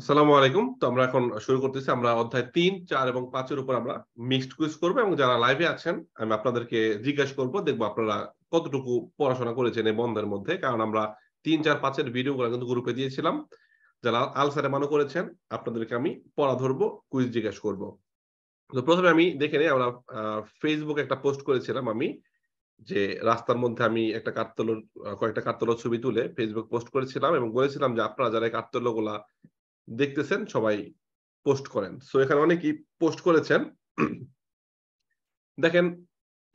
আসসালামু আলাইকুম তো আমরা এখন শুরু করতেছি আমরা অধ্যায় তিন চার এবং পাঁচের উপর আমরা মিক্সড কুইজ করবো এবং যারা লাইভে আছেন আমি আপনাদেরকে জিজ্ঞাসা করবো দেখবো আপনারা কতটুকু পড়াশোনা করেছেন এই বন্ধের মধ্যে কারণ আমরা তিন চার পাঁচের ভিডিওগুলো কিন্তু গ্রুপে দিয়েছিলাম যারা আলসারে মানো করেছেন আপনাদেরকে আমি পড়া ধরবো কুইজ জিজ্ঞাসা করব তো প্রথমে আমি দেখে নিই আমরা ফেসবুকে একটা পোস্ট করেছিলাম আমি যে রাস্তার মধ্যে আমি একটা কাঠতলোর কয়েকটা কাঠতলোর ছবি তুলে ফেসবুক পোস্ট করেছিলাম এবং বলেছিলাম যে আপনারা যারা কাঠতলো গুলা দেখতেছেন সবাই পোস্ট করেন সো এখানে অনেকেই পোস্ট করেছেন দেখেন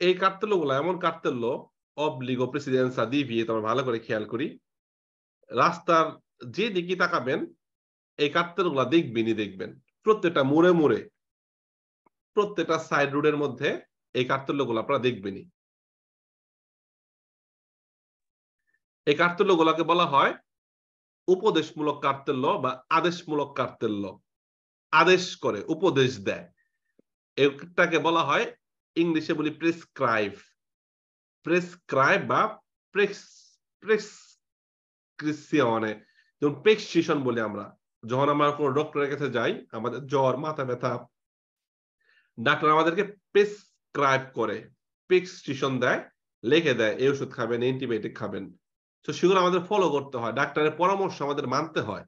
এই গুলা এমন কার্তেল্য প্রেসিডেন্স প্রেসিডেন্সা বিয়ে তোমরা ভালো করে খেয়াল করি রাস্তার যে দিকে তাকাবেন এই গুলা দেখবেনই দেখবেন প্রত্যেকটা মোড়ে মোড়ে প্রত্যেকটা সাইড রোডের মধ্যে এই কার্তেল্যগুলো আপনারা দেখবেনই এই গুলাকে বলা হয় উপদেশমূলক কার্তেল্য বা আদেশমূলক কার্তেল্য আদেশ করে উপদেশ দেয় এটাকে বলা হয় ইংলিশে বলি প্রেসক্রাইব প্রেসক্রাইব বা প্রেসক্রিপশনে যেমন প্রেসক্রিপশন বলি আমরা যখন আমরা কোনো ডক্টরের কাছে যাই আমাদের জ্বর মাথা ব্যথা ডাক্তার আমাদেরকে প্রেসক্রাইব করে প্রেসক্রিপশন দেয় লিখে দেয় এই ওষুধ খাবেন অ্যান্টিবায়োটিক খাবেন তো সেগুলো আমাদের ফলো করতে হয় ডাক্তারের পরামর্শ আমাদের মানতে হয়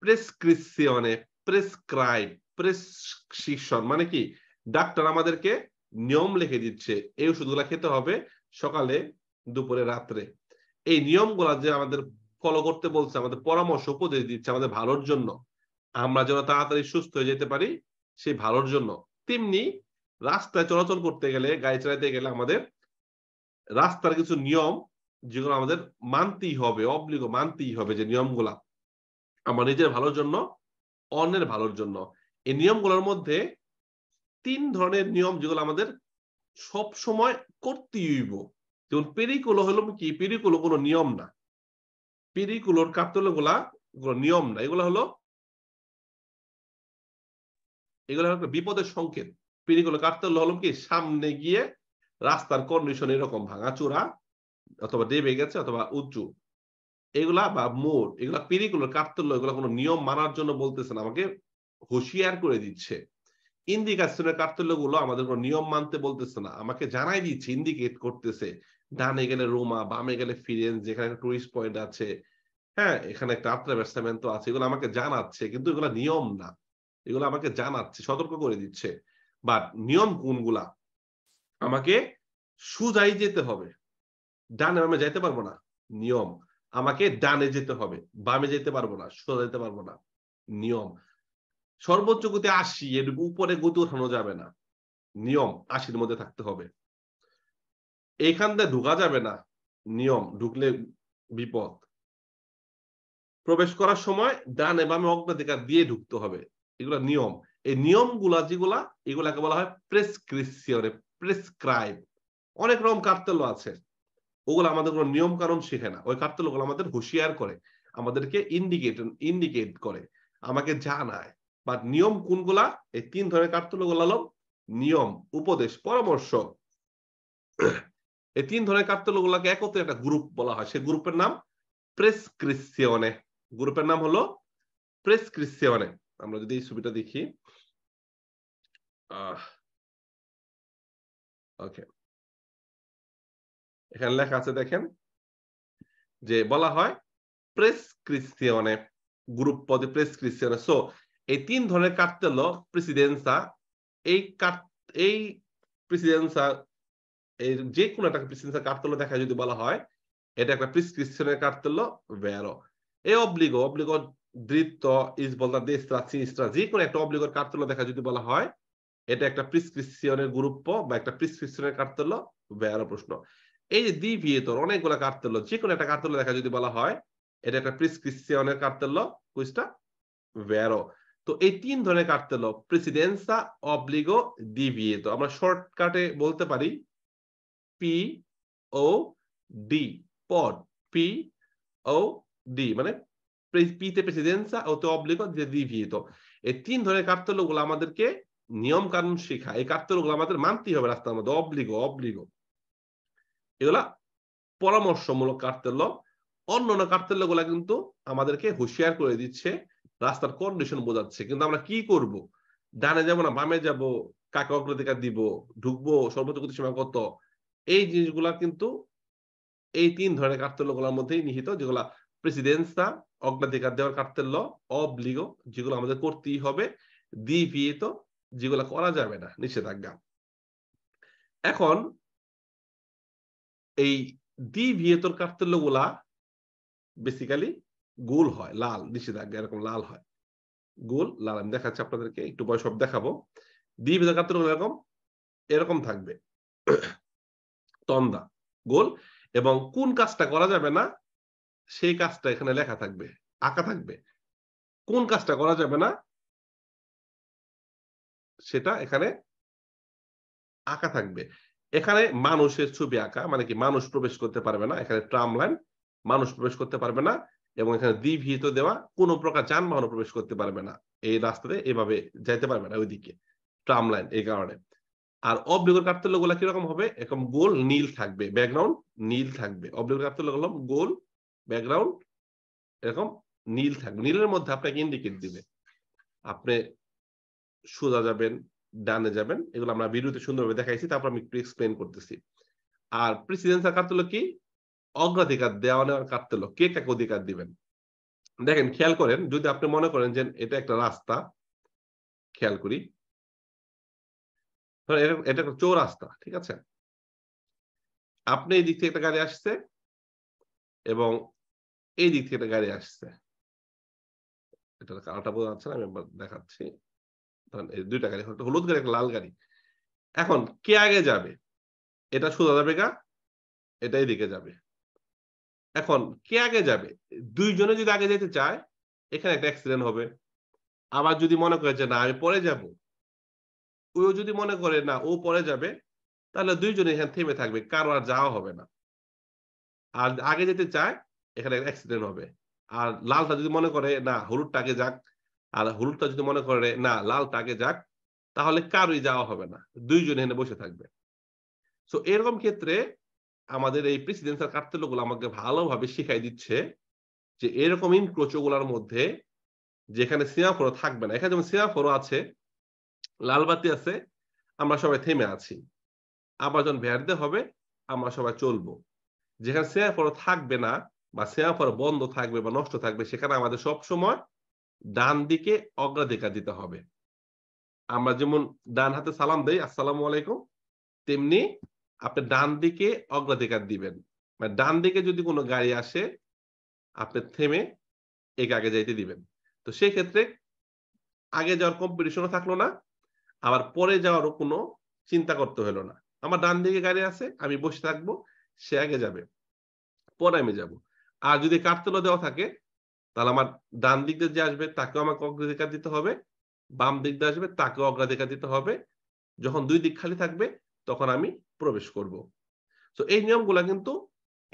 প্রেসক্রিপশনে প্রেসক্রাইব প্রেসক্রিপশন মানে কি ডাক্তার আমাদেরকে নিয়ম লিখে দিচ্ছে এই ওষুধগুলা খেতে হবে সকালে দুপুরে রাত্রে এই নিয়মগুলা যে আমাদের ফলো করতে বলছে আমাদের পরামর্শ উপদেশ দিচ্ছে আমাদের ভালোর জন্য আমরা যেন তাড়াতাড়ি সুস্থ হয়ে যেতে পারি সেই ভালোর জন্য তেমনি রাস্তায় চলাচল করতে গেলে গাড়ি চালাতে গেলে আমাদের রাস্তার কিছু নিয়ম যেগুলো আমাদের মানতেই হবে অবলিগ মানতেই হবে যে নিয়মগুলা আমার নিজের ভালোর জন্য অন্যের ভালোর জন্য এই নিয়মগুলোর মধ্যে তিন ধরনের নিয়ম যেগুলো আমাদের সব সময় করতেই হইব যেমন পেরিকুলো হলো কি পেরিকুলো কোনো নিয়ম না পেরিকুলোর কাপ্তল গুলা নিয়ম না এগুলো হলো এগুলো হলো বিপদের সংকেত পেরিকুলো কাপ্তল হলো কি সামনে গিয়ে রাস্তার কন্ডিশন এরকম ভাঙাচোরা অথবা দেবে গেছে অথবা উঁচু এগুলা বা মোর এগুলা পেরিকুলার কার্তুল্য এগুলা কোনো নিয়ম মানার জন্য বলতেছেন আমাকে হুঁশিয়ার করে দিচ্ছে ইন্ডিকেশনের কার্তুল্য গুলো আমাদের কোনো নিয়ম মানতে বলতেছে না আমাকে জানাই দিচ্ছে ইন্ডিকেট করতেছে ডানে গেলে রোমা বামে গেলে ফিরেন যেখানে একটা টুরিস্ট পয়েন্ট আছে হ্যাঁ এখানে একটা আত্রা ব্যস্তামেন্ট আছে এগুলো আমাকে জানাচ্ছে কিন্তু এগুলো নিয়ম না এগুলো আমাকে জানাচ্ছে সতর্ক করে দিচ্ছে বাট নিয়ম কোনগুলা আমাকে সুজাই যেতে হবে ডানে বামে যাইতে পারবো না নিয়ম আমাকে ডানে যেতে হবে বামে যেতে পারবো না সোজা যেতে পারবো না নিয়ম সর্বোচ্চ গতি আশি এর উপরে গতি ওঠানো যাবে না নিয়ম আশির মধ্যে থাকতে হবে এইখান দিয়ে ঢুকা যাবে না নিয়ম ঢুকলে বিপদ প্রবেশ করার সময় ডান এবামে অগ্রাধিকার দিয়ে ঢুকতে হবে এগুলো নিয়ম এই নিয়মগুলা যেগুলা এগুলাকে বলা হয় প্রেসক্রিপশন প্রেসক্রাইব অনেক রকম কার্তেল আছে ওগুলো আমাদের কোনো নিয়ম কারণ শিখে না ওই কার্তেল ওগুলো আমাদের হুঁশিয়ার করে আমাদেরকে ইন্ডিকেট ইন্ডিকেট করে আমাকে জানায় বা নিয়ম কোনগুলা এই তিন ধরনের কার্তেল ওগুলো নিয়ম উপদেশ পরামর্শ এই তিন ধরনের কার্তেল ওগুলাকে একত্রে একটা গ্রুপ বলা হয় সেই গ্রুপের নাম প্রেসক্রিপশনে গ্রুপের নাম হলো প্রেসক্রিপশনে আমরা যদি এই ছবিটা দেখি ওকে এখানে লেখা আছে দেখেন যে বলা হয় প্রেসক্রিপশনে গ্রুপ পদে প্রেসক্রিপশনে সো এই তিন ধরনের কার্তেল প্রেসিডেন্সা এই এই প্রেসিডেন্সা এর যে কোনো একটা প্রেসিডেন্সা কার্তেল দেখা যদি বলা হয় এটা একটা প্রেসক্রিপশনের কার্তেল ভ্যারো এই অব্লিগো অব্লিগো দৃত্ব ইস বলতা দেস্তা সিস্তা যে কোনো একটা অব্লিগোর কার্তেল দেখা যদি বলা হয় এটা একটা প্রেসক্রিপশনের গ্রুপ বা একটা প্রিসক্রিপশনের কার্তেল ভ্যারো প্রশ্ন এই যে দ্বি ভিয়েতর অনেকগুলো কার্তল্য যে কোনো একটা কার্তল্য দেখা যদি বলা হয় এটা একটা প্রিসক্রিপশনের কার্তল্য কুইজটা ভ্যারো তো এই তিন ধরনের কার্তল্য প্রেসিডেন্সা অবলিগো দ্বি ভিয়েতো আমরা শর্টকাটে বলতে পারি P O D pod P O D মানে পিতে প্রেসিডেন্সা ও তে অবলিগো যে দ্বি ভিয়েতো এই তিন ধরনের কার্তল্যগুলো আমাদেরকে নিয়ম কানুন শেখা এই কার্তল্যগুলো আমাদের মানতেই হবে রাস্তার মধ্যে অবলিগো অবলিগো এগুলা পরামর্শমূলক কার্তেল্য অন্য অন্য কার্তেল্য গুলা কিন্তু আমাদেরকে হুঁশিয়ার করে দিচ্ছে রাস্তার কন্ডিশন বোঝাচ্ছে কিন্তু আমরা কি করব ডানে যাবো না বামে যাব কাকে অগ্রাধিকার দিব ঢুকবো সর্বোচ্চ গতি সীমা কত এই জিনিসগুলা কিন্তু এই তিন ধরনের গুলার মধ্যেই নিহিত যেগুলা প্রেসিডেন্সা অগ্রাধিকার দেওয়ার কার্তেল্য অবলিগ যেগুলো আমাদের করতেই হবে দিভিয়ে তো যেগুলো করা যাবে না নিষেধাজ্ঞা এখন এই দি ভিয়েতর কার্তেল্যগুলা বেসিক্যালি গোল হয় লাল নিষেধাজ্ঞা এরকম লাল হয় গোল লাল আমি দেখাচ্ছি আপনাদেরকে একটু পরে সব দেখাবো দি ভিয়েতর কার্তেলগুলো এরকম এরকম থাকবে তন্দা গোল এবং কোন কাজটা করা যাবে না সেই কাজটা এখানে লেখা থাকবে আঁকা থাকবে কোন কাজটা করা যাবে না সেটা এখানে আঁকা থাকবে এখানে মানুষের ছবি আঁকা মানে কি মানুষ প্রবেশ করতে পারবে না এখানে ট্রাম লাইন মানুষ প্রবেশ করতে পারবে না এবং এখানে দ্বিভিহিত দেওয়া কোনো প্রকার যানবাহন প্রবেশ করতে পারবে না এই রাস্তাতে এভাবে যাইতে পারবে না ওইদিকে ট্রাম লাইন এই কারণে আর অবলিগর কার্তল্য গুলা কিরকম হবে এরকম গোল নীল থাকবে ব্যাকগ্রাউন্ড নীল থাকবে অবলিগর কার্তল্য গুলো গোল ব্যাকগ্রাউন্ড এরকম নীল থাকবে নীলের মধ্যে আপনাকে ইন্ডিকেট দিবে আপনি সোজা যাবেন ডানে যাবেন এগুলো আমরা ভিডিওতে সুন্দরভাবে দেখাইছি তারপর আমি একটু এক্সপ্লেন করতেছি আর প্রেসিডেন্সের কার্ড হলো কি অগ্রাধিকার দেওয়া নেওয়ার কার্ড হলো কে কাকে অধিকার দিবেন দেখেন খেয়াল করেন যদি আপনি মনে করেন যে এটা একটা রাস্তা খেয়াল করি এটা একটা চোর রাস্তা ঠিক আছে আপনি এই দিক থেকে একটা গাড়ি আসছে এবং এই দিক থেকে একটা গাড়ি আসছে এটা কারণটা বোঝা যাচ্ছে না আমি দেখাচ্ছি দুইটা গাড়ি একটা হলুদ গাড়ি একটা লাল গাড়ি এখন কে আগে যাবে এটা সোজা যাবে গা এটা এদিকে যাবে এখন কে আগে যাবে দুইজনে যদি আগে যেতে চায় এখানে একটা অ্যাক্সিডেন্ট হবে আবার যদি মনে করে যে না আমি পরে যাব ও যদি মনে করে না ও পরে যাবে তাহলে দুইজনে এখানে থেমে থাকবে কারো আর যাওয়া হবে না আর আগে যেতে চায় এখানে অ্যাক্সিডেন্ট হবে আর লালটা যদি মনে করে না হলুদটা আগে যাক আর হলুদটা যদি মনে করে না লালটা আগে যাক তাহলে কারুই যাওয়া হবে না দুইজন এনে বসে থাকবে সো এরকম ক্ষেত্রে আমাদের এই প্রেসিডেন্সিয়াল কার্তেলগুলো আমাকে ভালোভাবে শিখাই দিচ্ছে যে এরকম ইনক্রোচগুলোর মধ্যে যেখানে সিনাফোরো থাকবে না এখানে যেমন সিনাফোরো আছে লালবাতি আছে আমরা সবাই থেমে আছি আবার যখন ভ্যারদে হবে আমরা সবাই চলবো যেখানে সিনাফোরো থাকবে না বা সিনাফোরো বন্ধ থাকবে বা নষ্ট থাকবে সেখানে আমাদের সব সময় ডান দিকে অগ্রাধিকার দিতে হবে আমরা যেমন ডান হাতে সালাম দেই আসসালামু আলাইকুম তেমনি আপনি ডান দিকে অগ্রাধিকার দিবেন মানে ডান দিকে যদি কোনো গাড়ি আসে আপনি থেমে একে আগে যাইতে দিবেন তো সেই ক্ষেত্রে আগে যাওয়ার কম্পিটিশনও থাকলো না আবার পরে যাওয়ারও কোনো চিন্তা করতে হলো না আমার ডান দিকে গাড়ি আছে আমি বসে থাকবো সে আগে যাবে পরে আমি যাব আর যদি কাঠতলা দেওয়া থাকে তাহলে আমার ডান দিক দিয়ে যে আসবে তাকেও আমাকে অগ্রাধিকার দিতে হবে বাম দিক দিয়ে আসবে তাকেও অগ্রাধিকার দিতে হবে যখন দুই দিক খালি থাকবে তখন আমি প্রবেশ করব তো এই নিয়মগুলো কিন্তু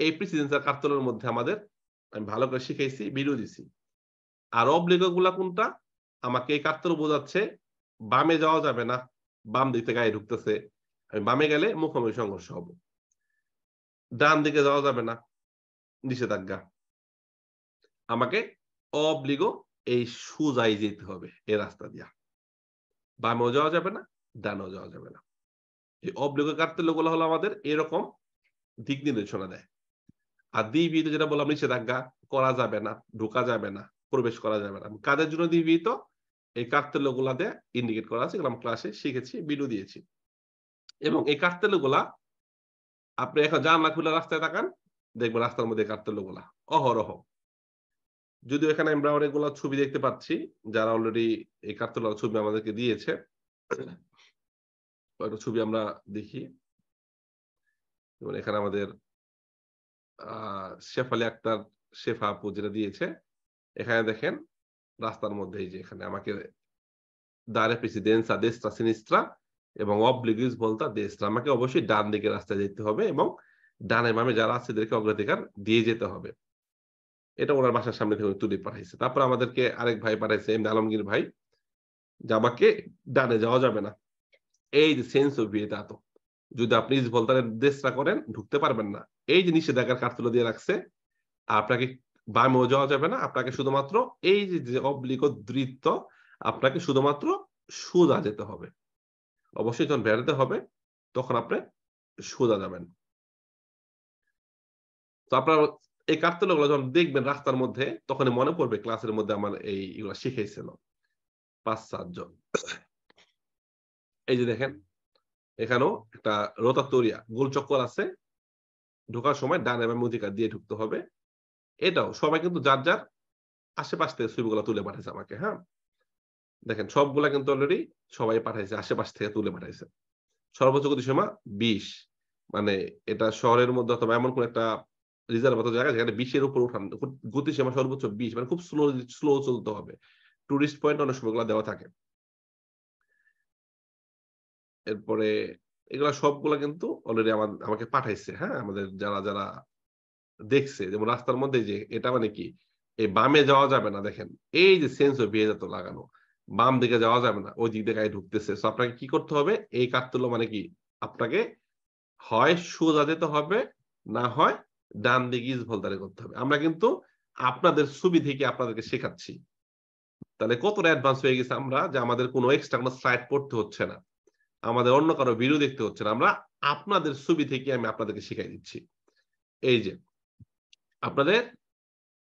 এই প্রেসিডেন্সিয়াল কার্তলের মধ্যে আমাদের আমি ভালো করে শিখাইছি ভিডিও দিছি আর অবলিগগুলা কোনটা আমাকে এই কার্তল বোঝাচ্ছে বামে যাওয়া যাবে না বাম দিক থেকে গায়ে ঢুকতেছে আমি বামে গেলে মুখোমুখি সংঘর্ষ হব ডান দিকে যাওয়া যাবে না নিষেধাজ্ঞা আমাকে অবলিগো এই সুজাই যেতে হবে এই রাস্তা দিয়া বামেও যাওয়া যাবে না ডানেও যাওয়া যাবে না এই অবলিগো কাটতে লোকগুলো হলো আমাদের এরকম দিক নির্দেশনা দেয় আর দিবিহিত যেটা বললাম নিষেধাজ্ঞা করা যাবে না ঢোকা যাবে না প্রবেশ করা যাবে না কাদের জন্য দিবিহিত এই কার্তেলগুলা দিয়ে ইন্ডিকেট করা আছে আমরা ক্লাসে শিখেছি ভিডিও দিয়েছি এবং এই কার্তেলগুলা আপনি এখন জানলা খুলে রাস্তায় তাকান দেখবেন রাস্তার মধ্যে কার্তেলগুলা অহরহ যদিও এখানে আমরা অনেকগুলো ছবি দেখতে পাচ্ছি যারা অলরেডি এই কার্তলা ছবি আমাদেরকে দিয়েছে কয়েকটা ছবি আমরা দেখি এখানে আমাদের আলী আক্তার শেফা আপু যেটা দিয়েছে এখানে দেখেন রাস্তার মধ্যেই যে এখানে আমাকে দাঁড়ে দেনসা দেশটা সিনিস্ত্রা এবং অবলিগিস বলতা দেশটা আমাকে অবশ্যই ডান দিকে রাস্তায় যেতে হবে এবং ডানে মামে যারা আছে তাদেরকে অগ্রাধিকার দিয়ে যেতে হবে এটা ওনার বাসার সামনে থেকে তুলে পাঠাইছে তারপর আমাদেরকে আরেক ভাই পাঠাইছে এমনি আলমগীর ভাই যে আমাকে ডানে যাওয়া যাবে না এই যে সেন্স অফ বিয়েতে আতক যদি আপনি ভলতানের দেশটা করেন ঢুকতে পারবেন না এই যে নিষেধাজ্ঞার কাঠতুলো দিয়ে রাখছে আপনাকে বামেও যাওয়া যাবে না আপনাকে শুধুমাত্র এই যে অবলিক দৃত্য আপনাকে শুধুমাত্র সোজা যেতে হবে অবশ্যই যখন বেড়াতে হবে তখন আপনি সোজা যাবেন তো আপনার এই কার্তুলাগুলো যখন দেখবেন রাস্তার মধ্যে তখন মনে পড়বে ক্লাসের মধ্যে আমার এই এগুলো শিখেছিল পাঁচ সাতজন এই যে দেখেন এখানেও একটা রোতাতরিয়া গোল চক্কর আছে ঢোকার সময় ডান এবং অধিকার দিয়ে ঢুকতে হবে এটাও সবাই কিন্তু যার যার আশেপাশ থেকে ছবিগুলো তুলে পাঠাইছে আমাকে হ্যাঁ দেখেন সবগুলা কিন্তু অলরেডি সবাই পাঠাইছে আশেপাশ থেকে তুলে পাঠাইছে সর্বোচ্চ গতি সময় বিশ মানে এটা শহরের মধ্যে অথবা এমন কোন একটা রিজার্ভ মতো জায়গা যেখানে বিশের উপর উঠান গতি সীমা সর্বোচ্চ বিশ মানে খুব স্লো স্লো চলতে হবে টুরিস্ট পয়েন্ট অনেক সময় দেওয়া থাকে এরপরে এগুলা সবগুলা কিন্তু অলরেডি আমার আমাকে পাঠাইছে হ্যাঁ আমাদের যারা যারা দেখছে যেমন রাস্তার মধ্যে যে এটা মানে কি এই বামে যাওয়া যাবে না দেখেন এই যে সেন্স অফ বিহেভিয়ার তো লাগানো বাম দিকে যাওয়া যাবে না ওই দিক দিয়ে ঢুকতেছে সো আপনাকে কি করতে হবে এই কাঠতুলো মানে কি আপনাকে হয় সোজা যেতে হবে না হয় ডান দিকে ইসভল দ্বারা করতে হবে আমরা কিন্তু আপনাদের ছবি থেকে আপনাদেরকে শেখাচ্ছি তাহলে কতটা অ্যাডভান্স হয়ে গেছে আমরা যে আমাদের কোনো এক্সট্রা কোনো স্লাইড পড়তে হচ্ছে না আমাদের অন্য কারো ভিডিও দেখতে হচ্ছে না আমরা আপনাদের ছবি থেকে আমি আপনাদেরকে শিখাই দিচ্ছি এই যে আপনাদের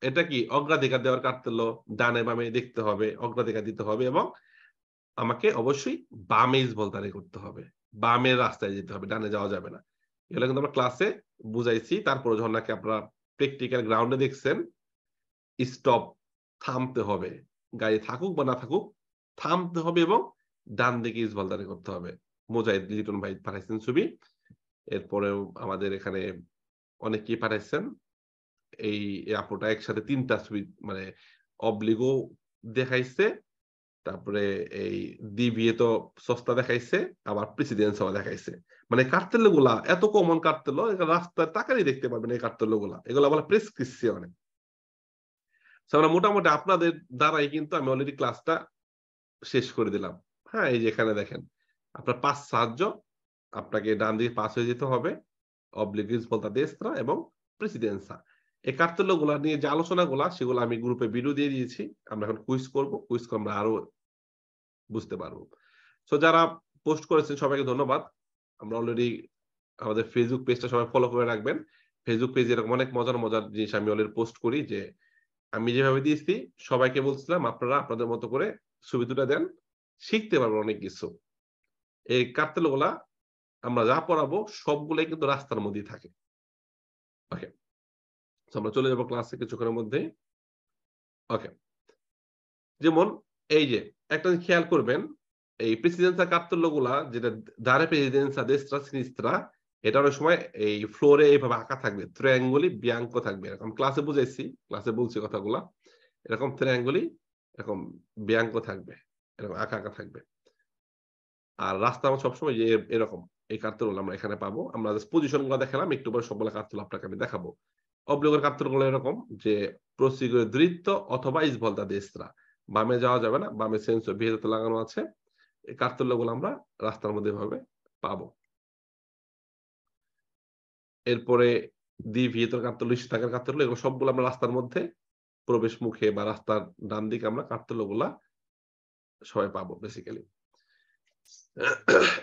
এটা কি অগ্রাধিকার দেওয়ার কার্তেল্য ডানে বামে দেখতে হবে অগ্রাধিকার দিতে হবে এবং আমাকে অবশ্যই বামে ইসবল তারে করতে হবে বামের রাস্তায় যেতে হবে ডানে যাওয়া যাবে না এগুলো কিন্তু আমরা ক্লাসে বুঝাইছি তারপরে ঝর্ণাকে আপনারা প্র্যাকটিক্যাল গ্রাউন্ডে দেখছেন স্টপ থামতে হবে গাড়ি থাকুক বা না থাকুক থামতে হবে এবং ডান দিকে ইসবালদারি করতে হবে মোজাহিদ লিটন ভাই পাঠাইছেন ছবি এরপরেও আমাদের এখানে অনেকেই পাঠাইছেন এই আপুটা একসাথে তিনটা ছবি মানে অবলিগো দেখাইছে তারপরে এই দিবিয়ে তো সস্তা দেখাইছে আবার প্রেসিডেন্সও দেখাইছে মানে কার্তেল্য গুলা এত কমন কার্তেল্য রাস্তায় তাকারই দেখতে পাবেন এই কার্তেল্য গুলা এগুলো বলে প্রেসক্রিপশন আমরা মোটামুটি আপনাদের দ্বারাই কিন্তু আমি অলরেডি ক্লাসটা শেষ করে দিলাম হ্যাঁ এই যেখানে দেখেন আপনার পাঁচ সাহায্য আপনাকে ডান দিকে পাস হয়ে যেতে হবে অবলিগিজ বলতা দেস্তরা এবং প্রেসিডেন্সা এই গুলা নিয়ে যে আলোচনা গুলা সেগুলো আমি গ্রুপে ভিডিও দিয়ে দিয়েছি আমরা এখন কুইজ করব কুইজ আমরা আরো বুঝতে পারবো সো যারা পোস্ট করেছেন সবাইকে ধন্যবাদ আমরা অলরেডি আমাদের ফেসবুক পেজটা সবাই ফলো করে রাখবেন ফেসবুক পেজে এরকম অনেক মজার মজার জিনিস আমি অলরেডি পোস্ট করি যে আমি যেভাবে দিয়েছি সবাইকে বলছিলাম আপনারা আপনাদের মতো করে সুবিধাটা দেন শিখতে পারবেন অনেক কিছু এই কার্তেলগুলা আমরা যা পড়াবো সবগুলোই কিন্তু রাস্তার মধ্যেই থাকে ওকে আমরা চলে যাবো ক্লাসে কিছুক্ষণের মধ্যে ওকে যেমন এই যে একটা খেয়াল করবেন এই প্রেসিডেন্সা কার্তুল্য গুলা যেটা ধারে প্রেসিডেন্সা দেশরা সিনিস্ত্রা এটা অনেক সময় এই ফ্লোরে এইভাবে আঁকা থাকবে ত্রয়াঙ্গুলি ব্যাঙ্ক থাকবে এরকম ক্লাসে বুঝাইছি ক্লাসে বলছি কথাগুলা এরকম ত্রয়াঙ্গুলি এরকম ব্যাঙ্ক থাকবে এরকম আঁকা আঁকা থাকবে আর রাস্তা আমার সবসময় এরকম এই কার্তুল আমরা এখানে পাবো আমরা পজিশন গুলো দেখালাম একটু পরে সবগুলো কার্তুল আপনাকে আমি দেখাবো অবলিগর কার্তুল গুলো এরকম যে প্রসিগের দৃত্য অথবা ইসভলতা দেশরা বামে যাওয়া যাবে না বামে সেন্স বিহেজত লাগানো আছে কার্তল্যগুলো আমরা রাস্তার মধ্যে ভাবে পাব এরপরে দ্বিভিতর কার্তুল্য থাকার কার্তুল্য এগুলো সবগুলো আমরা রাস্তার মধ্যে প্রবেশ মুখে বা রাস্তার ডান দিকে আমরা কার্তুল্যগুলা সবাই পাবো বেসিক্যালি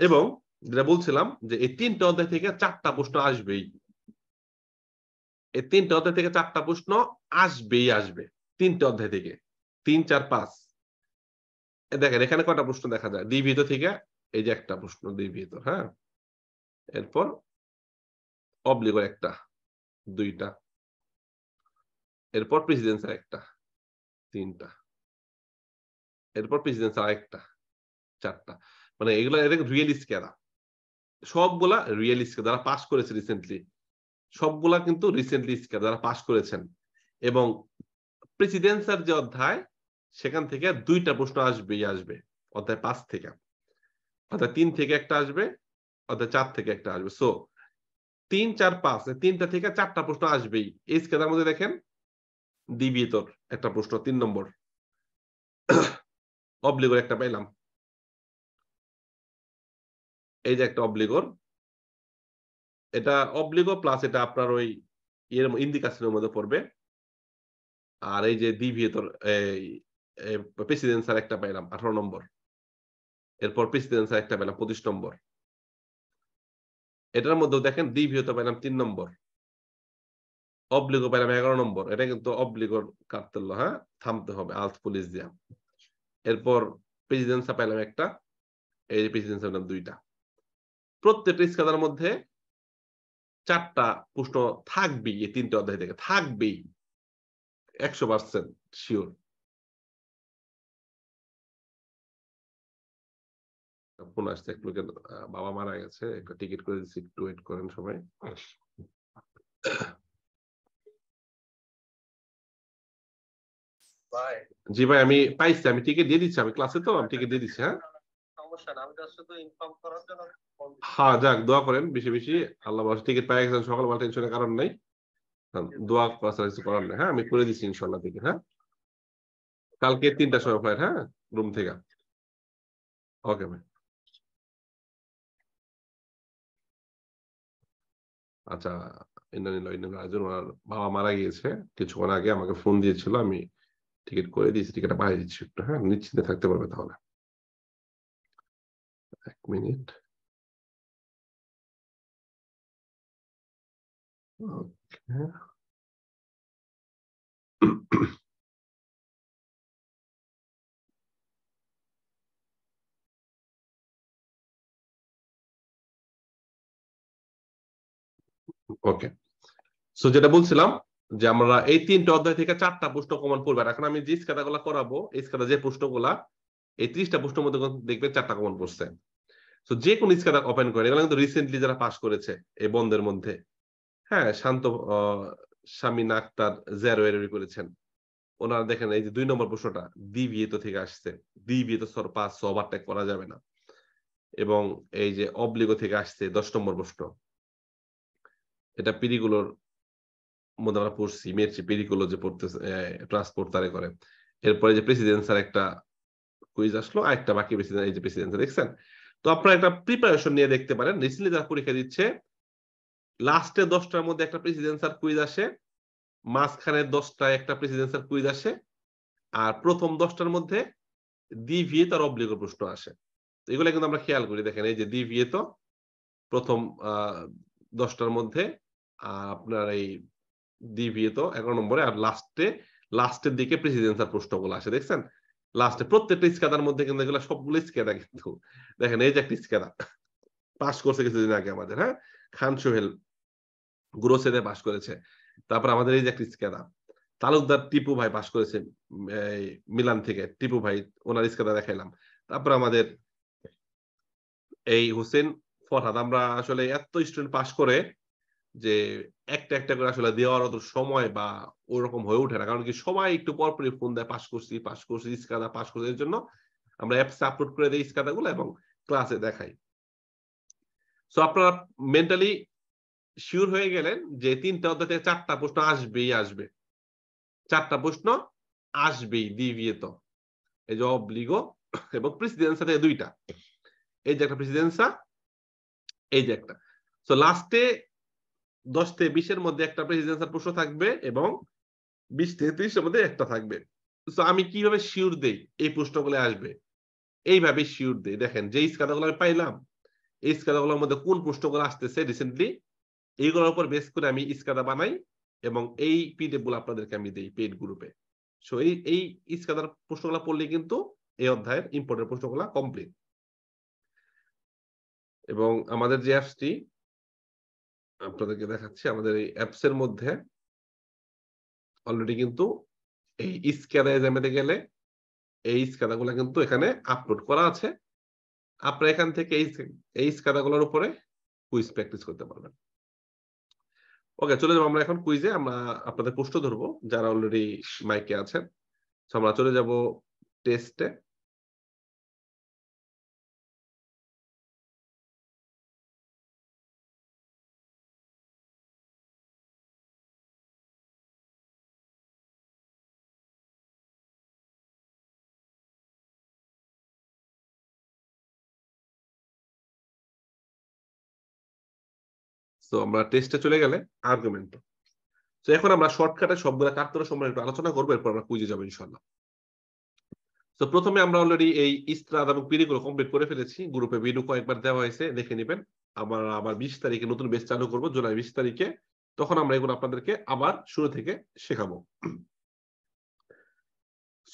এবং যেটা বলছিলাম যে এই তিনটা অধ্যায় থেকে চারটা প্রশ্ন আসবেই এই তিনটা অধ্যায় থেকে চারটা প্রশ্ন আসবেই আসবে তিনটা অধ্যায় থেকে তিন চার পাঁচ দেখেন এখানে কটা প্রশ্ন দেখা যায় ভিতর থেকে এই যে একটা প্রশ্ন ভিতর হ্যাঁ এরপর অবলিগ একটা দুইটা এরপর প্রেসিডেন্সের একটা তিনটা এরপর প্রেসিডেন্স একটা চারটা মানে এগুলো এদের রিয়েল স্কেলা সবগুলা রিয়েল স্কেল যারা পাস করেছে রিসেন্টলি সবগুলা কিন্তু রিসেন্টলি স্কেয়ার যারা পাস করেছেন এবং প্রেসিডেন্সের যে অধ্যায় সেখান থেকে দুইটা প্রশ্ন আসবেই আসবে অর্থাৎ পাঁচ থেকে অর্থাৎ তিন থেকে একটা আসবে অর্থাৎ চার থেকে একটা আসবে সো তিন চার পাঁচ তিনটা থেকে চারটা প্রশ্ন আসবেই এই স্কেলার মধ্যে দেখেন দিবি তোর একটা প্রশ্ন তিন নম্বর অবলিগর একটা পাইলাম এই যে একটা অবলিগর এটা অবলিগো প্লাস এটা আপনার ওই ইয়ের ইন্দিকাশনের মধ্যে পড়বে আর এই যে দিবি তোর প্রেসিডেন্সার একটা পাইলাম আঠারো নম্বর এরপর প্রেসিডেন্সার একটা পাইলাম পঁচিশ নম্বর এটার মধ্যেও দেখেন দ্বিবৃহত পাইলাম তিন নম্বর অবলিগো পাইলাম এগারো নম্বর এটা কিন্তু অবলিগোর কাটতেল হ্যাঁ থামতে হবে আলস পুলিশ দিয়া এরপর প্রেসিডেন্সা পাইলাম একটা এই প্রেসিডেন্সা পাইলাম দুইটা প্রত্যেকটা স্কাদার মধ্যে চারটা প্রশ্ন থাকবেই এই তিনটা অধ্যায় থেকে থাকবেই একশো পার্সেন্ট শিওর ফোন আসছে এক লোকের বাবা মারা গেছে একটা টিকিট করে দিচ্ছি একটু ওয়েট করেন সবাই জি ভাই আমি পাইছি আমি টিকিট দিয়ে দিচ্ছি আমি ক্লাসে তো আমি টিকিট দিয়ে দিচ্ছি হ্যাঁ হ্যাঁ যাক দোয়া করেন বেশি বেশি আল্লাহ বাস টিকিট পাই গেছেন সকাল বেলা টেনশনের কারণ নাই দোয়া করা কিছু করার নাই হ্যাঁ আমি করে দিচ্ছি ইনশাল্লাহ টিকিট হ্যাঁ কালকে তিনটার সময় ফ্লাইট হ্যাঁ রুম থেকে ওকে ভাই আচ্ছা ওনার বাবা মারা গিয়েছে কিছুক্ষণ আগে আমাকে ফোন দিয়েছিল আমি টিকিট করে দিয়েছি টিকিটটা পাঠিয়ে দিচ্ছি একটু হ্যাঁ নিশ্চিন্তে থাকতে পারবে তাহলে এক মিনিট ওকে ওকে সো যেটা বলছিলাম যে আমরা এই তিনটা অধ্যায় থেকে চারটা প্রশ্ন কমন পড়বে আর এখন আমি যে গুলা করাবো ইস্কাদা যে যে গুলা এই ত্রিশটা প্রশ্নের মধ্যে দেখবে চারটা কমন পড়ছে তো যে কোনো স্কাদা ওপেন করে এগুলো কিন্তু রিসেন্টলি যারা পাস করেছে এই বন্ধের মধ্যে হ্যাঁ শান্ত স্বামী নাক্তার জেরো এরি করেছেন ওনারা দেখেন এই যে দুই নম্বর প্রশ্নটা তো থেকে আসছে তো সর পাস ওভারটেক করা যাবে না এবং এই যে অবলিগো থেকে আসছে দশ নম্বর প্রশ্ন এটা পিড়িগুলোর মধ্যে আমরা পড়ছি মেট্রি পিড়িগুলো যে পড়তে ট্রান্সপোর্ট তারে করে এরপরে যে প্রেসিডেন্সার একটা কুইজ আসলো আর একটা বাকি প্রেসিডেন্ট এই যে প্রেসিডেন্সার দেখছেন তো আপনারা একটা প্রিপারেশন নিয়ে দেখতে পারেন রিসেন্টলি যারা পরীক্ষা দিচ্ছে লাস্টে দশটার মধ্যে একটা প্রেসিডেন্সার কুইজ আসে মাঝখানে দশটায় একটা প্রেসিডেন্সার কুইজ আসে আর প্রথম দশটার মধ্যে দিভিয়ে তার অব্লিগের প্রশ্ন আসে তো এগুলো কিন্তু আমরা খেয়াল করি দেখেন এই যে দিভিয়ে তো প্রথম দশটার মধ্যে আপনার এই দিবিয়ে তো এগারো নম্বরে আর লাস্টে লাস্টের দিকে প্রেসিডেন্স আর প্রশ্নগুলো আসে দেখছেন লাস্টে প্রত্যেকটা ইস্কাদার মধ্যে কিন্তু এগুলো সবগুলো ইস্কাদা কিন্তু দেখেন এই যে একটা ইস্কাদা পাস করছে কিছুদিন আগে আমাদের হ্যাঁ খান সোহেল গ্রোসেদে পাস করেছে তারপর আমাদের এই যে একটা ইস্কাদা তালুকদার টিপু ভাই পাস করেছে মিলান থেকে টিপু ভাই ওনার ইস্কাদা দেখাইলাম তারপর আমাদের এই হোসেন ফরহাদ আমরা আসলে এত স্টুডেন্ট পাস করে যে একটা একটা করে আসলে দেওয়ার অত সময় বা ওরকম হয়ে ওঠে না কারণ কি সবাই একটু পরপরই ফোন দেয় পাস করছি পাস করছি ইস্কাদা পাস করছি এর জন্য আমরা অ্যাপস আপলোড করে দিই ইস্কাদা গুলো এবং ক্লাসে দেখাই সো আপনারা মেন্টালি শিওর হয়ে গেলেন যে তিনটা অধ্যায় থেকে চারটা প্রশ্ন আসবেই আসবে চারটা প্রশ্ন আসবেই তো এই যে অবলিগো এবং প্রেসিডেন্সা থেকে দুইটা এই যে একটা প্রেসিডেন্সা এই যে একটা সো লাস্টে দশ থেকে বিশের মধ্যে একটা প্রেসিডেন্সিয়াল প্রশ্ন থাকবে এবং বিশ থেকে ত্রিশের মধ্যে একটা থাকবে তো আমি কিভাবে শিওর দেই এই প্রশ্নগুলো আসবে এইভাবে শিওর দেই দেখেন যে স্কাদাগুলো আমি পাইলাম এই স্কাদাগুলোর মধ্যে কোন প্রশ্নগুলো আসতেছে রিসেন্টলি এইগুলোর উপর বেস করে আমি স্কাদা বানাই এবং এই পিডিএফ গুলো আপনাদেরকে আমি দিই পেড গ্রুপে সো এই এই স্কাদার প্রশ্নগুলো পড়লে কিন্তু এই অধ্যায়ের ইম্পর্টেন্ট প্রশ্নগুলো কমপ্লিট এবং আমাদের যে অ্যাপসটি আপনাদেরকে দেখাচ্ছি আমাদের এই অ্যাপস এর মধ্যে অলরেডি কিন্তু এই স্ক্যানার এক্সামেতে গেলে এই স্ক্যানাগুলো কিন্তু এখানে আপলোড করা আছে আপনারা এখান থেকে এই এই স্ক্যানাগুলোর উপরে কুইজ প্র্যাকটিস করতে পারবেন ওকে চলে যাবো আমরা এখন কুইজে আমরা আপনাদের প্রশ্ন ধরবো যারা অলরেডি মাইকে আছেন আমরা চলে যাব টেস্টে তো আমরা টেস্টে চলে গেলে আর্গুমেন্ট তো এখন আমরা শর্টকাটে সবগুলো কাটতরা সম্পর্কে একটু আলোচনা করবো এরপর আমরা কুইজে যাবো ইনশাল্লাহ তো প্রথমে আমরা অলরেডি এই ইস্ত্রাদ এবং পিড়িগুলো কমপ্লিট করে ফেলেছি গ্রুপে ভিডিও কয়েকবার দেওয়া হয়েছে দেখে নেবেন আবার আবার বিশ তারিখে নতুন বেশ চালু করবো জুলাই বিশ তারিখে তখন আমরা এগুলো আপনাদেরকে আবার শুরু থেকে শেখাবো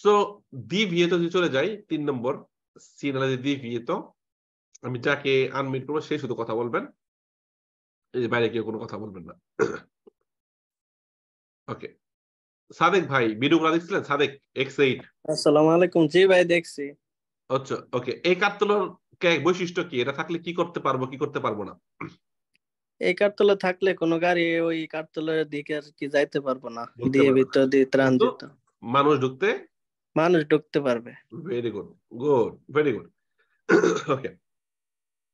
সো দি ভিয়েতো যদি চলে যাই তিন নম্বর সিনালে দি ভিয়েতো আমি যাকে আনমিট করবো সেই শুধু কথা বলবেন বাইরে কেউ কোনো কথা বলবেন না ওকে সাদেক ভাই বিডুপুরা দেখছিলেন সাদেক এক্স এইট আলাইকুম জি ভাই দেখছি আচ্ছা ওকে এই কার্তুলার বৈশিষ্ট্য কি এটা থাকলে কি করতে পারবো কি করতে পারবো না এই কার্তুলা থাকলে কোনো গাড়ি ওই কার্তুলার দিকে আর কি যাইতে পারবো না দিয়ে ভিতর দিয়ে ত্রাণ দিত মানুষ ঢুকতে মানুষ ঢুকতে পারবে very good good very good okay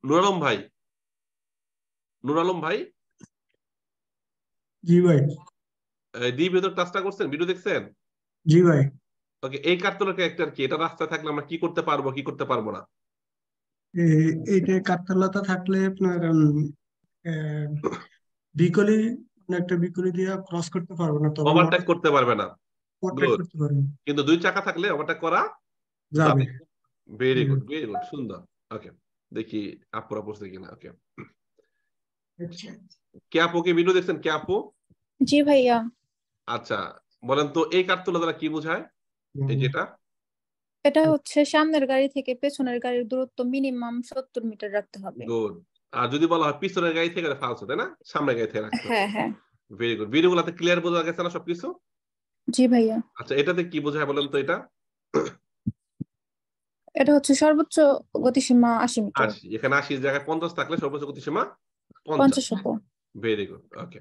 নুরম ভাই নুর আলম ভাই জি ভাই ডি ভিতর টাস্টা করছেন ভিডিও দেখছেন জি ভাই ওকে এই কার্তলার ক্যারেক্টার কি এটা রাস্তা থাকলে আমরা কি করতে পারবো কি করতে পারবো না এইটা কার্তলাতা থাকলে আপনার বিকলি একটা বিকলি দিয়ে ক্রস করতে পারবো না তো ওভারটেক করতে পারবে না কিন্তু দুই চাকা থাকলে ওভারটেক করা যাবে ভেরি গুড ভেরি গুড সুন্দর ওকে দেখি আপুরা পড়ছে কিনা ওকে আচ্ছা। ক্যাপো কি মিনু দেখছেন ক্যাপো জি ভাইয়া আচ্ছা বলেন তো এই কাঠতুলা দ্বারা কি বোঝায় এই যেটা এটা হচ্ছে সামনের গাড়ি থেকে পেছনের গাড়ির দূরত্ব মিনিমাম 70 মিটার রাখতে হবে গুড আর যদি বলা হয় পিছনের গাড়ি থেকে তাহলে ফালস তাই না সামনের গাড়ি থেকে রাখতে হ্যাঁ হ্যাঁ ভেরি গুড ভিডিওগুলোতে ক্লিয়ার বোঝা গেছে না সবকিছু জি ভাইয়া আচ্ছা এটাতে কি বোঝায় বলেন তো এটা এটা হচ্ছে সর্বোচ্চ গতিসীমা 80 মিটার আচ্ছা এখানে 80 জায়গায় 50 থাকলে সর্বোচ্চ গতিসীমা ভেরি গুড ওকে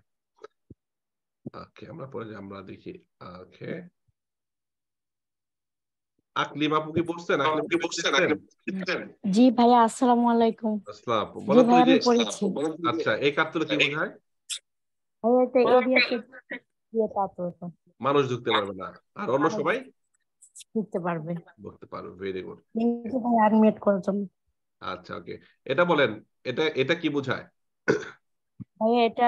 ওকে আমরা পরে আমরা দেখি ওকে আকলিম আপু কি আকলিম কি জি ভাইয়া আসসালামু আলাইকুম আসসালাম বলো তো আচ্ছা, যে আচ্ছা এই কি ইয়ে মানুষ ঢুকতে পারবে না আর অন্য সবাই ঢুকতে পারবে ঢুকতে পারবে ভেরি গুড আচ্ছা ওকে এটা বলেন এটা এটা কি বোঝায় ভাইয়া এটা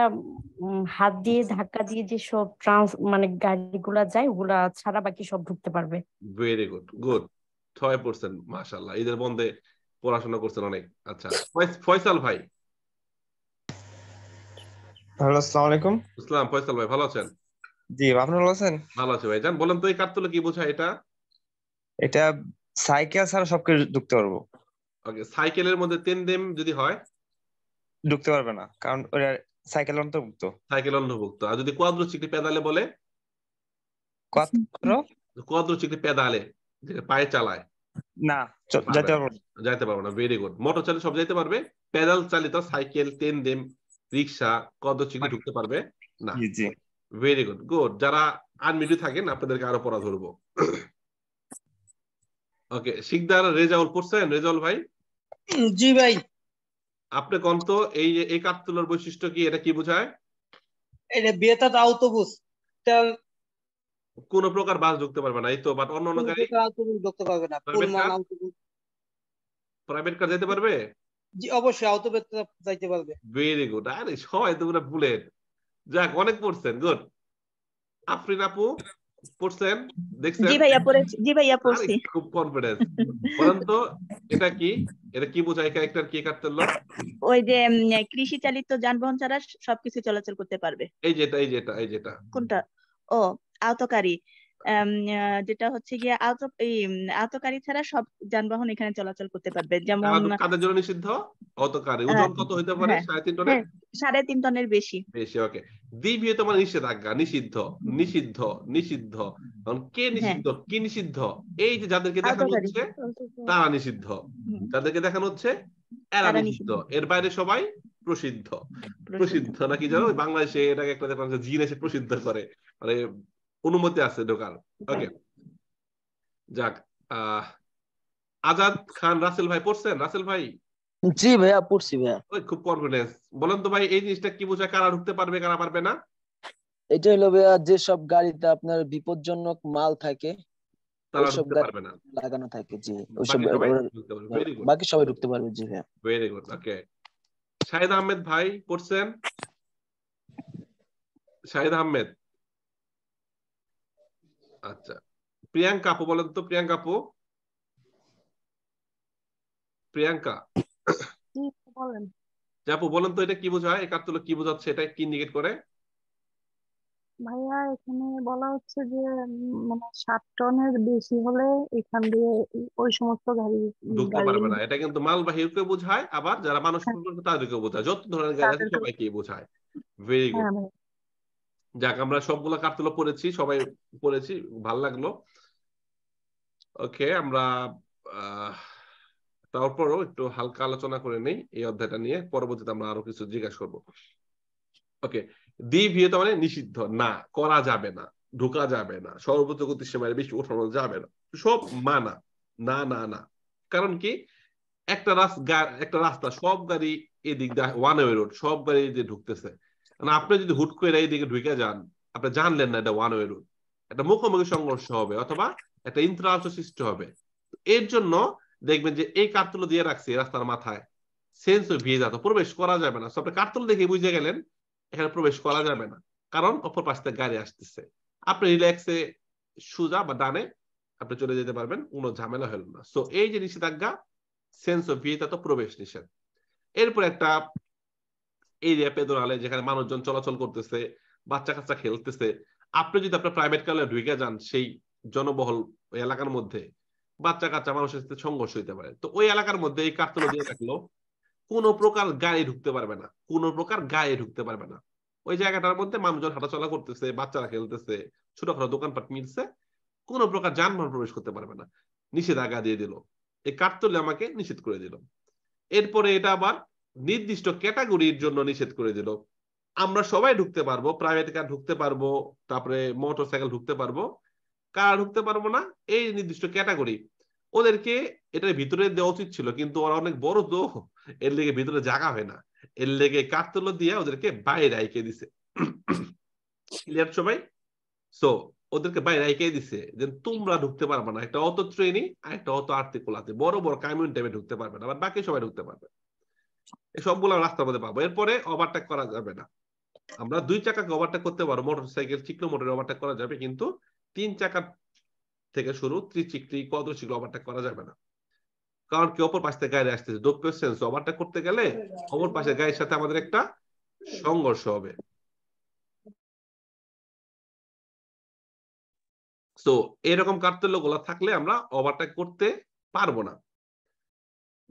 হাত দিয়ে ধাক্কা দিয়ে যে সব ট্রান্স মানে গাড়িগুলা যায় ওগুলা ছাড়া বাকি সব ঢুকতে পারবে ভেরি গুড গুড ছয় মাশাআল্লাহ ঈদের বন্ধে পড়াশোনা করছেন অনেক আচ্ছা ফয়সাল ভাই হ্যালো আসসালামু আলাইকুম ইসলাম ফয়সাল ভাই ভালো আছেন জি আপনি ভালো আছেন ভালো আছি ভাই জান বলেন তো এই কার্তুলে কি বোঝায় এটা এটা সাইকেল ছাড়া সবকিছু ঢুকতে পারবো ওকে সাইকেলের মধ্যে তেনদেম যদি হয় ঢুকতে পারবে না কারণ ওরা সাইকেল অন্তর্ভুক্ত সাইকেল অন্তর্ভুক্ত আর যদি কোয়াদ্রো চিকটি পেদালে বলে কোয়াদ্রো কোয়াদ্রো চিকটি পেদালে যেটা পায়ে চালায় না যাইতে পারবো যাইতে পারবো না ভেরি গুড মোটর চালিয়ে সব যাইতে পারবে পেদাল চালিত সাইকেল তেনদেম রিক্সা কোয়াদ্রো চিকটি ঢুকতে পারবে না জি ভেরি গুড গুড যারা আনমিডি থাকেন আপনাদেরকে আরো পড়া ধরবো ওকে শিকদার রেজাউল পড়ছেন রেজাউল ভাই জি ভাই আপনি কোন তো এই যে এই কাঠতুলোর বৈশিষ্ট্য কি এটা কি বোঝায় এটা বেতার আউটোবুস কোন প্রকার বাস ঢুকতে পারবে না এই তো বাট অন্য অন্য গাড়ি আউটোবুস ঢুকতে পারবে না প্রাইভেট কার যেতে পারবে জি অবশ্যই আউটোবুস যাইতে পারবে ভেরি গুড আরে সবাই তোমরা বুলেট যাক অনেক পড়ছেন গুড আফরিন আপু পড়ছেন দেখছেন জি ভাইয়া পড়েছি খুব কনফিডেন্স পরন্ত এটা কি এটা কি বোঝায় ক্যারেক্টার কি কাটতেল ওই যে কৃষি চালিত যানবাহন ছাড়া সবকিছু চলাচল করতে পারবে এই যেটা এই যেটা এই যেটা কোনটা ও আওতকারী যেটা হচ্ছে গিয়ে আত এই আতকারী ছাড়া সব যানবাহন এখানে চলাচল করতে পারবে যেমন কাদের জন্য নিষিদ্ধ অতকারী ওজন কত হতে পারে হ্যাঁ। সাড়ে তিন টনের হ্যাঁ, সাড়ে তিন টনের বেশি বেশি ওকে তোমার নিষেধাজ্ঞা নিষিদ্ধ নিষিদ্ধ নিষিদ্ধ কারণ কে হ্যাঁ। নিষিদ্ধ কি নিষিদ্ধ এই যে যাদেরকে দেখানো হচ্ছে তারা নিষিদ্ধ যাদেরকে দেখানো হচ্ছে এরা নিষিদ্ধ এর বাইরে সবাই প্রসিদ্ধ প্রসিদ্ধ নাকি জানো বাংলাদেশে এটাকে একটা জিন এসে প্রসিদ্ধ করে মানে অনুমতি আছে ঢোকার ওকে যাক আজাদ খান রাসেল ভাই পড়ছেন রাসেল ভাই জি ভাইয়া পড়ছি ভাইয়া ওই খুব কনফিডেন্স বলেন তো ভাই এই জিনিসটা কি বোঝায় কারা ঢুকতে পারবে কারা পারবে না এটা হলো ভাইয়া যে সব গাড়িতে আপনার বিপজ্জনক মাল থাকে তারা ঢুকতে পারবে না লাগানো থাকে জি ওইসব বাকি সবাই ঢুকতে পারবে জি ভাইয়া very good okay Shahid Ahmed ভাই পড়ছেন শাহিদ আহমেদ আচ্ছা প্রিয়াঙ্কা আপু বলেন তো প্রিয়াঙ্কা আপু প্রিয়াঙ্কা বলেন আপু বলেন তো এটা কি বোঝায় একাত্তর কি বোঝাচ্ছে এটা কি ইন্ডিকেট করে ভাইয়া এখানে বলা হচ্ছে যে মানে সাত টনের বেশি হলে এখান দিয়ে ওই সমস্ত গাড়ি ঢুকতে পারবে না এটা কিন্তু মালবাহীকে বোঝায় আবার যারা মানুষ হ্যাঁ। তাদেরকে বোঝায় যত ধরনের গাড়ি আছে সবাইকে বোঝায় হ্যাঁ, ভেরি গুড যাক আমরা সবগুলো কার্তুলো পড়েছি সবাই পড়েছি ভাল লাগলো ওকে আমরা তারপরও একটু হালকা আলোচনা করে নেই এই অধ্যায়টা নিয়ে পরবর্তীতে আমরা আরো কিছু জিজ্ঞাসা করবো ওকে দি ভিয়ে মানে নিষিদ্ধ না করা যাবে না ঢোকা যাবে না সর্বোচ্চ গতি সীমায় বেশি ওঠানো যাবে না সব মানা না না না কারণ কি একটা রাস্তা একটা রাস্তা সব গাড়ি এদিক ওয়ান ওয়ে রোড সব গাড়ি যে ঢুকতেছে কারণ আপনি যদি হুট করে এই দিকে ঢুকে যান আপনি জানলেন না এটা ওয়ান ওয়ে রুট একটা মুখোমুখি সংঘর্ষ হবে অথবা একটা ইন্ত্রাংশ সৃষ্টি হবে এর জন্য দেখবেন যে এই কার্তুলো দিয়ে রাখছে রাস্তার মাথায় সেন্স ভিয়ে যাতো প্রবেশ করা যাবে না আপনি কার্তুল দেখে বুঝে গেলেন এখানে প্রবেশ করা যাবে না কারণ অপর পাশ থেকে গাড়ি আসতেছে আপনি রিল্যাক্সে সুজা বা ডানে আপনি চলে যেতে পারবেন কোনো ঝামেলা হলো না সো এই যে নিষেধাজ্ঞা সেন্স অফ ভিয়েতা তো প্রবেশ নিষেধ এরপর একটা এরিয়া পেদোনালে যেখানে মানুষজন চলাচল করতেছে বাচ্চা কাচ্চা খেলতেছে আপনি যদি আপনার প্রাইভেট কালে ঢুকে যান সেই জনবহল এলাকার মধ্যে বাচ্চা কাচ্চা মানুষের সাথে সংঘর্ষ হইতে পারে তো ওই এলাকার মধ্যে এই কার্তলা দিয়ে থাকলো কোনো প্রকার গায়ে ঢুকতে পারবে না কোন প্রকার গায়ে ঢুকতে পারবে না ওই জায়গাটার মধ্যে মানুষজন হাঁটাচলা করতেছে বাচ্চারা খেলতেছে ছোটখাটো দোকানপাট মিলছে কোন প্রকার যানবাহন প্রবেশ করতে পারবে না নিষেধাজ্ঞা দিয়ে দিল এই কার্তলে আমাকে নিষেধ করে দিল এরপরে এটা আবার নির্দিষ্ট ক্যাটাগরির জন্য নিষেধ করে দিল আমরা সবাই ঢুকতে পারবো প্রাইভেট কার ঢুকতে পারবো তারপরে মোটর সাইকেল ঢুকতে পারবো কার ঢুকতে পারবো না এই নির্দিষ্ট ক্যাটাগরি ওদেরকে এটার ভিতরে দেওয়া উচিত ছিল কিন্তু ওরা অনেক বড় তো এর লেগে ভিতরে জায়গা হয় না এর লেগে কাতলো দিয়ে ওদেরকে বাইরে আইকে দিছে ক্লিয়ার সবাই সো ওদেরকে বাইরে আইকে দিছে যে তোমরা ঢুকতে পারবে না একটা অত ট্রেনিং আর একটা অত আর্টিকুলাতে বড় বড় কামিউন টাইমে ঢুকতে পারবে না বাকি সবাই ঢুকতে পারবে সবগুলো রাস্তার মধ্যে পাবো এরপরে ওভারটেক করা যাবে না আমরা দুই চাকাকে ওভারটেক করতে পারবো মোটর সাইকেল চিকনো মোটর ওভারটেক করা যাবে কিন্তু তিন চাকার থেকে শুরু ত্রিচিকটি কদচিকটি ওভারটেক করা যাবে না কারণ কি অপর পাশ থেকে গাড়ি আসতেছে ডোপের সেন্স ওভারটেক করতে গেলে অপর পাশে গাড়ির সাথে আমাদের একটা সংঘর্ষ হবে তো এরকম কার্তল্য গুলা থাকলে আমরা ওভারটেক করতে পারবো না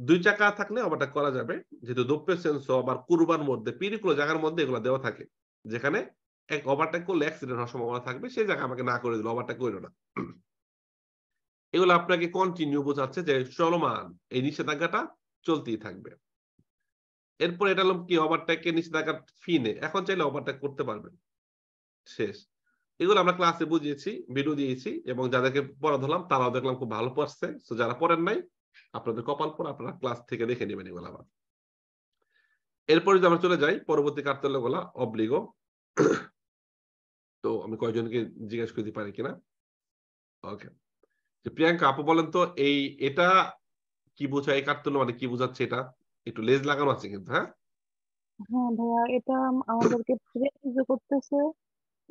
দুই চাকা থাকলে অবাটা করা যাবে যেহেতু দোপ্য সেন্স আবার কুরবার মধ্যে পিরিকুলো জায়গার মধ্যে এগুলো দেওয়া থাকে যেখানে এক ওভারটেক করলে অ্যাক্সিডেন্ট হওয়ার সম্ভাবনা থাকবে সেই জায়গা আমাকে না করে দিল ওভারটেক করিল না এগুলো আপনাকে কন্টিনিউ বোঝাচ্ছে যে চলমান এই নিষেধাজ্ঞাটা চলতেই থাকবে এরপর এটা হলো কি ওভারটেকের নিষেধাজ্ঞা ফি এখন চাইলে ওভারটেক করতে পারবেন শেষ এগুলো আমরা ক্লাসে বুঝিয়েছি ভিডিও দিয়েছি এবং যাদেরকে পড়া ধরলাম তারাও দেখলাম খুব ভালো পড়ছে তো যারা পড়েন নাই আপনাদের কপাল পর আপনারা ক্লাস থেকে দেখে নেবেন এগুলো আবার এরপরে যদি আমরা চলে যাই পরবর্তী কার্তাল্য গোলা অবলিগো তো আমি কয়জনকে জিজ্ঞেস করতে পারি কিনা ওকে যে প্রিয়াঙ্কা আপু বলেন তো এই এটা কি বোঝায় এই কার্তুল্য মানে কি বোঝাচ্ছে এটা একটু লেজ লাগানো আছে কিন্তু হ্যাঁ হ্যাঁ ভাইয়া এটা আমাদেরকে করতেছে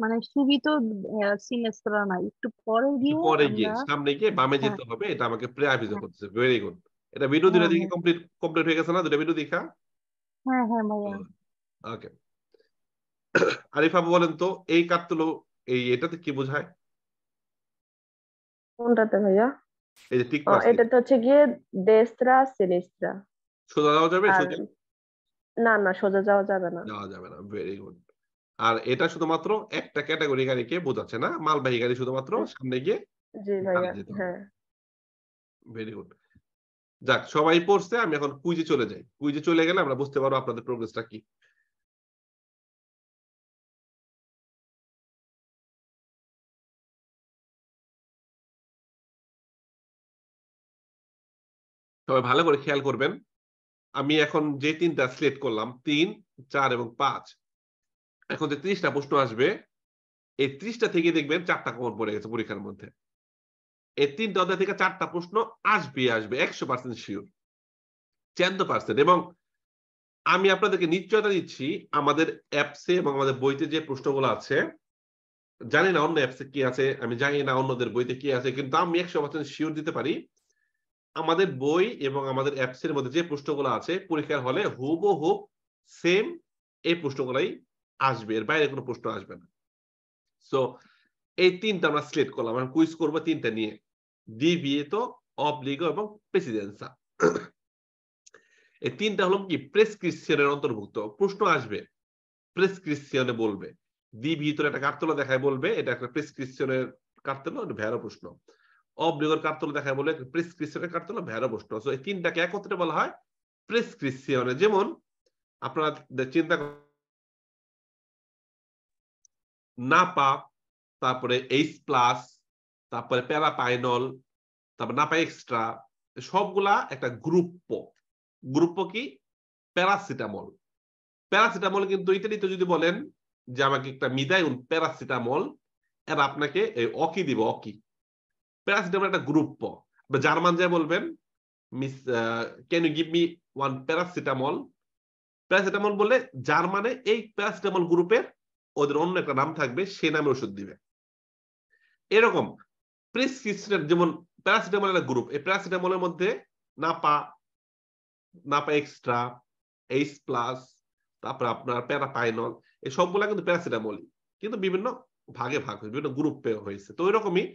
মানে সুবি তো সিনেস্ট্রা নাই একটু পরে গিয়ে পরে গিয়ে সামনে গিয়ে বামে হ্যাঁ। যেতে হবে এটা আমাকে আবিজ হ্যাঁ। করতেছে ভেরি গুড এটা ভিডিও দুটা দিকে কমপ্লিট কমপ্লিট হয়ে গেছে না দুটো ভিডিও দেখা হ্যাঁ হ্যাঁ ভাইয়া ওকে আরিফ আবু বলেন তো এই কাটতুলো এই এটাতে কি বোঝায় কোনটাতে ভাইয়া এই যে টিক মার্ক এটা তো হচ্ছে গিয়ে দেস্ত্রা সিনেস্ট্রা সোজা যাওয়া যাবে সোজা না না সোজা যাওয়া যাবে না যাওয়া যাবে না ভেরি গুড আর এটা শুধুমাত্র একটা ক্যাটাগরি গাড়িকে বোঝাচ্ছে না মালবাহী গাড়ি শুধুমাত্র সামনে গিয়ে ভেরি গুড হ্যাঁ। যাক সবাই পড়ছে আমি এখন কুইজে চলে যাই কুইজে চলে গেলে আমরা বুঝতে পারবো আপনাদের প্রোগ্রেসটা কি সবাই ভালো করে খেয়াল করবেন আমি এখন যে তিনটা সিলেক্ট করলাম তিন চার এবং পাঁচ এখন যে ত্রিশটা প্রশ্ন আসবে এই ত্রিশটা থেকে দেখবেন চারটা কমন পড়ে গেছে পরীক্ষার মধ্যে এই তিনটা অধ্যায় থেকে চারটা প্রশ্ন আসবে আসবে একশো পার্সেন্ট শিওর চ্যান্ত পার্সেন্ট এবং আমি আপনাদেরকে নিশ্চয়তা দিচ্ছি আমাদের অ্যাপসে এবং আমাদের বইতে যে প্রশ্নগুলো আছে জানি না অন্য অ্যাপসে কি আছে আমি জানি না অন্যদের বইতে কি আছে কিন্তু আমি একশো পার্সেন্ট শিওর দিতে পারি আমাদের বই এবং আমাদের অ্যাপসের মধ্যে যে প্রশ্নগুলো আছে পরীক্ষার হলে হুব হুব সেম এই প্রশ্নগুলাই আসবে এর বাইরে কোনো প্রশ্ন আসবে না সো এই তিনটা আমরা সিলেক্ট করলাম আমি কুইজ করবো তিনটা নিয়ে ডিবিএ তো অবলিগ এবং প্রেসিডেন্সা এই তিনটা হলো কি প্রেসক্রিপশনের অন্তর্ভুক্ত প্রশ্ন আসবে প্রেসক্রিপশনে বলবে দি ভিতরে একটা কার্তলা দেখায় বলবে এটা একটা প্রেসক্রিপশনের কার্তলা ভেড়া প্রশ্ন অবলিগর কার্তলা দেখায় বলে প্রেসক্রিপশনের কার্তলা ভেড়া প্রশ্ন এই তিনটাকে একত্রে বলা হয় প্রেসক্রিপশনে যেমন আপনারা চিন্তা নাপা তারপরে এইচ প্লাস তারপরে প্যারাপাইনল তারপর নাপা এক্সট্রা সবগুলা একটা গ্রুপ গ্রুপ কি প্যারাসিটামল প্যারাসিটামল কিন্তু তো যদি বলেন যে আমাকে একটা মিদায়ুন প্যারাসিটামল এর আপনাকে এই অকি দিব অকি প্যারাসিটামল একটা গ্রুপ প জার্মান যা বলবেন miss can you give me one paracetamol paracetamol বলে জার্মানে এই প্যারাসিটামল গ্রুপের ওদের অন্য একটা নাম থাকবে সে নামে ওষুধ দিবে এরকম প্রেসক্রিপশনের যেমন প্যারাসিটামল একটা গ্রুপ এই প্যারাসিটামলের মধ্যে Napa Napa extra H plus তারপর আপনার প্যারাপাইনল এই সবগুলা কিন্তু প্যারাসিটামলই কিন্তু বিভিন্ন ভাগে ভাগ হয়েছে বিভিন্ন গ্রুপে হয়েছে তো ওইরকমই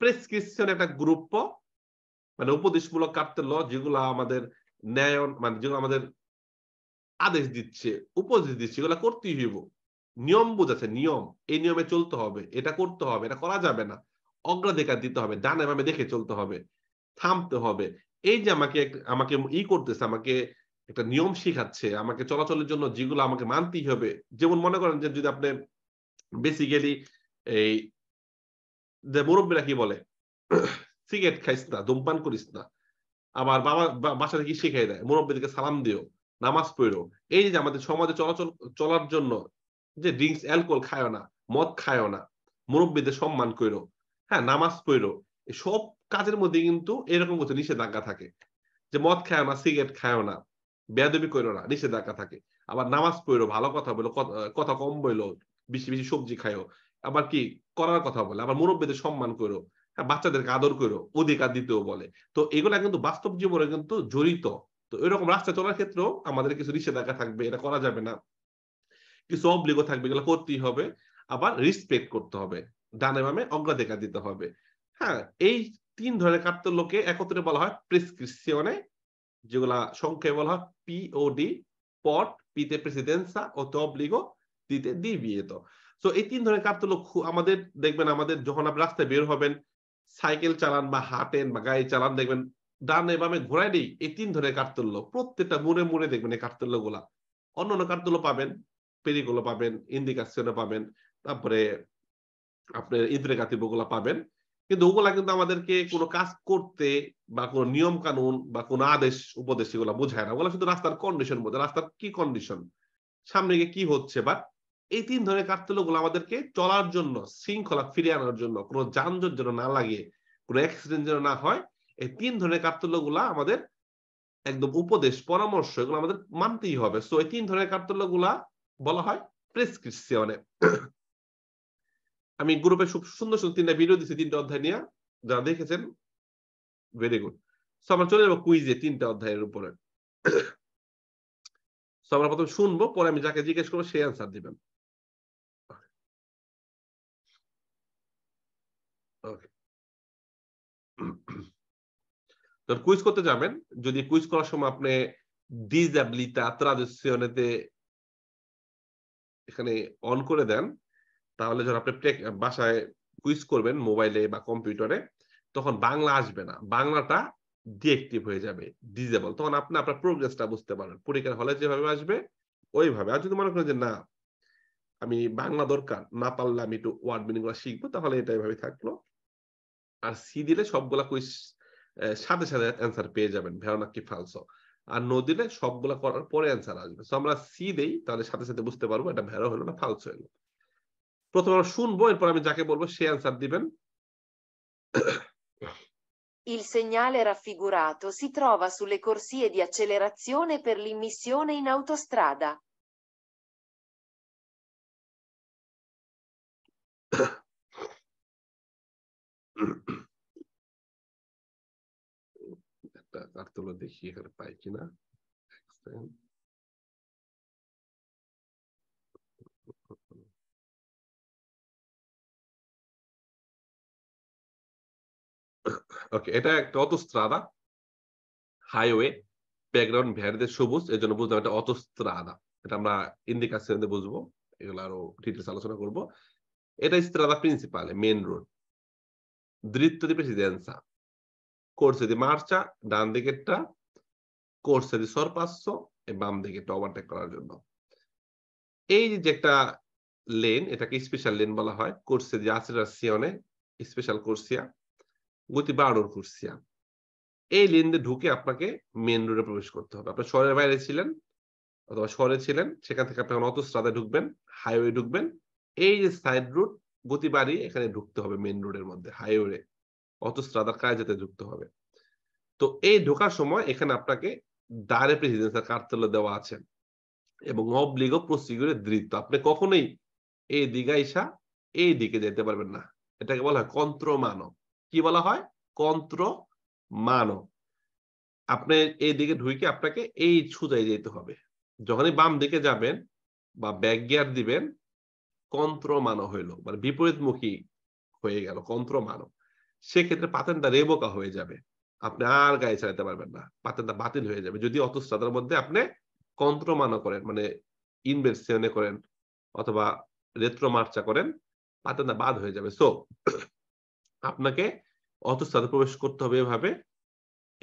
প্রেসক্রিপশন একটা গ্রুপ মানে উপদেশমূলক ল যেগুলো আমাদের ন্যায় মানে যেগুলো আমাদের আদেশ দিচ্ছে উপদেশ দিচ্ছে এগুলো করতেই হইব নিয়ম বোঝাচ্ছে নিয়ম এই নিয়মে চলতে হবে এটা করতে হবে এটা করা যাবে না অগ্রাধিকার দিতে হবে ডান এভাবে দেখে চলতে হবে থামতে হবে এই যে আমাকে আমাকে ই করতেছে আমাকে একটা নিয়ম শিখাচ্ছে আমাকে চলাচলের জন্য যেগুলো আমাকে মানতেই হবে যেমন মনে করেন যে যদি আপনি বেসিক্যালি এই যে মুরব্বীরা কি বলে সিগারেট খাইস না ধূমপান করিস না আবার বাবা বাসা থেকে শিখাই দেয় মুরব্বীদেরকে সালাম দিও নামাজ পড়ো এই যে আমাদের সমাজে চলাচল চলার জন্য যে ড্রিঙ্কস অ্যালকোহল খায়ও না মদ খায়ও না মুরব্বীদের সম্মান করো হ্যাঁ নামাজ পড়ো সব কাজের মধ্যে কিন্তু এরকম কিছু নিষেধাজ্ঞা থাকে যে মদ খায় না সিগারেট খায়ও না বেদবি করো না নিষেধাজ্ঞা থাকে আবার নামাজ পড়ো ভালো কথা বলো কথা কম বলো বেশি বেশি সবজি খায়ও আবার কি করার কথা বলে আবার মুরব্বীদের সম্মান করো হ্যাঁ বাচ্চাদেরকে আদর করো অধিকার দিতেও বলে তো এগুলা কিন্তু বাস্তব জীবনে কিন্তু জড়িত তো এরকম রাস্তা চলার ক্ষেত্রেও আমাদের কিছু নিষেধাজ্ঞা থাকবে এটা করা যাবে না কিছু অবলিগো থাকবে এগুলো করতেই হবে আবার রিসপেক্ট করতে হবে ডানে বামে অগ্রাধিকার দিতে হবে হ্যাঁ এই তিন ধরনের কাপ্তর লোকে একত্রে বলা হয় প্রেসক্রিপশনে যেগুলা সংখ্যায় বলা হয় পিওডি পট পিতে প্রেসিডেন্সা ও তবলিগো দিতে দিবিয়ে তো এই তিন ধরনের কাপ্তর লোক আমাদের দেখবেন আমাদের যখন আপনি রাস্তায় বের হবেন সাইকেল চালান বা হাঁটেন বা গাড়ি চালান দেখবেন ডানে বামে ঘোরায় নেই এই তিন ধরনের কাপ্তর লোক প্রত্যেকটা মুড়ে মুড়ে দেখবেন এই কার্তল্য গুলা অন্য অন্য কাপ্তর লোক পাবেন পেরিগুলো পাবেন ইন্ডিকাসিয়নে পাবেন তারপরে আপনার ইন্দ্রেগাতিবগুলো পাবেন কিন্তু ওগুলা কিন্তু আমাদেরকে কোনো কাজ করতে বা কোনো নিয়ম কানুন বা কোনো আদেশ উপদেশ এগুলো বোঝায় না ওগুলো শুধু রাস্তার কন্ডিশন বোঝায় রাস্তার কি কন্ডিশন সামনে গিয়ে কি হচ্ছে বা এই তিন ধরনের গুলো আমাদেরকে চলার জন্য শৃঙ্খলা ফিরে আনার জন্য কোনো যানজট যেন না লাগে কোনো অ্যাক্সিডেন্ট যেন না হয় এই তিন ধরনের কার্তুলোগুলা আমাদের একদম উপদেশ পরামর্শ এগুলো আমাদের মানতেই হবে সো এই তিন ধরনের গুলা বলা হয় প্রেসক্রিপশনে আমি গ্রুপে খুব সুন্দর সুন্দর তিনটা ভিডিও দিচ্ছি তিনটা অধ্যায় নিয়ে যা দেখেছেন ভেরি গুড সো আমরা চলে যাবো কুইজে তিনটা অধ্যায়ের উপরে সো আমরা প্রথম শুনবো পরে আমি যাকে জিজ্ঞেস করবো সেই আনসার দিবেন কুইজ করতে যাবেন যদি কুইজ করার সময় আপনি ডিজাবিলিতা traduzione এখানে অন করে দেন তাহলে যখন আপনি বাসায় কুইজ করবেন মোবাইলে বা কম্পিউটারে তখন বাংলা আসবে না বাংলাটা ডিএক্টিভ হয়ে যাবে ডিজেবল তখন আপনি আপনার প্রোগ্রেসটা বুঝতে পারবেন পরীক্ষার হলে যেভাবে আসবে ওইভাবে আর যদি মনে করেন যে না আমি বাংলা দরকার না পারলে আমি একটু ওয়ার্ড মিনিং গুলো শিখবো তাহলে এটা এভাবে থাকলো আর সি দিলে সবগুলা কুইজ সাথে সাথে অ্যান্সার পেয়ে যাবেন ভেরোনা কি ফালসো আর নো দিলে সবগুলা করার পরে অ্যান্সার আসবে তো আমরা সি দেই তাহলে সাথে সাথে বুঝতে পারবো এটা ভেরো হলো না ফালস হলো প্রথমে আমরা শুনবো এরপর আমি যাকে বলবো সে অ্যান্সার দিবেন Il segnale raffigurato si trova sulle corsie di accelerazione per l'immissione in autostrada. একটা কারতলা দেখি এখানে পাই কিনা ওকে এটা একটা অতস্ত্রাদা হাইওয়ে ব্যাকগ্রাউন্ড ভ্যারিদের সবুজ এর জন্য বুঝলাম এটা অতস্ত্রাদা এটা আমরা ইন্ডিকাশনে বুঝবো এগুলো আরো ডিটেলস আলোচনা করব এটা ইস্ত্রাদা প্রিন্সিপাল মেন রোড দ্রিত্ব সিজেন্সা করছে দি মার্চা ডান দিকেরটা কোর্স দি sorpasso বাম দিকে ওভারটেক করার জন্য এই যে একটা লেন এটাকে স্পেশাল লেন বলা হয় করছে যে সিয়নে স্পেশাল কোর্সিয়া গতি বাড়ুর কোর্সিয়া এই লেন দিয়ে ঢুকে আপনাকে মেন রোডে প্রবেশ করতে হবে আপনি শহরের বাইরে ছিলেন অথবা শহরে ছিলেন সেখান থেকে আপনি অতস্রাদে ঢুকবেন হাইওয়ে ঢুকবেন এই যে সাইড রুট গতি বাড়িয়ে এখানে ঢুকতে হবে মেন রোডের মধ্যে হাইওয়ে অথচ তাদের কায়জাতে যুক্ত হবে তো এই ঢোকার সময় এখানে আপনাকে দারে প্রেসিডেন্সের কার্যালয় দেওয়া আছে এবং অবলিগ প্রসিকিউরের দৃত্ব আপনি কখনোই এই দিকে এই দিকে যেতে পারবেন না এটাকে বলা হয় কন্ত্র মানব কি বলা হয় কন্ত্র মানব আপনি এই দিকে ঢুইকে আপনাকে এই সুজাই যেতে হবে যখনই বাম দিকে যাবেন বা ব্যাক গিয়ার দিবেন কন্ত্র মানব হইল মানে বিপরীতমুখী হয়ে গেল কন্ত্র মানব সেক্ষেত্রে পাতেনটা রেবোকা হয়ে যাবে আপনি আর গায়ে চালাতে পারবেন না পাতেনটা বাতিল হয়ে যাবে যদি অতস্থাতার মধ্যে আপনি কন্ত্রমান করেন মানে ইনভেস্টিয়নে করেন অথবা রেত্র মার্চা করেন পাতেনটা বাদ হয়ে যাবে সো আপনাকে অতস্থাতে প্রবেশ করতে হবে এভাবে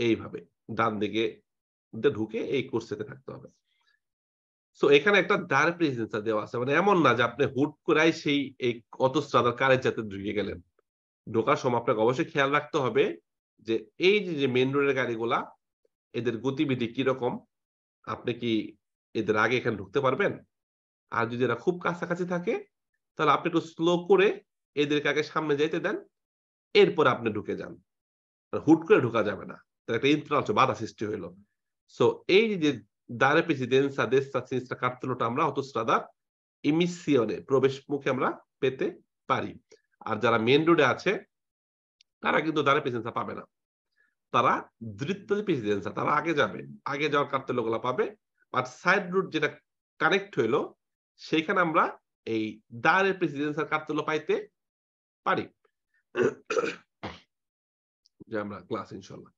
এইভাবে ডান দিকে ঢুকে এই কোর্সেতে থাকতে হবে সো এখানে একটা ডার প্রেজেন্সা দেওয়া আছে মানে এমন না যে আপনি হুট করাই সেই এই অতস্থাতার কারের যাতে ঢুকে গেলেন ঢোকার সময় আপনাকে অবশ্যই খেয়াল রাখতে হবে যে এই যে মেন রোডের গাড়িগুলা এদের গতিবিধি কিরকম আপনি কি এদের আগে এখানে ঢুকতে পারবেন আর যদি এরা খুব কাছাকাছি থাকে তাহলে আপনি একটু স্লো করে এদেরকে আগে সামনে যাইতে দেন এরপর আপনি ঢুকে যান হুট করে ঢুকা যাবে না তার একটা ইন্টারনাল বাধা সৃষ্টি হইলো সো এই যে দ্বারে পিছিয়ে দেনসা দেশটা সিনিসটা কাটতেলোটা আমরা অতস্রাদা ইমিসিয়নে প্রবেশ মুখে আমরা পেতে পারি আর যারা মেন রোডে আছে তারা কিন্তু তারা প্রেসিডেন্সা পাবে না তারা দৃত্ত প্রেসিডেন্সা তারা আগে যাবে আগে যাওয়ার কার্তে লোকগুলো পাবে বাট সাইড রুট যেটা কানেক্ট হইলো সেইখানে আমরা এই দাঁড়ে প্রেসিডেন্সার কার্তুলো পাইতে পারি যে আমরা ক্লাস ইনশাল্লাহ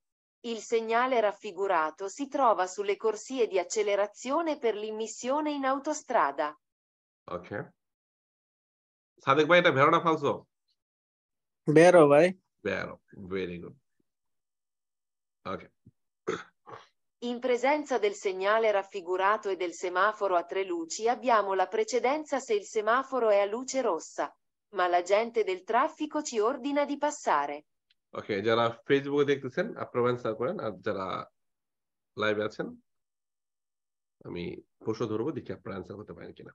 Il segnale raffigurato si trova sulle corsie di accelerazione per l'immissione in autostrada. Okay. Sadek ভাই এটা ভেরোনা ফালসো Vero, vai. Vero, very good. Ok. In presenza del segnale raffigurato e del semaforo a tre luci abbiamo la precedenza se il semaforo è a luce rossa, ma l'agente del traffico ci ordina di passare. Okay যারা ফেসবুকে দেখতেছেন আপনারা answer la live action. Mi আছেন আমি প্রশ্ন ধরবো দেখি আপনারা অ্যান্সার করতে পারেন কিনা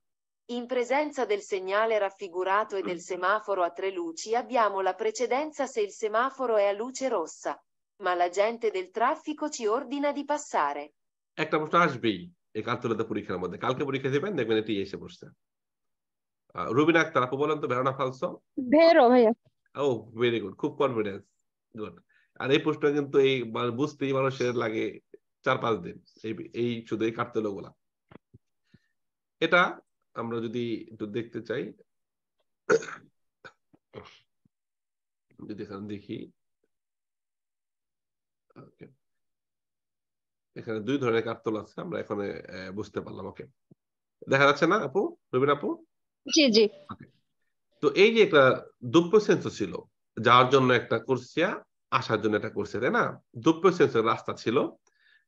in presenza del segnale raffigurato e del mm. semaforo a tre luci abbiamo la precedenza se il semaforo è a luce rossa, ma l'agente del traffico ci ordina di passare. একটা প্রশ্ন আসবেই এই কালতুলাতে পরীক্ষার মধ্যে কালকে পরীক্ষা দিবেন দেখবেন এটি এসে পড়ছে রুবিন আক্তার আপু বলেন তো ভেরো না ফালসো ভেরো ভাইয়া ও ভেরি গুড খুব কনফিডেন্স গুড আর এই প্রশ্ন কিন্তু এই বুঝতেই মানুষের লাগে চার পাঁচ দিন এই এই শুধু এই কাটতে গুলা এটা আমরা যদি একটু দেখতে চাই যদি এখানে দেখি এখানে দুই ধরনের কার্তল আছে আমরা এখানে বুঝতে পারলাম ওকে দেখা যাচ্ছে না আপু রবীন্দ্র আপু জি জি তো এই যে একটা দুপ্য সেন্স ছিল যাওয়ার জন্য একটা কুরসিয়া আসার জন্য একটা কুরসিয়া তাই না দুপ্য সেন্সের রাস্তা ছিল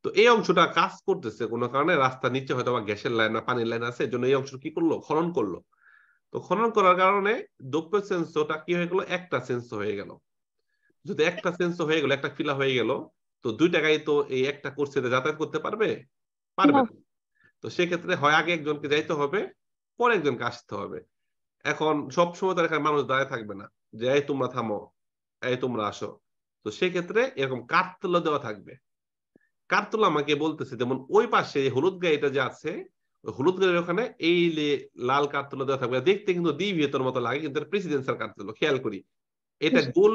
তো এই অংশটা কাজ করতেছে কোনো কারণে রাস্তা নিচে হয়তো বা গ্যাসের লাইন বা পানির লাইন আছে এজন্য এই অংশ কি করলো খনন করলো তো খনন করার কারণে দ্রব্য সেন্সটা কি হয়ে গেল একটা সেন্স হয়ে গেল যদি একটা সেন্স হয়ে গেল একটা ফিলা হয়ে গেল তো দুই গাড়ি তো এই একটা কোর্সে যাতায়াত করতে পারবে পারবে তো সেক্ষেত্রে হয় আগে একজনকে যাইতে হবে পরে একজনকে আসতে হবে এখন সব সময় তার এখানে মানুষ দাঁড়িয়ে থাকবে না যে এই তোমরা থামো এই তোমরা আসো তো সেক্ষেত্রে এরকম কাঠতলা দেওয়া থাকবে কার্তুল আমাকে বলতেছে যেমন ওই পাশে হলুদ গাড়িটা যে আছে হলুদ গাড়ির ওখানে এই লাল কার্তুলা দেওয়া থাকবে দেখতে কিন্তু দ্বিবিয়তর মতো লাগে কিন্তু প্রেসিডেন্সার কার্তুল খেয়াল করি এটা গোল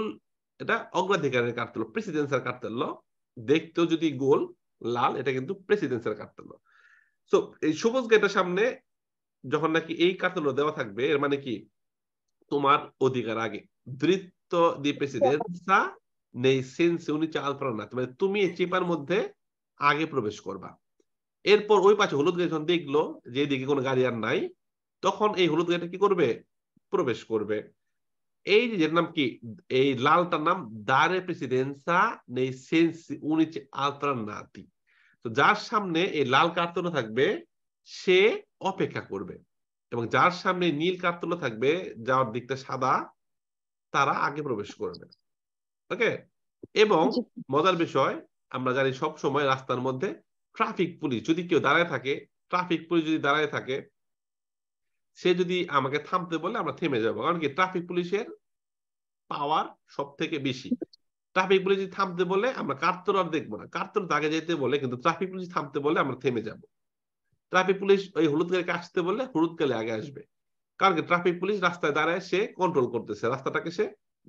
এটা অগ্রাধিকারের কার্তুল প্রেসিডেন্সার কার্তুল্য দেখতেও যদি গোল লাল এটা কিন্তু প্রেসিডেন্সার কার্তুল্য সো এই সবুজ গেটের সামনে যখন নাকি এই কার্তুল্য দেওয়া থাকবে এর মানে কি তোমার অধিকার আগে দৃত্ব দি প্রেসিডেন্সা হ্যাঁ। নেই সেন্স উনি চাল পারো না মানে তুমি চিপার মধ্যে আগে প্রবেশ করবা এরপর ওই পাশে হলুদ গাড়ি যখন দেখলো যে দিকে কোনো গাড়ি আর নাই তখন এই হলুদ গাড়িটা কি করবে প্রবেশ করবে এই যে নাম কি এই লালটার নাম দারে প্রেসিডেন্সা নেই সেন্সি উনিচে আলটারনাতি তো যার সামনে এই লাল কার্তলো থাকবে সে অপেক্ষা করবে এবং যার সামনে নীল কার্তলো থাকবে যার দিকটা সাদা তারা আগে প্রবেশ করবে ওকে এবং মজার বিষয় আমরা জানি সব সময় রাস্তার মধ্যে ট্রাফিক পুলিশ যদি কেউ দাঁড়ায় থাকে ট্রাফিক পুলিশ যদি দাঁড়ায় থাকে সে যদি আমাকে থামতে বলে আমরা থেমে যাবো কারণ কি ট্রাফিক পুলিশের পাওয়ার সব থেকে বেশি ট্রাফিক পুলিশ যদি থামতে বলে আমরা কার্তর আর দেখবো না কার্তর দাগে যেতে বলে কিন্তু ট্রাফিক পুলিশ থামতে বলে আমরা থেমে যাব ট্রাফিক পুলিশ ওই হলুদ গাড়িকে আসতে বলে হলুদ গালে আগে আসবে কারণ কি ট্রাফিক পুলিশ রাস্তায় দাঁড়ায় সে কন্ট্রোল করতেছে রাস্তাটাকে সে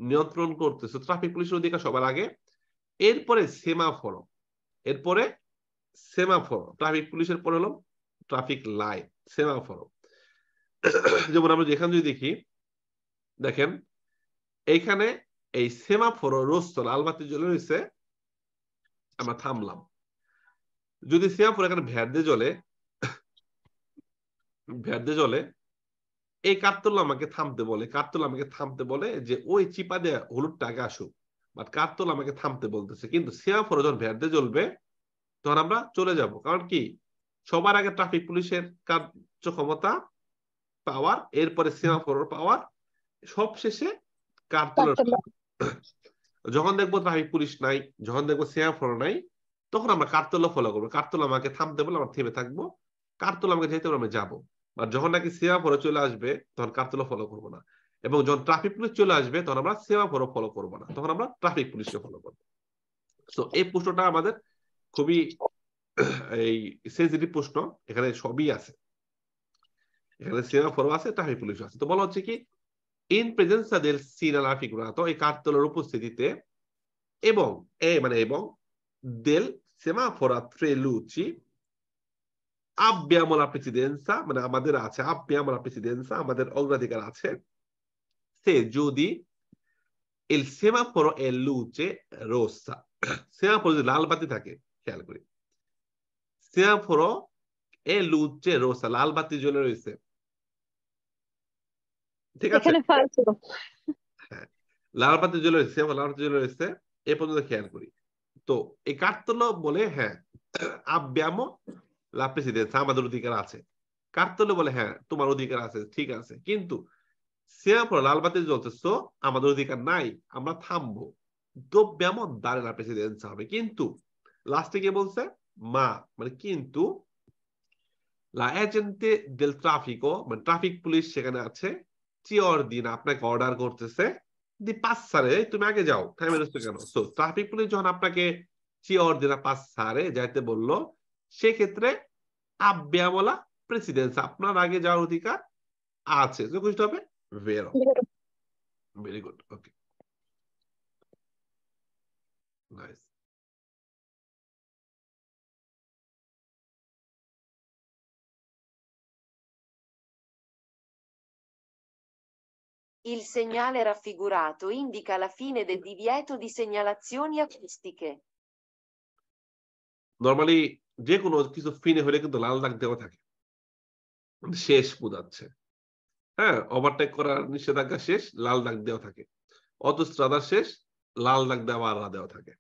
নিয়ন্ত্রণ করতেছে ট্রাফিক পুলিশের অধিকার সবার আগে এরপরে সেমাফোরো এরপরে সেমাফোরো ট্রাফিক পুলিশের পরে হলো ট্রাফিক লাইট সেমাফোরো যেমন আমরা যেখানে যদি দেখি দেখেন এইখানে এই সেমাফোরো রোস্তল আলবাতি জ্বলে রয়েছে আমরা থামলাম যদি সেমাফোর এখানে ভ্যাট দিয়ে জ্বলে দিয়ে জ্বলে এই কাতল আমাকে থামতে বলে কাতল আমাকে থামতে বলে যে ওই চিপা দেয়া হলুদ টাকা আসুক বাট কাতল আমাকে থামতে বলতেছে কিন্তু সিয়া ফরজন ভ্যাটে জ্বলবে তখন আমরা চলে যাব কারণ কি সবার আগে ট্রাফিক পুলিশের কার্য ক্ষমতা পাওয়ার এরপরে সিমাফোর পাওয়ার সবশেষে কার্তলার যখন দেখবো ট্রাফিক পুলিশ নাই যখন দেখবো সিমাফোর নাই তখন আমরা কার্তলা ফলো করবো কার্তলা আমাকে থামতে বলে আমরা থেমে থাকবো কার্তলা আমাকে যেতে বলে আমরা যাবো আর যখন নাকি সিমাফোরে চলে আসবে তখন কার্তলা ফলো করবো না এবং যখন ট্রাফিক পুলিশ চলে আসবে তখন আমরা সেমাফোরও ফলো করবো না তখন আমরা ট্রাফিক পুলিশকে ফলো করবো তো এই প্রশ্নটা আমাদের খুবই এই সেন্সিটিভ প্রশ্ন এখানে সবই আছে এখানে সেমাফোরও আছে ট্রাফিক পুলিশ আছে তো বলা হচ্ছে কি ইন প্রেজেন্স তাদের সিনালা ফিগুরাতো এই কার্তলের উপস্থিতিতে এবং এ মানে এবং দেল সেমা সেমাফোরা ত্রেলুচি আব্যামলা প্রেসিডেন্সা মানে আমাদের আছে আব্যামলা প্রেসিডেন্সা আমাদের অগ্রাধিকার আছে se যদি il semaforo è luce rossa. Semaforo যদি লাল বাতি থাকে খেয়াল করি semaforo è luce rossa লাল বাতি জ্বলে রয়েছে ঠিক আছে এখানে ফালস লাল বাতি জ্বলে রয়েছে লাল বাতি জ্বলে রয়েছে এ পর্যন্ত খেয়াল করি তো এই কার্তল বলে হ্যাঁ আব্যাম লাপ্রেসিডেন্স আমাদের অধিকার আছে কার্তল বলে হ্যাঁ তোমার অধিকার আছে ঠিক আছে কিন্তু সিয়াম হলো লাল বাতি জ্বলতেছ আমাদের অধিকার নাই আমরা থামবো দ্রব্যামন দাঁড়ে না প্রেসিডেন্ট হবে কিন্তু লাস্টে কে বলছে মা মানে কিন্তু লা এজেন্টে দেল ট্রাফিকও মানে ট্রাফিক পুলিশ সেখানে আছে চিওর দিন আপনাকে অর্ডার করতেছে দি পাস সারে তুমি আগে যাও টাইম কেন সো ট্রাফিক পুলিশ যখন আপনাকে চিওর দিনা পাস সারে যাইতে বললো সেক্ষেত্রে আব্যামলা প্রেসিডেন্স আপনার আগে যাওয়ার অধিকার আছে খুশি হবে Vero. Very good. Okay. Nice. Il segnale raffigurato indica la fine del divieto di segnalazioni acustiche. Normally যে কোনো কিছু ফিনে হলে কিন্তু লাল দাগ দেওয়া থাকে শেষ বোঝাচ্ছে হ্যাঁ ওভারটেক করার নিষেধাজ্ঞা শেষ লাল দাগ দেওয়া থাকে অটোস্ট্রাদা শেষ লাল দাগ দেওয়া আর দেওয়া থাকে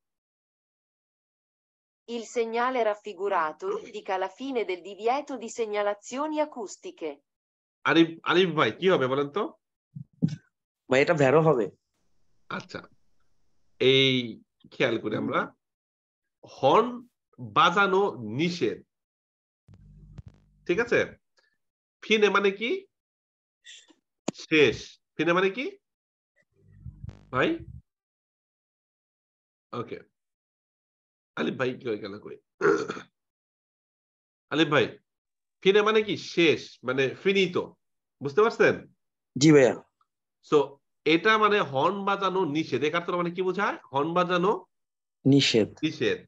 Il segnale raffigurato indica la fine del divieto di segnalazioni acustiche. Arif Arif ভাই কি হবে বলেন তো ভাই এটা ভেরো হবে আচ্ছা এই খেয়াল করি আমরা হর্ন বাজানো নিষেধ ঠিক আছে ফিনে মানে কি শেষ ফিনে মানে কি ভাই ওকে আলিফ ভাই কি গেল কই আলিফ ভাই ফিনে মানে কি শেষ মানে ফিনিত বুঝতে পারছেন জি ভাইয়া সো এটা মানে হর্ন বাজানো নিষেধ এ কার্তন মানে কি বোঝায় হর্ন বাজানো নিষেধ নিষেধ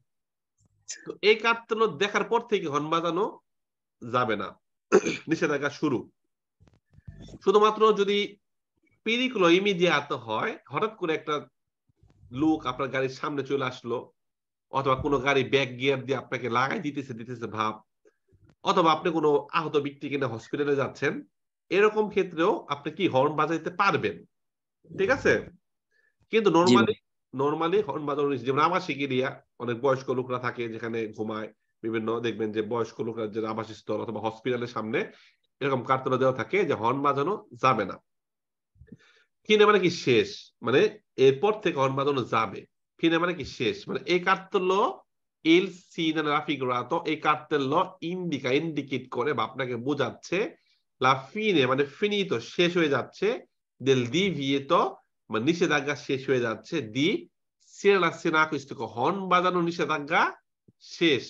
তো এই কার্তন দেখার পর থেকে হর্ন বাজানো যাবে না নিষেধাজ্ঞা শুরু শুধুমাত্র যদি পেরিকুলো ইমিডিয়াত হয় হঠাৎ করে একটা লোক আপনার গাড়ির সামনে চলে আসলো অথবা কোনো গাড়ি ব্যাক গিয়ার দিয়ে আপনাকে লাগাই দিতেছে দিতেছে ভাব অথবা আপনি কোনো আহত ব্যক্তিকে নিয়ে হসপিটালে যাচ্ছেন এরকম ক্ষেত্রেও আপনি কি হর্ন বাজাইতে পারবেন ঠিক আছে কিন্তু নর্মালি নর্মালি হর্ন বাজানো যেমন আবাসিক এরিয়া অনেক বয়স্ক লোকরা থাকে যেখানে ঘুমায় বিভিন্ন দেখবেন যে বয়স্ক লোকরা যে আবাসিক স্থল অথবা হসপিটালের সামনে এরকম কার্তরা দেওয়া থাকে যে হর্ন বাজানো যাবে না কিনে মানে কি শেষ মানে এরপর থেকে হর্ন বাজানো যাবে কিনে মানে কি শেষ মানে এই কার্তল্য এল সিন রাফিগুরাতো এই কার্তল্য ইন্ডিকা ইন্ডিকেট করে বা আপনাকে বোঝাচ্ছে লাফিনে মানে ফিনিত শেষ হয়ে যাচ্ছে দেল দি ভিয়ে তো মানে নিষেধাজ্ঞা শেষ হয়ে যাচ্ছে দি সিরা সিনা হর্ন বাজানো নিষেধাজ্ঞা শেষ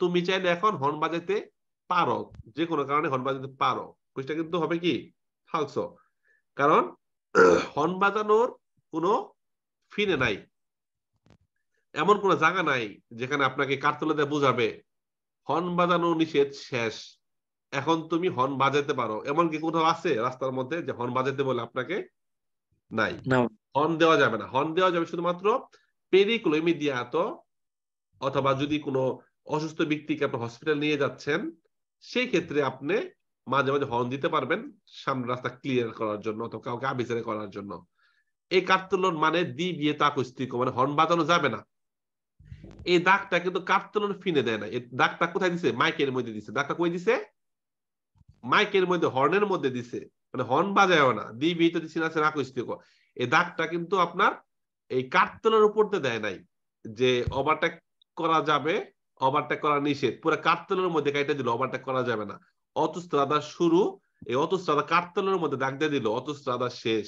তুমি চাইলে এখন হর্ন বাজাতে পারো যে কোনো কারণে হর্ন বাজাতে পারো কুইজটা কিন্তু হবে কি ফালসো কারণ হর্ন বাজানোর কোনো ফিনে নাই এমন কোনো জায়গা নাই যেখানে আপনাকে কাঠতলা দেয় বোঝাবে হর্ন বাজানো নিষেধ শেষ এখন তুমি হর্ন বাজাতে পারো এমন কি কোথাও আছে রাস্তার মধ্যে যে হর্ন বাজাতে বলে আপনাকে নাই হর্ন দেওয়া যাবে না হর্ন দেওয়া যাবে শুধুমাত্র পেরিক্লোমিডিয়া তো অথবা যদি কোনো অসুস্থ ব্যক্তিকে আপনি হসপিটাল নিয়ে যাচ্ছেন সেই ক্ষেত্রে আপনি মাঝে মাঝে হর্ন দিতে পারবেন সামনে রাস্তা ক্লিয়ার করার জন্য অথবা কাউকে আবিচারে করার জন্য এই কার্তুলন মানে দি বিয়ে তাকুস্তিক মানে হর্ন বাজানো যাবে না এই দাগটা কিন্তু কার্তুলন ফিনে দেয় না এই দাগটা কোথায় দিছে মাইকের মধ্যে দিছে দাগটা কই দিছে মাইকের মধ্যে হর্নের মধ্যে দিছে মানে হর্ন বাজায়ও না দি বিয়ে তো দিছে না সে নাকুস্তিক এই দাগটা কিন্তু আপনার এই কার্তুলের উপর দেয় নাই যে ওভারটেক করা যাবে ওভারটেক করা নিষেধ পুরো কাঠতলের মধ্যে কাইটা দিল ওভারটেক করা যাবে না অতস্ত্রাদা শুরু এই অতস্ত্রাদা কাঠতলের মধ্যে দাগ দিয়ে দিল অতস্ত্রাদা শেষ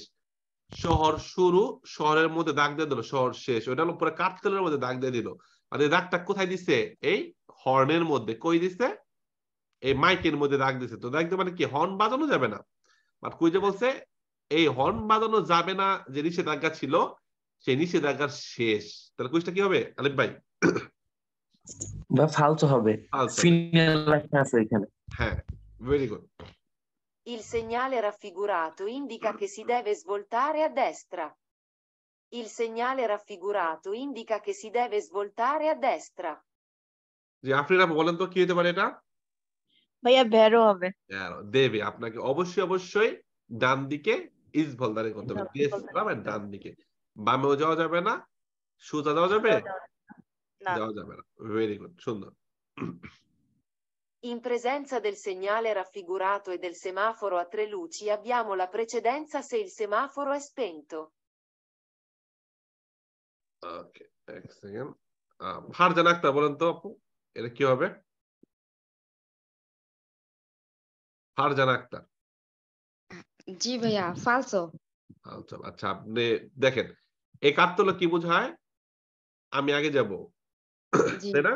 শহর শুরু শহরের মধ্যে দাগ দিয়ে দিল শহর শেষ ওটা হলো পুরো কাঠতলের মধ্যে দাগ দিয়ে দিল মানে দাগটা কোথায় দিছে এই হর্নের মধ্যে কই দিছে এই মাইকের মধ্যে দাগ দিছে তো দাগ দিয়ে মানে কি হর্ন বাজানো যাবে না বাট কই যে বলছে এই হর্ন বাজানো যাবে না যে নিষেধাজ্ঞা ছিল সেই নিষেধাজ্ঞার শেষ তাহলে কুইজটা কি হবে আলিফ ভাই বা ফালতু হবে ফিমেল আছে এখানে হ্যাঁ very good Il segnale raffigurato indica che si deve svoltare a destra. Il segnale raffigurato indica che si deve svoltare a destra. জি আপনারা বলেন তো কি হতে পারে এটা ভাইয়া বেরো হবে দেবে আপনাকে অবশ্যই অবশ্যই ডান দিকে ইজ ভলদারে করতে হবে ডান দিকে বামেও যাওয়া যাবে না সোজা যাওয়া যাবে No. In presenza del segnale raffigurato e del semaforo a tre luci abbiamo la precedenza se il semaforo è spento. Ok, एक सेकेंड बाहेर जाणार का বলেন তো আপু এটা কি Falso, ফারজানা আক্তার জি e ফালসো আচ্ছা আপনি দেখেন একাত্তর কি বোঝায় তাই না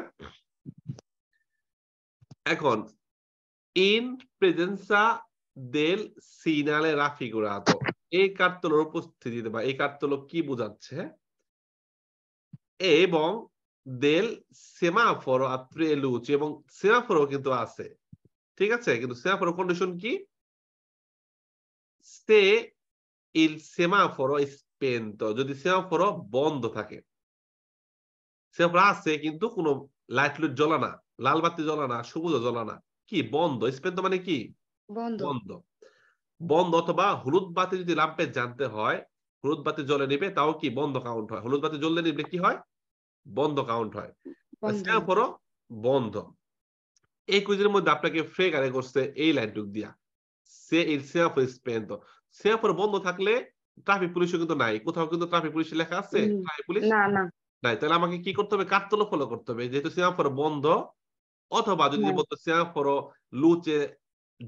এখন ইন প্রেজেন্সা দেল সিনালে তো এই কার্তলোর উপস্থিতিতে বা এই কার্তলো কি বোঝাচ্ছে এবং দেল সেমাফরো আপ্রেলুচ এবং সেমাফর কিন্তু আছে ঠিক আছে কিন্তু সেমাফর কন্ডিশন কি সে ইল সেমাফরো স্পেন্ত যদি সেমাফর বন্ধ থাকে সে আছে কিন্তু কোনো লাইট লুট জ্বলা না লাল বাতি জ্বলা না সবুজ জ্বলা না কি বন্ধ স্পেন মানে কি বন্ধ বন্ধ অথবা হলুদ বাতি যদি লাম্পে জানতে হয় হলুদ বাতি জ্বলে নিবে তাও কি বন্ধ কাউন্ট হয় হলুদ বাতি জ্বললে নিবে কি হয় বন্ধ কাউন্ট হয় পরও বন্ধ এই কুইজের মধ্যে আপনাকে ফ্রে গানে করছে এই লাইনটুক দিয়া সে ইলসেফ স্পেন তো সেফ বন্ধ থাকলে ট্রাফিক পুলিশও কিন্তু নাই কোথাও কিন্তু ট্রাফিক পুলিশ লেখা আছে ট্রাফিক পুলিশ না না নাই তাহলে আমাকে কি করতে হবে কাঠতলো ফলো করতে হবে যেহেতু সিনাফোর বন্ধ অথবা যদি হ্যাঁ। বলতো সিনাফোর লুচে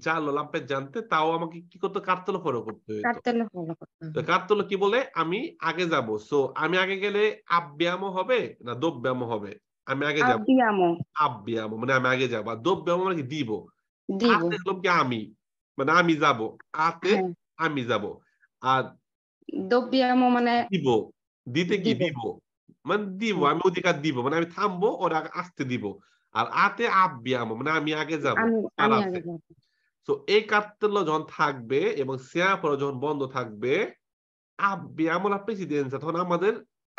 জানলো লাম্পে জানতে তাও আমাকে কি করতে কাঠতলো ফলো করতে হতো কাঠতলো কি বলে আমি আগে যাব সো আমি আগে গেলে আব্যাম হবে না দব্যামও হবে আমি আগে যাব আব্যাম মানে আমি আগে যাব আর দব্যামও আমি মানে দিব দিব কি আমি মানে আমি যাব আতে হ্যাঁ। আমি যাব আর দব্যামও মানে দিব দিতে কি দিব মানে দিব আমি অধিকার দিব মানে আমি থামবো ওরা আসতে দিব আর আতে আপবি আমো মানে আমি আগে যাব তো এই কার্তল্য যখন থাকবে এবং সিয়া পর যখন বন্ধ থাকবে আপবি আমলা প্রেসিডেন্স তখন আমাদের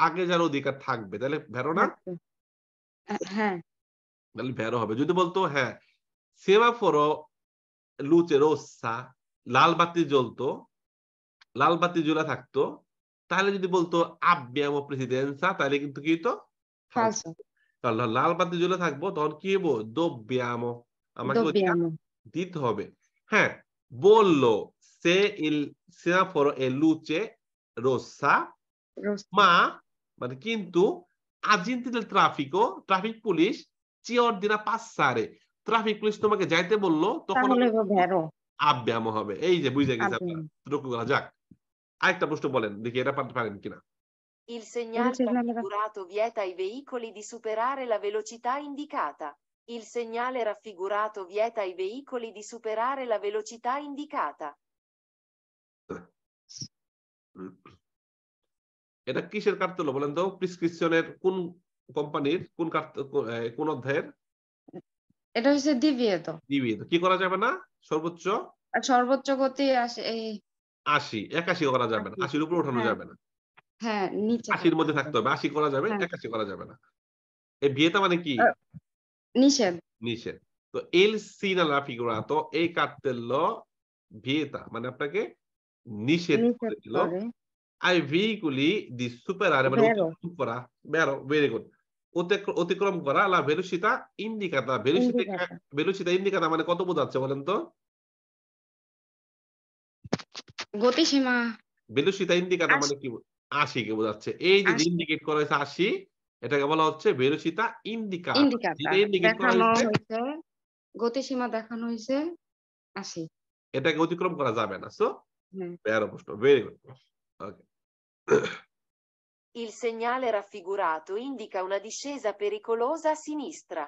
আগে যার অধিকার থাকবে তাহলে ভেরো না হ্যাঁ তাহলে ভেরো হবে যদি বলতো হ্যাঁ সেবা ফর লুচে রোসা লাল বাতি জ্বলতো লাল বাতি জ্বলা থাকতো তাহলে যদি বলতো আব্যাম প্রেসিডেন্সা তাহলে কিন্তু কি হতো লাল বাতি জ্বলে থাকবো তখন কি হবো দোব্যাম আমাকে দিতে হবে হ্যাঁ বললো সে ইল এ লুচে রোসা মা মানে কিন্তু ট্রাফিক ও ট্রাফিক পুলিশ চিওর দিনা পাসারে ট্রাফিক পুলিশ তোমাকে যাইতে বললো তখন আব্যাম হবে এই যে বুঝে গেছে যাক আরেকটা প্রশ্ন বলেন দেখি এটা পারেন কিনা Il segnale raffigurato vieta ai veicoli di superare la velocità indicata. Il segnale raffigurato vieta ai veicoli di superare la velocità indicata. E da কার্ড তুলো বলেন তো প্রিসক্রিপশনের কোন কোম্পানির কোন কার্ড কোন অধ্যায়ের এটা হচ্ছে দিবিয়ে তো দিবিয়ে তো কি করা যাবে না সর্বোচ্চ সর্বোচ্চ গতি আসে এই আশি করা যাবে না আশির উপরে ওঠানো হ্যাঁ। যাবে না হ্যাঁ আশির মধ্যে থাকতে হবে আশি করা যাবে হ্যাঁ। একাশি করা যাবে না এই বিয়েটা মানে কি নিষেধ নিষেধ তো এল এই ভিয়েতা মানে আপনাকে নিষেধ করে দিল আই ভেহিকুলি দি আর মানে অতিক্রম করা বেরো ভেরি গুড অতিক্রম করা লা ভেলুসিতা ইন্ডিকাতা ভেলুসিতা ভেলুসিতা ইন্ডিকাতা মানে কত বোঝাচ্ছে বলেন তো গতিসীমা বেলুসিতা ইন্ডিকা তার মানে কি আশিকে বোঝাচ্ছে এই যে ইন্ডিকেট করা হয়েছে আশি এটাকে বলা হচ্ছে বেলুসিতা ইন্ডিকা যেটা ইন্ডিকেট করা হয়েছে গতিসীমা দেখানো হয়েছে আশি এটাকে অতিক্রম করা যাবে না so vero posto very good okay Il segnale raffigurato indica una discesa pericolosa a sinistra.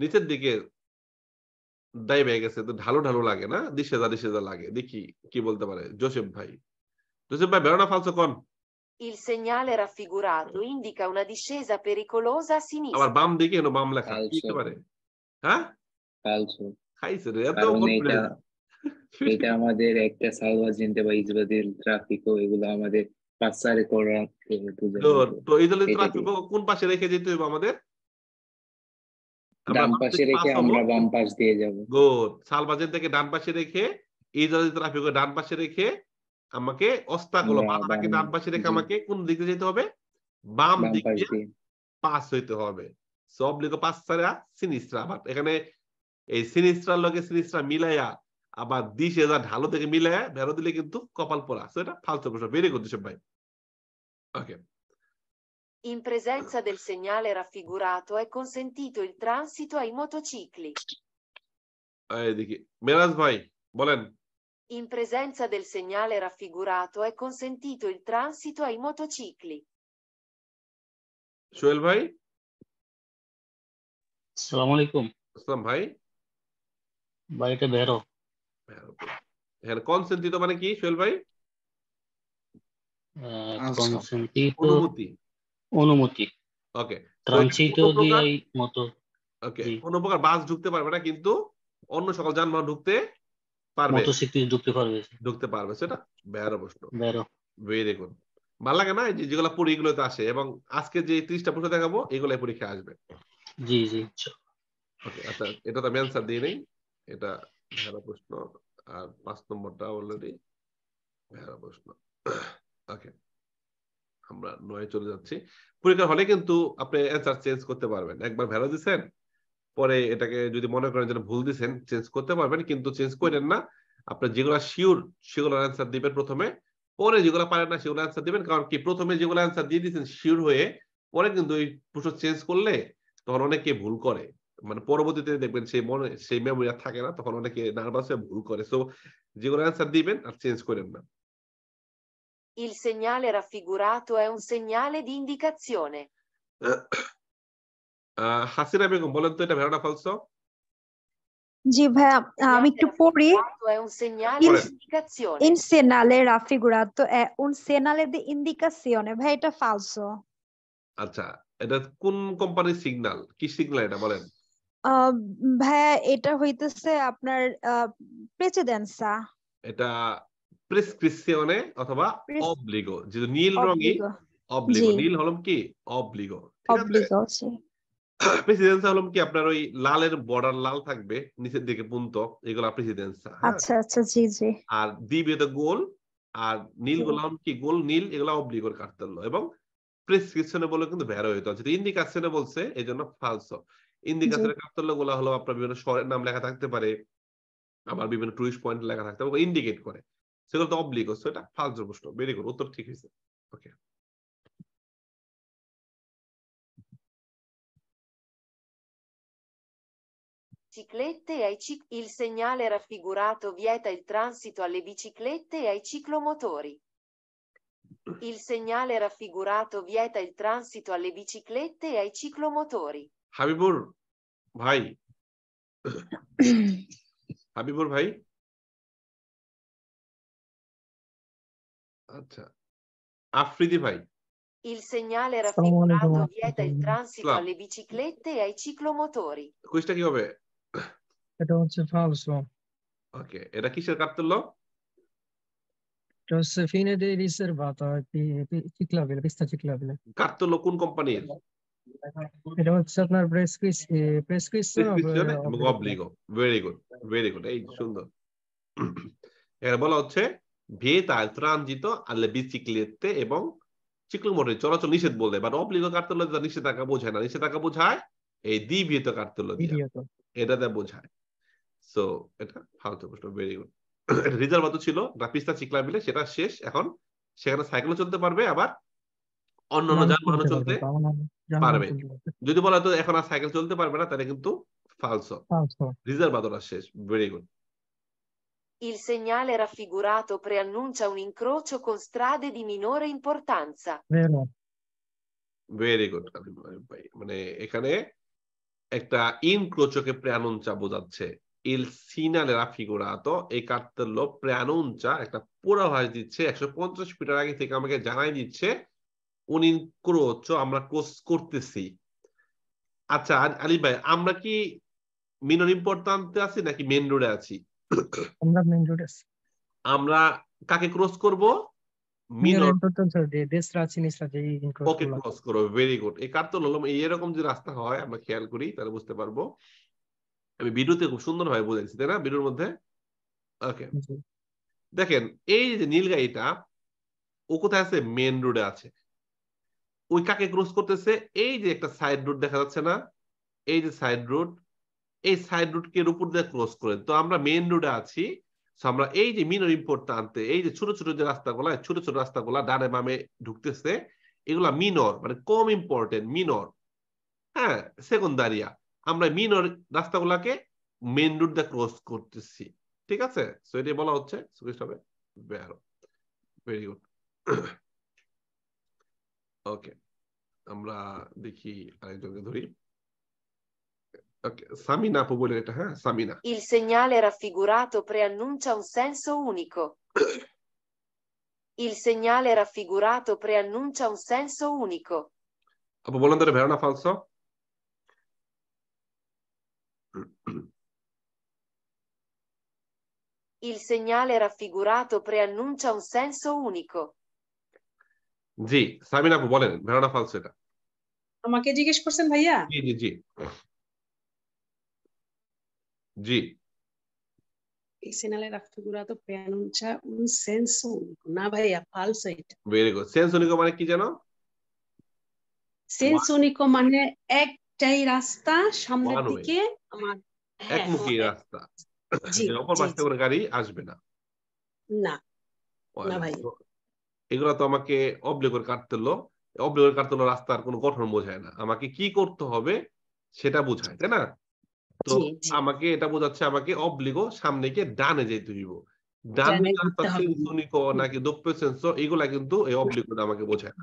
নিচের দিকে দায় বেয়ে গেছে তো ঢালু ঢালু লাগে না দিশে যা দিশে যা লাগে দেখি কি বলতে পারে জোসেফ ভাই জোসেফ ভাই বেরোনা ফালসো কন Il segnale raffigurato indica una discesa pericolosa a sinistra. আবার বাম দিকে এনো বাম লেখা কি হতে পারে হ্যাঁ ফালসো খাইছে রে এত এটা আমাদের একটা সালভাজিনতে বা ইজবাদের ট্রাফিকও এগুলো আমাদের পাসারে করা তো তো ইজবাদিল ট্রাফিক কোন পাশে রেখে যেতে হবে আমাদের ডান পাশে রেখে আমরা বাম পাশ দিয়ে যাব গুড থেকে ডান পাশে রেখে ডান পাশে রেখে আমাকে ডান পাশে রেখে আমাকে কোন দিকে যেতে হবে বাম দিকে পাস হইতে হবে সব লিখো পাস ছাড়া সিনিস্ট্রা আবার এখানে এই সিনিস্ট্রার লগে সিনিস্ট্রা মিলাইয়া আবার দিশে যা ঢালো থেকে মিলাইয়া বেরো দিলে কিন্তু কপাল পড়া সো এটা ফালতু প্রশ্ন ভেরি ভাই ওকে In presenza del segnale raffigurato è consentito il transito ai motocicli. Eh, In presenza del segnale raffigurato è consentito il transito ai motocicli. Sohel ভাই alaikum. আলাইকুম আসসালাম ভাই ভাই এটা ভেরো হ্যাঁ কনসেন্টিত মানে কি সোহেল ভাই কনসেন্টিত অনুমতি অনুমতি ওকে ট্রানজিট প্রকার বাস ঢুকতে পারবে না কিন্তু অন্য সকল যানবাহন ঢুকতে পারবে ঢুকতে পারবে ঢুকতে পারবে সেটা বেরো প্রশ্ন বেরো ভালো লাগে না যেগুলো পড়ি এগুলোতে আসে এবং আজকে যে ত্রিশটা প্রশ্ন দেখাবো এগুলাই পরীক্ষা আসবে জি জি ওকে আচ্ছা এটা তো আমি অ্যান্সার দিয়ে নেই এটা ভেড়া প্রশ্ন আর পাঁচ নম্বরটা অলরেডি ভেড়া প্রশ্ন ওকে আমরা নয় চলে যাচ্ছি পরীক্ষার হলে কিন্তু আপনি অ্যান্সার চেঞ্জ করতে পারবেন একবার ভ্যালু দিচ্ছেন পরে এটাকে যদি মনে করেন যেন ভুল দিচ্ছেন চেঞ্জ করতে পারবেন কিন্তু চেঞ্জ করেন না আপনি যেগুলো শিওর সেগুলো অ্যান্সার দিবেন প্রথমে পরে যেগুলো পারেন না সেগুলো অ্যান্সার দিবেন কারণ কি প্রথমে যেগুলো অ্যান্সার দিয়ে দিচ্ছেন শিওর হয়ে পরে কিন্তু ওই প্রশ্ন চেঞ্জ করলে তখন অনেকে ভুল করে মানে পরবর্তীতে দেখবেন সেই মনে সেই মেমোরি থাকে না তখন অনেকে নার্ভাস হয়ে ভুল করে সো যেগুলো অ্যান্সার দিবেন আর চেঞ্জ করেন না Il segnale raffigurato è un segnale di indicazione. তো এটা ভেড়াটা জি ভাইয়া আমি একটু পড়ি ইন সেনালে রাফিগুরাতো è un segnale di indicazione ভাই এটা falso আচ্ছা এটা কোন কোম্পানির সিগনাল কি সিগন্যাল এটা বলেন ভাইয়া এটা হইতেছে আপনার প্রেসিডেন্সা uh, এটা প্রেসক্রিপশনে অথবা অবলিগো যেহেতু নীল রঙে অবলিগো নীল হলম কি অবলিগো প্রেসিডেন্সা হলম কি আপনার ওই লালের বর্ডার লাল থাকবে নিচের দিকে পুন্ত প্রেসিডেন্সা হ্যাঁ? আচ্ছা আচ্ছা জি জি আর তো গোল আর নীল গোলাম কি গোল নীল অবলিগোর এবং প্রেসক্রিপশনে বলে কিন্তু ভ্যারো হইতে আছে বলছে এই জন্য ফালসো ইন্ডিকাশনের গুলা হলো আপনার বিভিন্ন শহরের নাম লেখা থাকতে পারে আবার বিভিন্ন টুরিস্ট পয়েন্ট লেখা থাকতে পারে ইন্ডিকেট করে সেক অফ দ্য অবলিগস এটা ফালস প্রশ্ন ভেরি গুড উত্তর ঠিক হয়েছে ওকে biciclette e ai cic- il segnale raffigurato vieta il transito alle biciclette e ai ciclomotori. Il segnale raffigurato vieta il transito alle biciclette e ai ciclomotori. Habibur, vai. Habibur, vai. Aspetta. Afridi vai. Il segnale raffigurato vieta il transito La. alle biciclette e ai ciclomotori. Questa che vabbè. এটা হচ্ছে falso. ওকে এটা কিসের কার্তুল্য জোসেফিনে day রিসার্ভাতা চিকলাবিলে পিস্তা চিকলাবিলে কার্তুল্য কোন কোম্পানির এটা হচ্ছে আপনার প্রেসক্রিস প্রেসক্রিপশন গবলিগো ভেরি গুড ভেরি গুড এই সুন্দর এর বলা হচ্ছে vieta il transito এবং চিকলমোটর চলাচল নিষেধ বলে বা অবলিগ কার্যলতা নিষেধাজ্ঞা বোঝায় না নিষেধাজ্ঞা বোঝায় এই এটাতে বোঝায় সো এটা ফালতু প্রশ্ন ভেরি গুড রিজার্ভ ছিল রাপিস্তা চিকলা মিলে সেটা শেষ এখন সেখানে সাইকেলও চলতে পারবে আবার অন্য যানবাহনও চলতে পারবে যদি বলা তো এখন আর সাইকেল চলতে পারবে না তাহলে কিন্তু ফালস রিজার্ভ আদরা শেষ very good Il segnale raffigurato preannuncia un incrocio con strade di minore importanza. Vero. Very good ভাই মানে এখানে একটা ইনক্রোচকে প্রেরণচা বোঝাচ্ছে ইল সিনালে রাফিগুরাতো এই কার্তাল্য প্রেরণচা একটা পূর্বাভাস দিচ্ছে একশো পঞ্চাশ মিটার আগে থেকে আমাকে জানাই দিচ্ছে উন ইনক্রোচ আমরা ক্রোচ করতেছি আচ্ছা আলী ভাই আমরা কি মিনর ইম্পর্টান্তে আছি নাকি মেন রোডে আছি আমরা মেইন রোড আমরা কাকে ক্রস করব সুন্দর ভাবে তাই না দেখেন এই যে নীলগাইটা ও কোথায় আছে মেন রোডে আছে ওই কাকে ক্রস করতেছে এই যে একটা সাইড রোড দেখা যাচ্ছে না এই যে সাইড রোড এই সাইড রুটকে এর উপর দিয়ে ক্রস করেন তো আমরা মেইন রোডে আছি আমরা এই যে মিনর ইম্পোর্ট আনতে এই যে ছোট ছোট যে রাস্তাগুলা ছোট ছোট রাস্তাগুলো ডানে বামে ঢুকতেছে এগুলা মিনর মানে কম ইম্পর্টেন্ট মিনর হ্যাঁ সেকেন্ডারিয়া আমরা মিনর রাস্তাগুলাকে মেন রুট দিয়ে ক্রস করতেছি ঠিক আছে সো এটা বলা হচ্ছে সুকেশ হবে ভেরি গুড ওকে আমরা দেখি আরেকজনকে ধরি Samina può volere eh? Samina. Il segnale raffigurato preannuncia un senso unico. Il segnale raffigurato preannuncia un senso unico. Apa bollandere verna falso? Il segnale raffigurato preannuncia un senso unico. জি সামিনা আপু বলেন Verona ফালসো এটা আমাকে জিজ্ঞেস করছেন ভাইয়া জি জি জি G. un senso মানে মানে হ্যাঁ, একমুখী রাস্তা অপর গাড়ি আসবে না না ভাই এগুলো তো আমাকে অবলেগর কাটতে হলো অবলেগর রাস্তার কোনো গঠন বোঝায় না আমাকে কি করতে হবে সেটা বোঝায় তাই না তো আমাকে এটা বোঝাচ্ছে আমাকে অবলিগো সামনে গিয়ে ডানে যেতে হইব ডানে নাকি দপ্য সেন্সর এগুলা কিন্তু এই অবলিগোটা আমাকে বোঝায়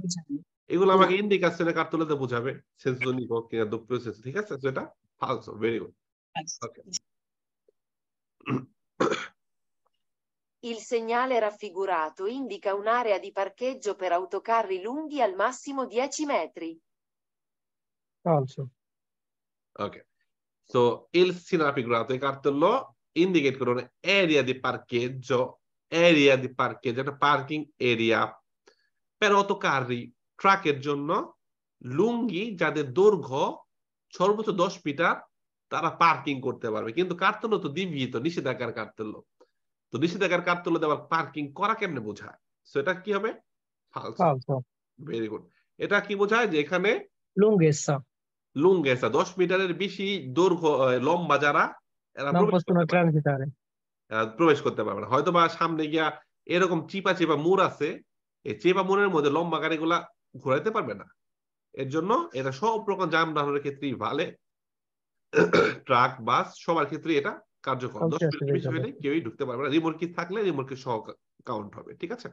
এগুলো আমাকে ইন্ডিকেশনে কার্তুলাতে বোঝাবে সেন্সনিক কিনা দপ্য সেন্সর ঠিক আছে সেটা ফালস very good okay Il segnale raffigurato indica un'area di parcheggio per autocarri lunghi al massimo 10 metri. Falso. Ok. So il sinapigurato è cartello indica con un'area di parcheggio, area di parcheggio, একটা parking area per অটো কারি ট্রাকের জন্য লুঙ্গি যাদের দৈর্ঘ্য সর্বোচ্চ দশ metre তারা পার্কিং করতে পারবে কিন্তু কার্তল তো দিবিহিত নিষেধাজ্ঞার কার্তল তো নিষেধাজ্ঞার কার্তল দেওয়ার পার্কিং করা কেমনে বোঝায় সো এটা কি হবে ভেরি গুড এটা কি বোঝায় যে এখানে লুঙ্গি লুঙ্গেসা দশ মিটারের বেশি দৈর্ঘ্য লম্বা যারা প্রবেশ করতে পারবে না হয়তো বা সামনে গিয়া এরকম চিপা মুর আছে এই চেপা মুরের মধ্যে লম্বা গাড়িগুলা পারবে না এর জন্য এটা সব রকম যানবাহনের ক্ষেত্রেই ভালে ট্রাক বাস সবার ক্ষেত্রে এটা কার্যকর দশ মিনিট বেশি হলে কেউই ঢুকতে পারবে না রিমোট থাকলে রিমোট সহ কাউন্ট হবে ঠিক আছে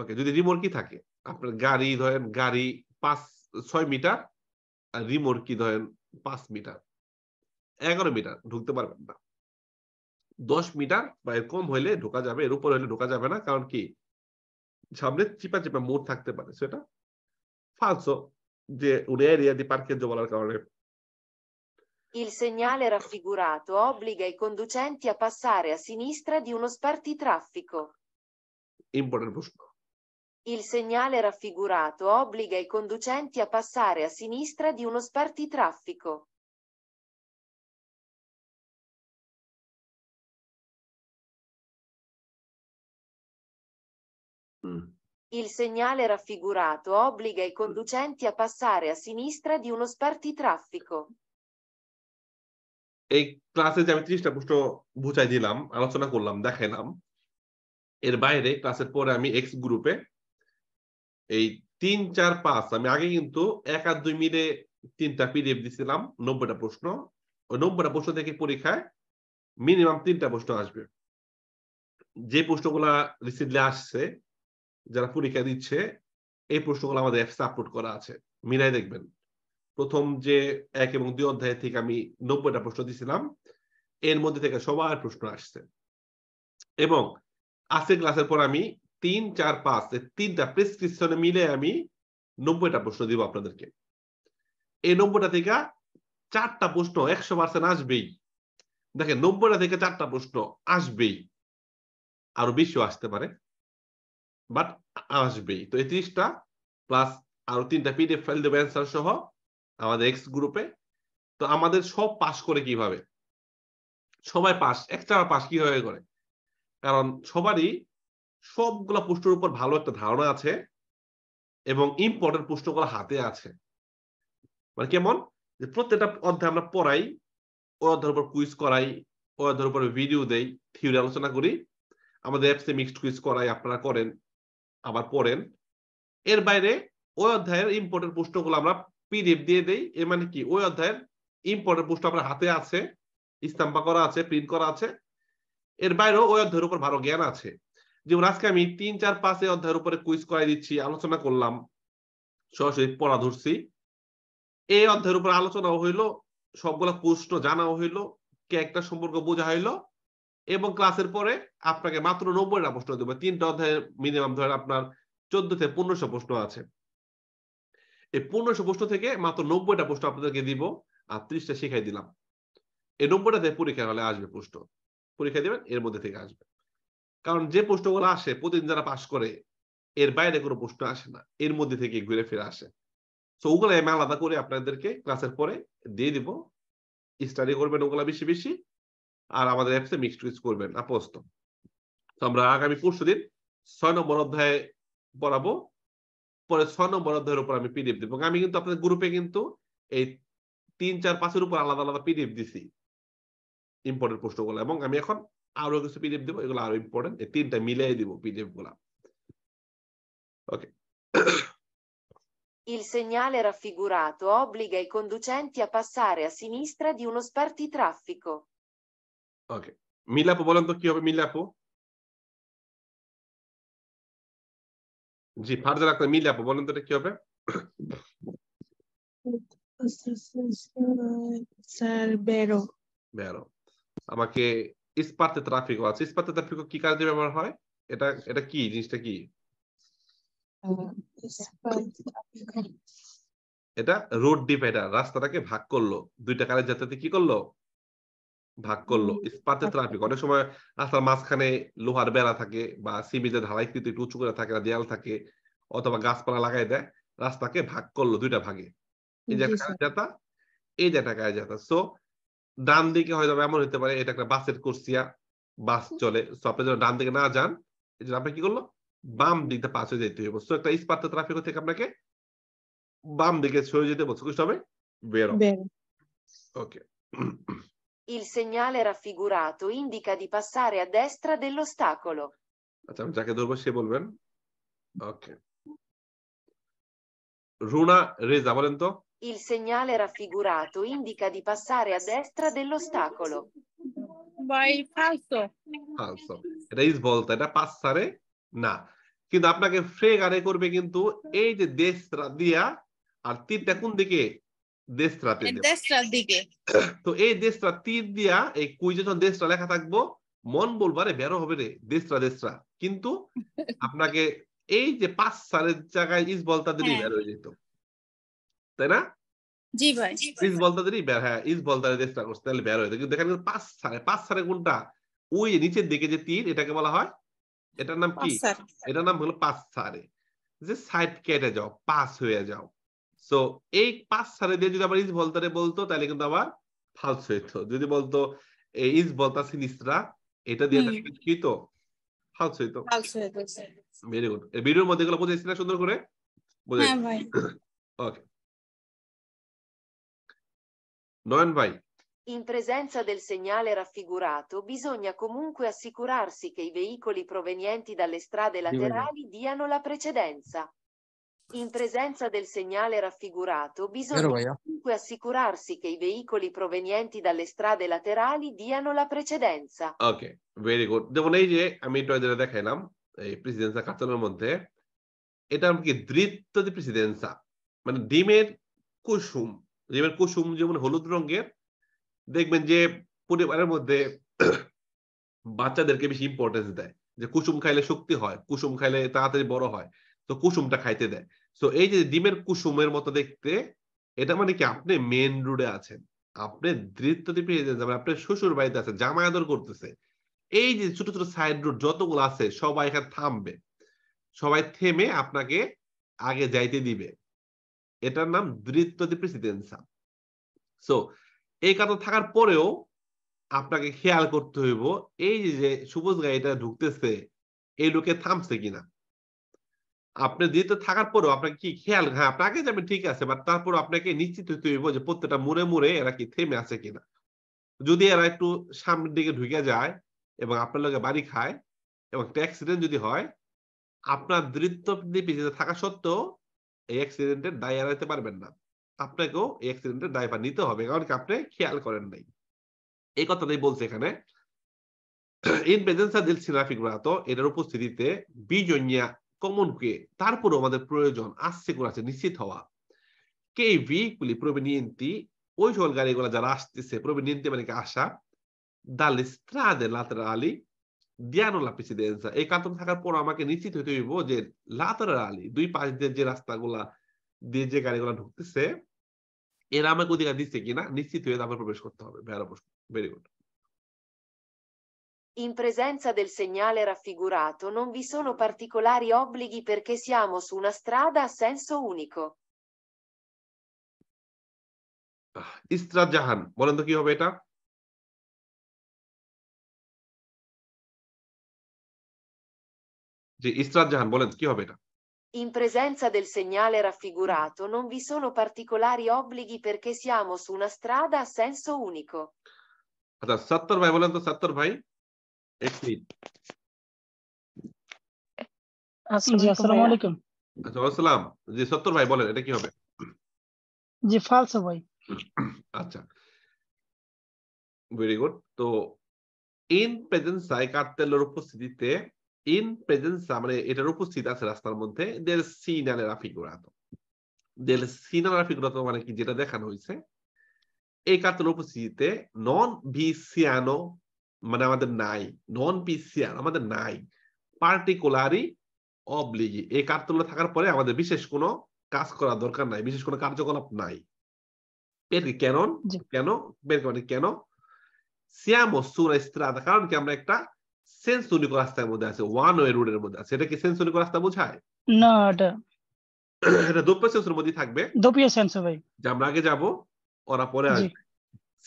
ওকে যদি রিমোট থাকে আপনার গাড়ি ধরেন গাড়ি পাঁচ ছয় মিটার আর রিমোট কি ধরেন পাঁচ মিটার এগারো মিটার ঢুকতে পারবেন না দশ মিটার বা এর কম হইলে ঢোকা যাবে এর উপর হলে ঢোকা যাবে না কারণ কি সামনে চিপা চিপা মোড় থাকতে পারে সেটা ফালসো যে un area di parcheggio বলার কারণে Il segnale raffigurato obbliga i conducenti a passare a sinistra di uno spartitraffico. Importante প্রশ্ন il segnale raffigurato obbliga i conducenti a passare a sinistra di uno spartitraffico. Mm. Il segnale raffigurato obbliga i conducenti a passare a sinistra di uno spartitraffico. E classe di এই ক্লাসে যে আমি তিরিশটা প্রশ্ন বুঝাই দিলাম আলোচনা করলাম দেখাইলাম এর বাইরে ক্লাসের পরে আমি এক্স গ্রুপে এই তিন চার পাঁচ আমি আগে কিন্তু এক আর দুই মিলে তিনটা পিডিএফ দিছিলাম নব্বইটা প্রশ্ন ওই নব্বইটা প্রশ্ন থেকে পরীক্ষায় মিনিমাম তিনটা প্রশ্ন আসবে যে প্রশ্নগুলা রিসেন্টলি আসছে যারা পরীক্ষা দিচ্ছে এই প্রশ্নগুলো আমাদের অ্যাপসে আপলোড করা আছে মিলাই দেখবেন প্রথম যে এক এবং দুই অধ্যায় থেকে আমি নব্বইটা প্রশ্ন দিছিলাম এর মধ্যে থেকে সবার প্রশ্ন আসছে এবং আজকে ক্লাসের পর আমি তিন চার পাঁচ এই তিনটা প্রেসক্রিপশনে মিলে আমি নব্বইটা প্রশ্ন দিব আপনাদেরকে এই নব্বইটা থেকে চারটা প্রশ্ন একশো পার্সেন্ট আসবেই দেখেন নব্বইটা থেকে চারটা প্রশ্ন আসবেই আরো বেশিও আসতে পারে বাট আসবেই তো এই ত্রিশটা প্লাস আরো তিনটা পিডিএফ ফাইল দেবো অ্যান্সার সহ আমাদের এক্স গ্রুপে তো আমাদের সব পাস করে কিভাবে সবাই পাস একটা পাস কিভাবে করে কারণ সবারই সবগুলা প্রশ্নের উপর ভালো একটা ধারণা আছে এবং ইম্পর্টেন্ট পুষ্টগুলো হাতে আছে মানে কেমন যে প্রত্যেকটা অধ্যায় আমরা পড়াই ওই অধ্যায়ের উপর কুইজ করাই ওই অধ্যায়ের উপর ভিডিও দেই থিওরি আলোচনা করি আমাদের অ্যাপসে মিক্সড কুইজ করাই আপনারা করেন আবার পড়েন এর বাইরে ওই অধ্যায়ের ইম্পর্টেন্ট পুষ্টগুলো আমরা পিডিএফ দিয়ে দেই এর মানে কি ওই অধ্যায়ের ইম্পর্টেন্ট পুষ্ট আপনার হাতে আছে ইস্তাম্পা করা আছে প্রিন্ট করা আছে এর বাইরেও ওই অধ্যায়ের উপর ভালো জ্ঞান আছে যেমন আজকে আমি তিন চার পাঁচে অধ্যায়ের উপরে কুইজ করাই দিচ্ছি আলোচনা করলাম সরাসরি পড়া ধরছি এই অধ্যায়ের উপর আলোচনাও হইলো সবগুলা প্রশ্ন জানাও হইলো কে একটা সম্পর্ক বোঝা হইলো এবং ক্লাসের পরে আপনাকে মাত্র নব্বইটা প্রশ্ন দেবে তিনটা অধ্যায়ের মিনিমাম ধরেন আপনার চোদ্দ থেকে পনেরোশো প্রশ্ন আছে এই পনেরোশো প্রশ্ন থেকে মাত্র নব্বইটা প্রশ্ন আপনাদেরকে দিব আর ত্রিশটা শিখাই দিলাম এই নব্বইটাতে পরীক্ষা হলে আসবে প্রশ্ন পরীক্ষা দেবেন এর মধ্যে থেকে আসবে কারণ যে প্রশ্নগুলো আসে প্রতিদিন যারা পাশ করে এর বাইরে কোনো প্রশ্ন আসে না এর মধ্যে থেকে ঘুরে ফিরে আসে তো ওগুলো আমি আলাদা করে আপনাদেরকে ক্লাসের পরে দিয়ে দিব স্টাডি করবেন ওগুলো বেশি বেশি আর আমাদের অ্যাপসে মিক্সড ইউজ করবেন আপস্ত তো আমরা আগামী পরশু দিন ছয় নম্বর অধ্যায়ে পড়াবো পরে ছয় নম্বর অধ্যায়ের উপর আমি পিডিএফ দিব আমি কিন্তু আপনাদের গ্রুপে কিন্তু এই তিন চার পাঁচের উপর আলাদা আলাদা পিডিএফ দিছি ইম্পর্টেন্ট প্রশ্নগুলো এবং আমি এখন আরো কিছু পিডিএফ দেবো এগুলো আরো ইম্পর্টেন্ট এই তিনটা মিলিয়ে দিব PDF okay Il segnale raffigurato obbliga i conducenti a passare a sinistra di uno spartitraffico. Ok. Milapo, volendo chi ove Milapo? Sì, parte la Milapo, volendo chi ove? Vero. Ah, ma che ইস্পাতে ট্রাফিকও আছে ইস্পাতে ট্রাফিকও কি কাজে ব্যবহার হয় এটা এটা কি জিনিসটা কি এটা রোড ডিভাইডার রাস্তাটাকে ভাগ করলো দুইটা কারের যাতায়াতে কি করলো ভাগ করলো ইস্পাতে ট্রাফিক অনেক সময় রাস্তার মাঝখানে লোহার বেড়া থাকে বা ঢালাই ঢালাইকৃত একটু উঁচু করে থাকে দেয়াল থাকে অথবা গাছপালা লাগাই দেয় রাস্তাকে ভাগ করলো দুইটা ভাগে এই যে একটা যাতা এই যে একটা কাজ যাতা সো ডান দিকে হয়তো এমন হতে পারে এটা একটা বাসের কোর্সিয়া বাস চলে তো আপনি যেন ডান দিকে না যান এই জন্য আপনি কি করলো বাম দিকে পাশে যেতে হবে তো একটা ইস্পাত ট্রাফিক থেকে আপনাকে বাম দিকে সরে যেতে বলছে কষ্ট হবে বেরো ওকে Il segnale raffigurato indica di passare a destra dell'ostacolo. আচ্ছা আমি যাকে ধরবো সে বলবেন ওকে রুনা রেজা বলেন তো Il segnale raffigurato indica di passare a destra dell'ostacolo. Vai falso. Falso. এটা ইজ বলতো এটা পাস সারে না কিন্তু আপনাকে ফ্রেক আরে করবে কিন্তু এই যে দেশরা দিয়া আর তীরটা কোন দিকে দেশরাতে দেশরার দিকে তো এই দেশরা তীর দিয়া এই কুইজে যখন দেশরা লেখা থাকবো মন বলবারে বেরো হবে রে দেশরা দেশরা কিন্তু আপনাকে এই যে পাঁচ সারের জায়গায় ইজ বলতা দিলেই বেরো যেত তাই না জি ভাই ইজ বের হ্যাঁ ইজ চেষ্টা করছে তাহলে বের হয়ে কিন্তু দেখেন পাঁচ সাড়ে পাঁচ সাড়ে কোনটা ওই নিচের দিকে যে তীর এটাকে বলা হয় এটার নাম কি এটার নাম হলো পাঁচ সাড়ে যে সাইড কেটে যাও পাস হয়ে যাও সো এই পাঁচ সাড়ে দিয়ে যদি আবার ইজ বলতারে বলতো তাহলে কিন্তু আবার ফালস হইতো যদি বলতো ইজ বলতা সিনিসরা এটা দিয়ে কি তো ফালস হইতো ভেরি গুড ভিডিওর মধ্যে গুলো বুঝেছি না সুন্দর করে হ্যাঁ বুঝেছি ওকে 9 vai. In presenza del segnale raffigurato bisogna comunque assicurarsi che i veicoli provenienti dalle strade laterali diano la precedenza. In presenza del segnale raffigurato bisogna comunque assicurarsi che i veicoli provenienti dalle strade laterali diano la precedenza. Ok, very good. দেখুন এই amico, আমি একটু presidenza দেখাইলাম এই প্রেসিডেন্সা কার্টনের dritto di presidenza. Ma dimmi, মানে ডিমের যেমন কুসুম যেমন হলুদ রঙের দেখবেন যে পরিবারের মধ্যে বাচ্চাদেরকে বেশি ইম্পর্টেন্স দেয় যে কুসুম খাইলে শক্তি হয় কুসুম খাইলে তাড়াতাড়ি বড় হয় তো কুসুমটা খাইতে দেয় তো এই যে ডিমের কুসুমের মতো দেখতে এটা মানে কি আপনি মেন রোডে আছেন আপনি দৃত্যতে পেয়ে যাবেন আপনার শ্বশুর বাড়িতে আছেন জামাই আদর করতেছে এই যে ছোট ছোট সাইড রোড যতগুলো আছে সবাই এখানে থামবে সবাই থেমে আপনাকে আগে যাইতে দিবে এটার নাম দৃত্ব দি প্রেসিডেন্সা সো এই কারণ থাকার পরেও আপনাকে খেয়াল করতে হইব এই যে সবুজ গাড়িটা ঢুকতেছে এই লোকে থামছে কিনা আপনি দিতে থাকার পরেও আপনাকে কি খেয়াল হ্যাঁ আপনাকে যাবেন ঠিক আছে বাট তারপর আপনাকে নিশ্চিত হইতে হইব যে প্রত্যেকটা মুড়ে মুড়ে এরা কি থেমে আছে কিনা যদি এরা একটু সামনের দিকে ঢুকে যায় এবং আপনার লোকে বাড়ি খায় এবং একটা অ্যাক্সিডেন্ট যদি হয় আপনার দৃত্ব থাকা সত্ত্বেও এই অ্যাক্সিডেন্টের দায় এড়াইতে পারবেন না আপনাকেও এই অ্যাক্সিডেন্টের দায়ভার নিতে হবে কারণ কি আপনি খেয়াল করেন নাই এই কথাটাই বলছে এখানে ইন প্রেজেন্সা দিল সিনাফিক ব্রাত এটার উপস্থিতিতে বিজন্যা কমন কে তারপরে আমাদের প্রয়োজন আসছে কোন আছে নিশ্চিত হওয়া কে ভিকুলি প্রবিনিয়ন্তি ওই সকল গাড়িগুলো যারা আসতেছে প্রবিনিয়ন্তি মানে কি আসা দা লিস্ত্রাদে লাতরালি দিয়ানোর লাভ প্রেসিডেন্সা এই কার্টুন থাকার পর আমাকে নিশ্চিত হইতে হইব যে লাতার আলী দুই পাশ দিয়ে যে রাস্তাগুলা দিয়ে যে গাড়িগুলা ঢুকতেছে এরা আমাকে অধিকার দিচ্ছে কিনা নিশ্চিত হয়ে তারপর প্রবেশ করতে হবে very good In presenza del segnale raffigurato non vi sono particolari obblighi perché siamo su una strada a senso unico. ইস্ত্রা জাহান বলেন তো কি হবে এটা যে ইসরাত জাহান বলেন কি হবে এটা In presenza del segnale raffigurato non vi sono particolari obblighi perché siamo su una strada a senso unico. আচ্ছা সত্তর ভাই বলেন তো সত্তর ভাই এক মিনিট আসসালামু আলাইকুম আচ্ছা আসসালাম জি সত্তর ভাই বলেন এটা কি হবে জি ফালস ভাই আচ্ছা ভেরি গুড তো ইন প্রেজেন্স সাইকার্তেলের উপস্থিতিতে in presenza মানে এটার উপস্থিত আছে রাস্তার মধ্যে del sinale raffigurato del sinale raffigurato মানে কি যেটা দেখানো হয়েছে এই কার্টুনের উপস্থিতিতে নন ভিসিয়ানো মানে আমাদের নাই নন পিসিয়ান আমাদের নাই পার্টিকুলারি অবলিগি এই কার্তুল্য থাকার পরে আমাদের বিশেষ কোনো কাজ করার দরকার নাই বিশেষ কোনো কার্যকলাপ নাই কেন কেন বের মানে কেন সিয়ামো সুর ইস্ত্রাদা কারণ কি আমরা একটা সেন্সনিক রাস্তার মধ্যে আছে ওয়ান ওয়ে রোডের মধ্যে আছে এটা কি সেন্সনিক রাস্তা বোঝায় না এটা এটা দোপীয় সেন্সর মধ্যে থাকবে দোপীয় সেন্সর ভাই যে আমরা আগে যাব ওরা পরে আসবে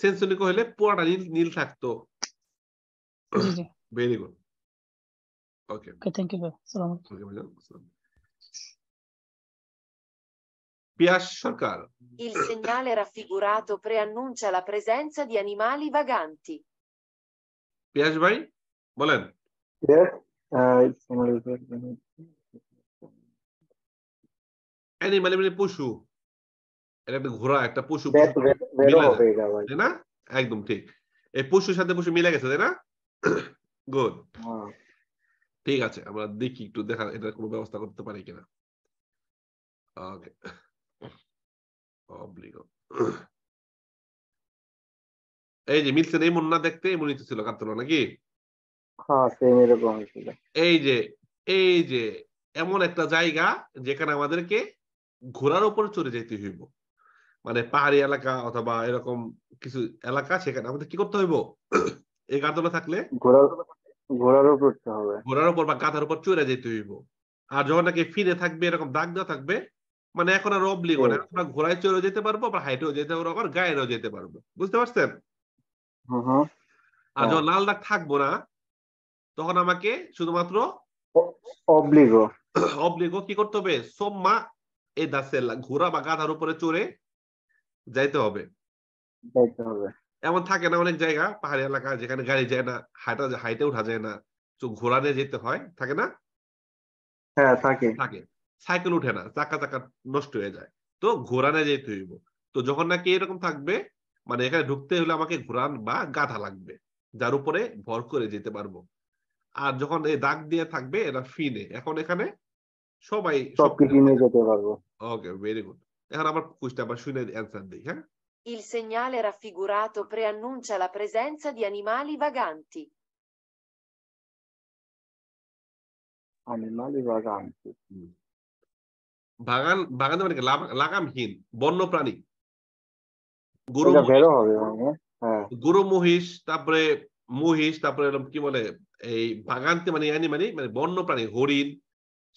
সেন্সনিক হলে পুরাটা নীল নীল থাকতো very good okay okay thank you সালাম ওকে ভাই Piash Sarkar. Il segnale raffigurato preannuncia la presenza di animali vaganti. Piash bhai? বলেন অ্যানিমাল মানে, মানে পশু এটা একটা ঘোড়া একটা পশু তাই না একদম ঠিক এই পশুর সাথে পশু মিলে গেছে তাই না গুড ঠিক আছে আমরা দেখি একটু দেখা এটা কোনো ব্যবস্থা করতে পারি কিনা ওকে এই যে মিলছে না এমন না দেখতে এমনই ছিল কাতলো নাকি হ্যাঁ, এই যে এই যে এমন একটা জায়গা যেখানে আমাদেরকে ঘোড়ার উপর চড়ে যেতে হইব মানে পাহাড়ি এলাকা অথবা এরকম কিছু এলাকা সেখানে আমাদের কি করতে হইব এই গাদলা থাকলে ঘোড়ার উপর হবে ঘোড়ার উপর বা গাধার উপর চড়ে যেতে হইব আর যখন নাকি ফিরে থাকবে এরকম দাগ দেওয়া থাকবে মানে এখন আর অবলিগ না মানে আমরা ঘোড়ায় চড়ে যেতে পারবো বা হাইটেও যেতে পারবো আবার গায়েরও যেতে পারবো বুঝতে পারছেন আর যখন হ্যাঁ। লাল দাগ থাকবো না তখন আমাকে শুধুমাত্র অবলিগো অবলিগো কি করতে হবে সোম্মা এ দাসেল্লা ঘোড়া বা গাধার উপরে চড়ে যাইতে হবে এমন থাকে না অনেক জায়গা পাহাড়ি এলাকা যেখানে গাড়ি যায় না হাইটা হাইটে উঠা যায় না তো ঘোড়া নিয়ে যেতে হয় থাকে না হ্যাঁ থাকে থাকে সাইকেল উঠে না চাকা চাকা নষ্ট হয়ে যায় তো ঘোড়া নিয়ে যেতে হইব তো যখন নাকি এরকম থাকবে মানে এখানে ঢুকতে হলে আমাকে ঘোড়া বা গাধা লাগবে যার উপরে ভর করে যেতে পারবো আর যখন এই দাগ দিয়ে থাকবে এটা ফিনে এখন এখানে সবাই সবকিছু নিয়ে যেতে পারবো ওকে ভেরি গুড এখন আমার কুইজটা আবার শুনে অ্যানসার দিই হ্যাঁ Il segnale raffigurato preannuncia la presenza di animali vaganti. Animali vaganti. বাগান বাগান মানে লাগামহীন বন্য প্রাণী গরু গরু মহিষ তারপরে মহিষ তারপরে কি বলে এই বাগানতে মানে এনি মানে মানে বন্য প্রাণী হরিণ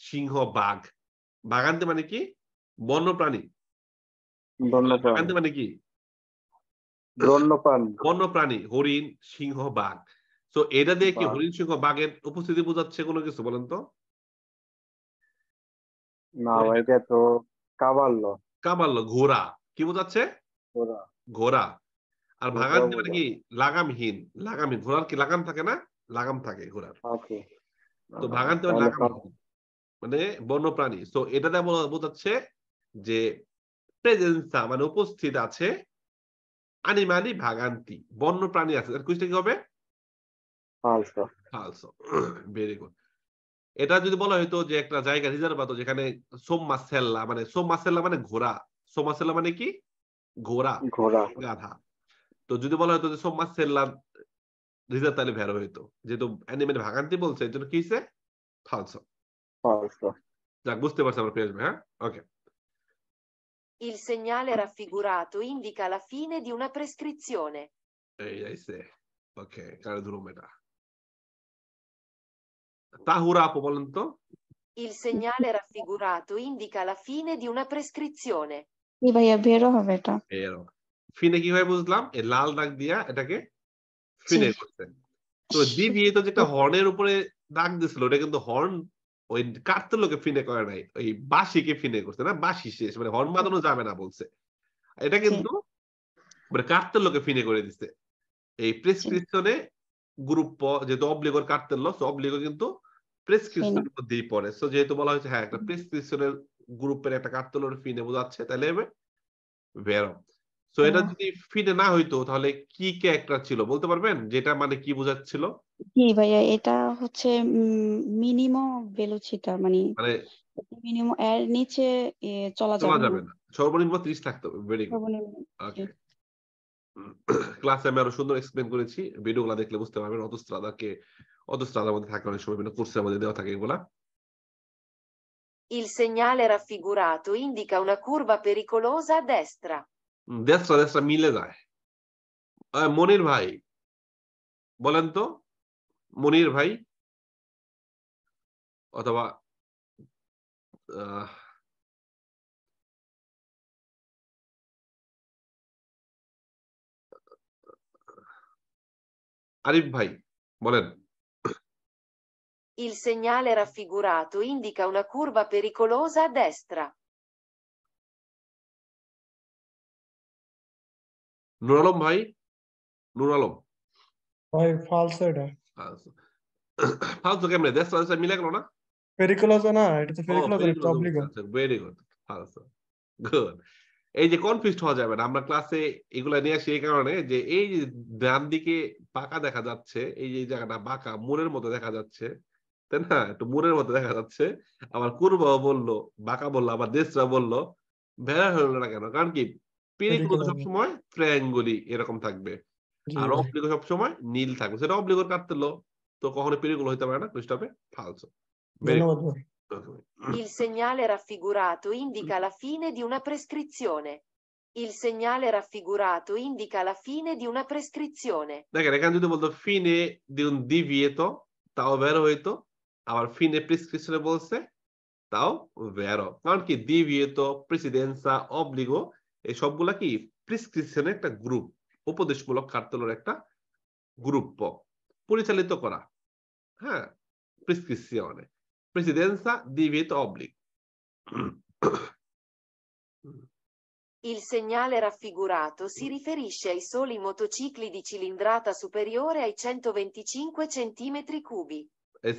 সিংহ বাঘ বাগানতে মানে কি বন্য প্রাণী বাগানতে মানে কি বন্য প্রাণী হরিণ সিংহ বাঘ তো এটা দিয়ে কি হরিণ সিংহ বাঘের উপস্থিতি বোঝাচ্ছে কোনো কিছু বলেন তো না মানে এটা তো কাবাল্য কাবাল্য ঘোড়া কি বোঝাচ্ছে ঘোড়া আর ভাগান্তি মানে কি লাগামহীন লাগামহীন ঘোড়ার কি লাগাম থাকে না লাগাম থাকে ঘোড়ার তো বাগান তো লাগাম মানে বন্য প্রাণী তো এটাতে বোঝাচ্ছে যে প্রেজেন্সা মানে উপস্থিত আছে আনিমানি ভাগান্তি বন্য প্রাণী আছে তার কুইজটা কি হবে ভেরি গুড এটা যদি বলা হয়তো যে একটা জায়গা রিজার্ভ আতো যেখানে সোম্মা সেল্লা মানে সোম্মা সেল্লা মানে ঘোড়া সোম্মা সেল্লা মানে কি ঘোড়া ঘোড়া গাধা তো যদি বলা হয়তো যে সোম্মা সেল্লা রিজার্ভ তাহলে ভ্যারো হইতো যেহেতু অ্যানিমের ভাগান্তি বলছে এর জন্য কি হয়েছে ফালসো যাক বুঝতে পারছি আমরা পেয়েছি হ্যাঁ ওকে Il segnale raffigurato indica la fine di una prescrizione. এই আইছে ওকে কারো ধরুম এটা তাহুরা আপু বলেন তো Il segnale raffigurato indica la fine di una prescrizione. কি ভাইয়া বেরো হবে এটা বেরো ফিনে কি হয় বুঝলাম এই লাল দাগ দিয়া এটাকে ফিনে করছেন তো জিবিএ তো যেটা হর্নের উপরে দাগ দিছিল ওটা কিন্তু হর্ন ওই কাটতে লোকে ফিনে করে নাই ওই বাসিকে ফিনে করছে না বাসি শেষ মানে হর্ন বাঁধানো যাবে না বলছে এটা কিন্তু মানে কাটতে লোকে ফিনে করে দিচ্ছে এই প্রেসক্রিপশনে গ্রুপ প যেহেতু অবলিগর কাটতে ল অবলিগর কিন্তু প্রেসক্রিপশনের মধ্যেই পড়ে সো যেহেতু বলা হয়েছে হ্যাঁ একটা প্রেসক্রিপশনের গ্রুপের একটা কাটতে কার্তেলোর ফিনে বোঝাচ্ছে তাহলে ভেরম তো এটা হ্যাঁ। যদি ফিডে না হইতো তাহলে কি ক্যারেক্টার ছিল বলতে পারবেন যেটা মানে কি বোঝাচ্ছিল ভাইয়া এটা হচ্ছে মিনিমো ভেলোসিটা মানে মানে মিনিমো এর নিচে চলা যাবে না সর্বনিম্ন 30 থাকতে হবে ভেরি ক্লাসে আমি আরো সুন্দর এক্সপ্লেন করেছি ভিডিওগুলো দেখলে বুঝতে পারবেন অতস্ত্রাদাকে অতস্ত্রাদার মধ্যে থাকে অনেক সময় কোর্সের মধ্যে দেওয়া থাকে এগুলা Il segnale raffigurato indica una curva pericolosa a destra. দেড়শো দেড়শো মিলে যায় মনির ভাই বলেন তো মনির ভাই অথবা আরিফ ভাই বলেন Il segnale raffigurato indica una curva pericolosa a destra. Nur Alam ভাই নুর আলম ভাই ফালস এটা ফালস কেমনে দ্যাটস আছে মিলে গেল না পেরিকুলাস না এটা তো পেরিকুলাস এটা অবলিগো ভেরি গুড ফালস গুড এই যে কনফিউজড হওয়া যাবে না আমরা ক্লাসে এগুলা নিয়ে আসি এই কারণে যে এই যে ডান দিকে পাকা দেখা যাচ্ছে এই যে জায়গাটা বাঁকা মুরের মতো দেখা যাচ্ছে তাই না একটু মুরের মতো দেখা যাচ্ছে আবার কুরবাও বললো বাঁকা বললো আবার দেশরা বললো ভেড়া হলো না কেন কারণ কি পেরেকগুলো সবসময় ট্রায়াঙ্গুলি এরকম থাকবে আর অফলিগো সবসময় নীল থাকবে সেটা অফলিগো কাটতেল তো কখনো পেরেকগুলো হতে পারে না ক্রিস্টাপে ফালসো Il segnale raffigurato indica la fine di una prescrizione. Il segnale raffigurato indica la fine di una prescrizione. দেখেন che যদি বলতো fine di un divieto tao vero হইতো আবার fine prescrizione বলছে tao vero. Anche divieto presidenza obbligo এই সবগুলা কি প্রিসক্রিপশনের একটা গ্রুপ উপদেশমূলক কার্যতলের একটা গ্রুপ পরিচালিত করা হ্যাঁ প্রিসক্রিপশনে প্রেসিডেন্সা divieto obbligo Il segnale raffigurato si riferisce ai soli motocicli di cilindrata superiore ai 125 cm3.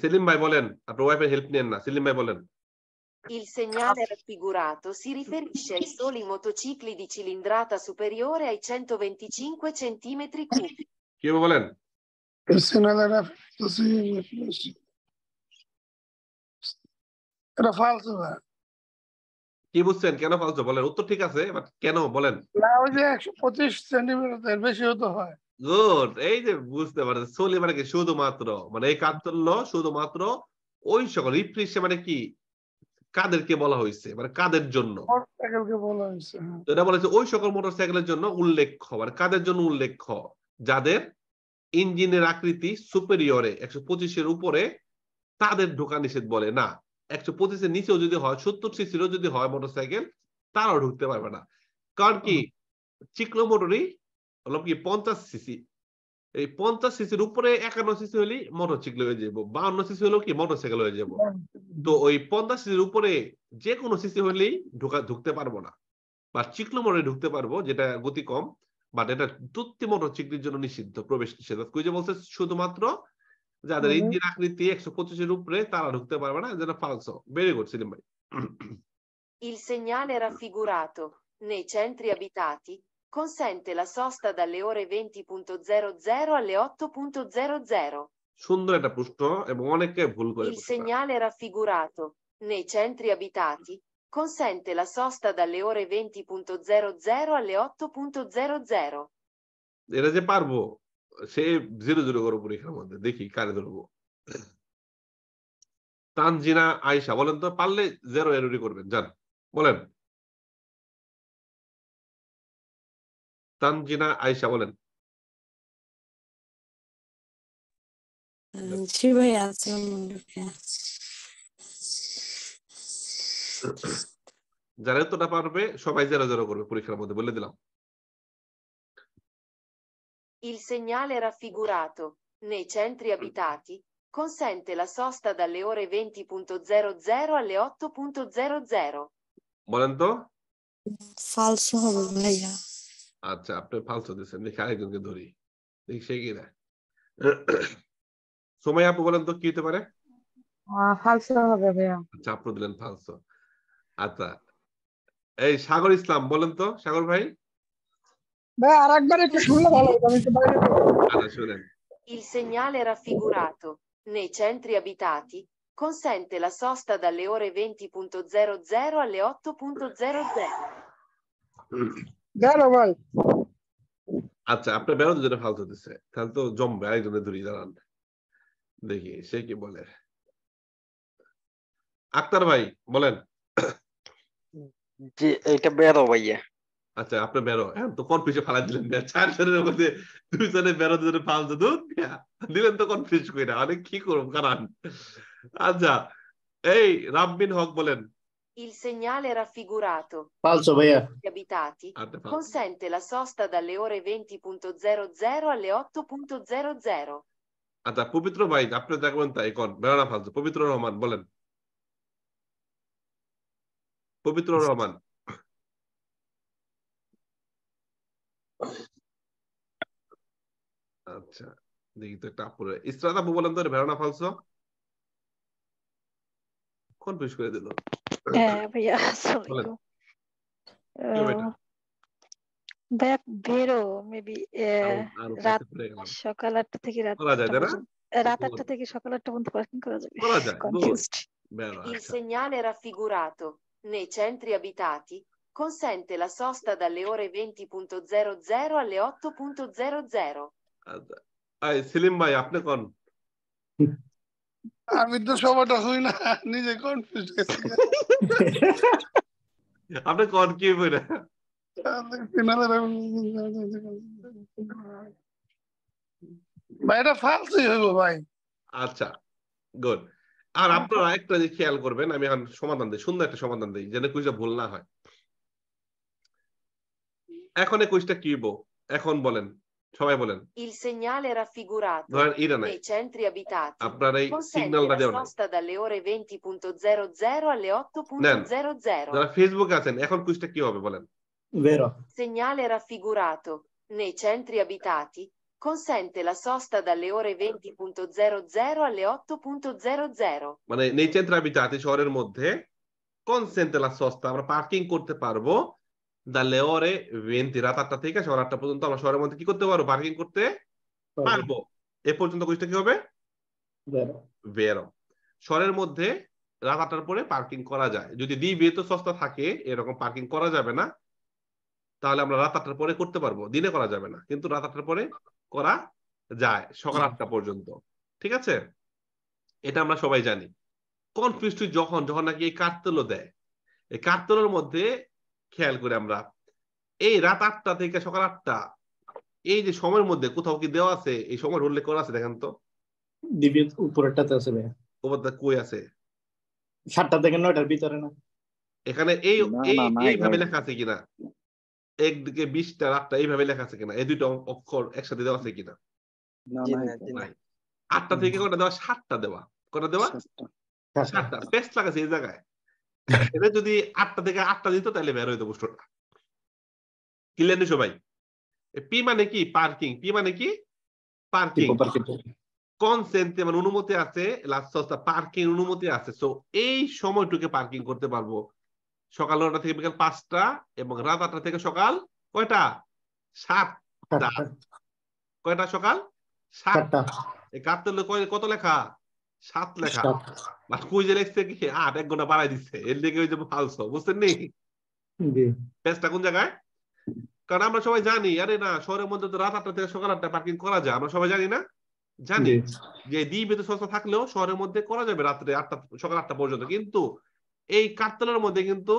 Selim ভাই বলেন আপনার ওয়াইফের হেল্প নেন না সেলিম ভাই বলেন Il segnale raffigurato si riferisce ai soli motocicli di cilindrata superiore ai 125 cm3. কি বলেন Il segnale raffigurato si riferisce. Era falso না কি বুঝছেন কেন falso বলেন উত্তর ঠিক আছে বাট কেন বলেন না ওই যে 125 সেন্টিমিটার বেশি হতে হয় গুড এই যে বুঝতে পারছেন সলি মানে কি শুধুমাত্র মানে এই কাজ চললো শুধুমাত্র ওই সকল রিফ্রিশে মানে কি কাদেরকে বলা হয়েছে মানে কাদের জন্য হ্যাঁ। এটা বলা ওই সকল মোটরসাইকেলের জন্য উল্লেখ্য মানে কাদের জন্য উল্লেখ্য যাদের ইঞ্জিনের আকৃতি সুপেরিয়রে একশো পঁচিশের উপরে তাদের ঢোকা নিষেধ বলে না একশো পঁচিশের নিচেও যদি হয় সত্তর সিসির যদি হয় মোটরসাইকেল তারাও ঢুকতে পারবে না কারণ কি চিকলো মোটরই হলো কি পঞ্চাশ সিসি এই পঞ্চাশ সিসির উপরে একান্ন সিসি হলে মোটরসাইকেল হয়ে যাবো বাউন্ন সিসি হলেও কি মোটরসাইকেল হয়ে যাবো তো ওই পঞ্চাশ সিসির উপরে যে কোনো সিসি হলেই ঢুকা ঢুকতে পারবো না বা চিকলো মোটরে ঢুকতে পারবো যেটা গতি কম বাট এটা দুটি মোটরসাইকেলের জন্য নিষিদ্ধ প্রবেশ নিষেধাজ্ঞা কুইজে বলছে শুধুমাত্র যাদের ইঞ্জিন আকৃতি একশো পঁচিশের উপরে তারা ঢুকতে পারবে না যেটা ফালসো ভেরি গুড সিলিম Il segnale raffigurato nei centri abitati Consente la sosta dalle ore 20.00 alle 8.00. সুন্দর একটা প্রশ্ন এবং অনেকে ভুল করে Il segnale raffigurato nei centri abitati consente la sosta dalle ore 20.00 alle 8.00. এটা যে parvo. Se জিরো জিরো করে পরীক্ষার মধ্যে দেখি কারে ধরবো তানজিনা আয়সা বলেন তো পারলে জেরো এরুরি করবেন জান বলেন তানজিনা আয়সা বলেন জি ভাই আছে যারা উত্তরটা পারবে সবাই জেরো জেরো করবে পরীক্ষার মধ্যে বলে দিলাম Il segnale raffigurato nei centri abitati consente la sosta dalle ore 20.00 alle 8.00. Volendo? Falso, ফালসো আচ্ছা আপনি ফালতু দিচ্ছেন দেখি আরেকজনকে ধরি দেখি সে কি না সময় আপু বলেন তো কি হতে পারে ফালসো হবে ভাইয়া আচ্ছা আপু দিলেন ফালসো আচ্ছা এই সাগর ইসলাম বলেন তো সাগর ভাই ভাই আরেকবার একটু শুনলে ভালো হতো আমি একটু বাইরে আচ্ছা শুনেন Il segnale raffigurato nei centri abitati consente la sosta dalle ore 20.00 alle 8.00. আচ্ছা আপনার বেরোন যেটা ফালতু দিচ্ছে তাহলে তো জমবে আরেকজনে দাঁড়ান দেখি সে কি বলে আক্তার ভাই বলেন জি এটা বেরো ভাইয়া আচ্ছা আপনি বেরো হ্যাঁ তো কোন পিছে ফালা দিলেন চার জনের মধ্যে দুই জনে বেরো দুজনে ফালতু দিলেন তো কোন পিছ না অনেক কি করব কারণ আচ্ছা এই রাব্বিন হক বলেন Il segnale raffigurato Falso, via. Gli abitati Arte, consente la sosta dalle ore 20.00 alle 8.00. আচ্ছা পবিত্র ভাই আপনি দেখবেন তাই কর বেড়ানা ফালতু পবিত্র রহমান বলেন পবিত্র রহমান আচ্ছা দেখি তো একটা আপুরে ইসরাত আপু বলেন তো বেড়ানা ফালসো কোন পেশ করে দিল भैया अस्सलाम वालेकुम ভাইয়া বেরো মেবি রাত সকাল আটটা থেকে রাত রাত আটটা থেকে সকাল আটটা পর্যন্ত পার্কিং করা যাবে Il segnale raffigurato nei centri abitati consente la sosta dalle ore 20.00 alle 8.00. Selim ভাই আপনি কোন আমি তো সবাটা হই না নিজে কনফিউজ আপনি কন কি বলে ভাই এটা ফালসি হইব ভাই আচ্ছা গুড আর আপনারা একটা যে খেয়াল করবেন আমি সমাধান দিই সুন্দর একটা সমাধান দিই যেন কুইজটা ভুল না হয় এখন এই কুইজটা কি এখন বলেন Il segnale raffigurato nei centri abitati ah, consente la sposta dalle ore 20.00 alle 8.00. Facebook আছেন এখন কুইজটা কি হবে বলেন Vero. Segnale raffigurato nei centri abitati consente la sosta dalle ore 20.00 alle 8.00. মানে nei centri abitati শহরের মধ্যে consente la sosta আমরা parking করতে পারবো দালে ওরে বিএনপি রাত আটটা থেকে সকাল আটটা পর্যন্ত আমরা শহরের মধ্যে কি করতে পারবো পার্কিং করতে পারবো এ পর্যন্ত কি হবে বেরো শহরের মধ্যে রাত আটটার পরে পার্কিং করা যায় যদি সস্তা থাকে এরকম পার্কিং করা যাবে না তাহলে আমরা রাত আটটার পরে করতে পারবো দিনে করা যাবে না কিন্তু রাত আটটার পরে করা যায় সকাল আটটা পর্যন্ত ঠিক আছে এটা আমরা সবাই জানি কনফিউজ যখন যখন নাকি এই কাঠতলো দেয় এই কাঠতলোর মধ্যে খেয়াল করি আমরা এই রাত আটটা থেকে সকাল আটটা এই যে সময়ের মধ্যে কোথাও কি দেওয়া আছে এই সময় উল্লেখ করা আছে দেখেন তো উপরেরটাতে আছে উপরটা কই আছে সাতটা থেকে নয়টার ভিতরে না এখানে এই এইভাবে লেখা আছে কিনা একদিকে বিশটা রাতটা এইভাবে লেখা আছে কিনা এই দুটো অক্ষর একসাথে দেওয়া আছে কিনা আটটা থেকে কটা দেওয়া সাতটা দেওয়া কটা দেওয়া সাতটা পেস্ট লাগাছে এই জায়গায় এটা যদি আটটা থেকে আটটা দিত তাহলে বের হইতো বুস্টারটা কিনলেন সবাই পি মানে কি পার্কিং পি মানে কি পার্কিং কনসেন্টে মানে অনুমতি আছে লাস্ট সস্তা পার্কিং অনুমতি আছে সো এই সময়টুকে পার্কিং করতে পারবো সকাল নটা থেকে বিকাল পাঁচটা এবং রাত আটটা থেকে সকাল কয়টা সাতটা কয়টা সকাল সাতটা এই কাপ্তালে কত লেখা সাত লেখা মানে কই যে লেখছে কি আট এক ঘন্টা বাড়াই দিচ্ছে এর ওই যে ফালসো বুঝছেন নি পেজটা কোন জায়গায় কারণ আমরা সবাই জানি আরে না শহরের মধ্যে তো রাত আটটা থেকে সকাল আটটা পার্কিং করা যায় আমরা সবাই জানি না জানি যে দ্বীপে তো সস্তা থাকলেও শহরের মধ্যে করা যাবে রাত্রে আটটা সকাল আটটা পর্যন্ত কিন্তু এই কাতলের মধ্যে কিন্তু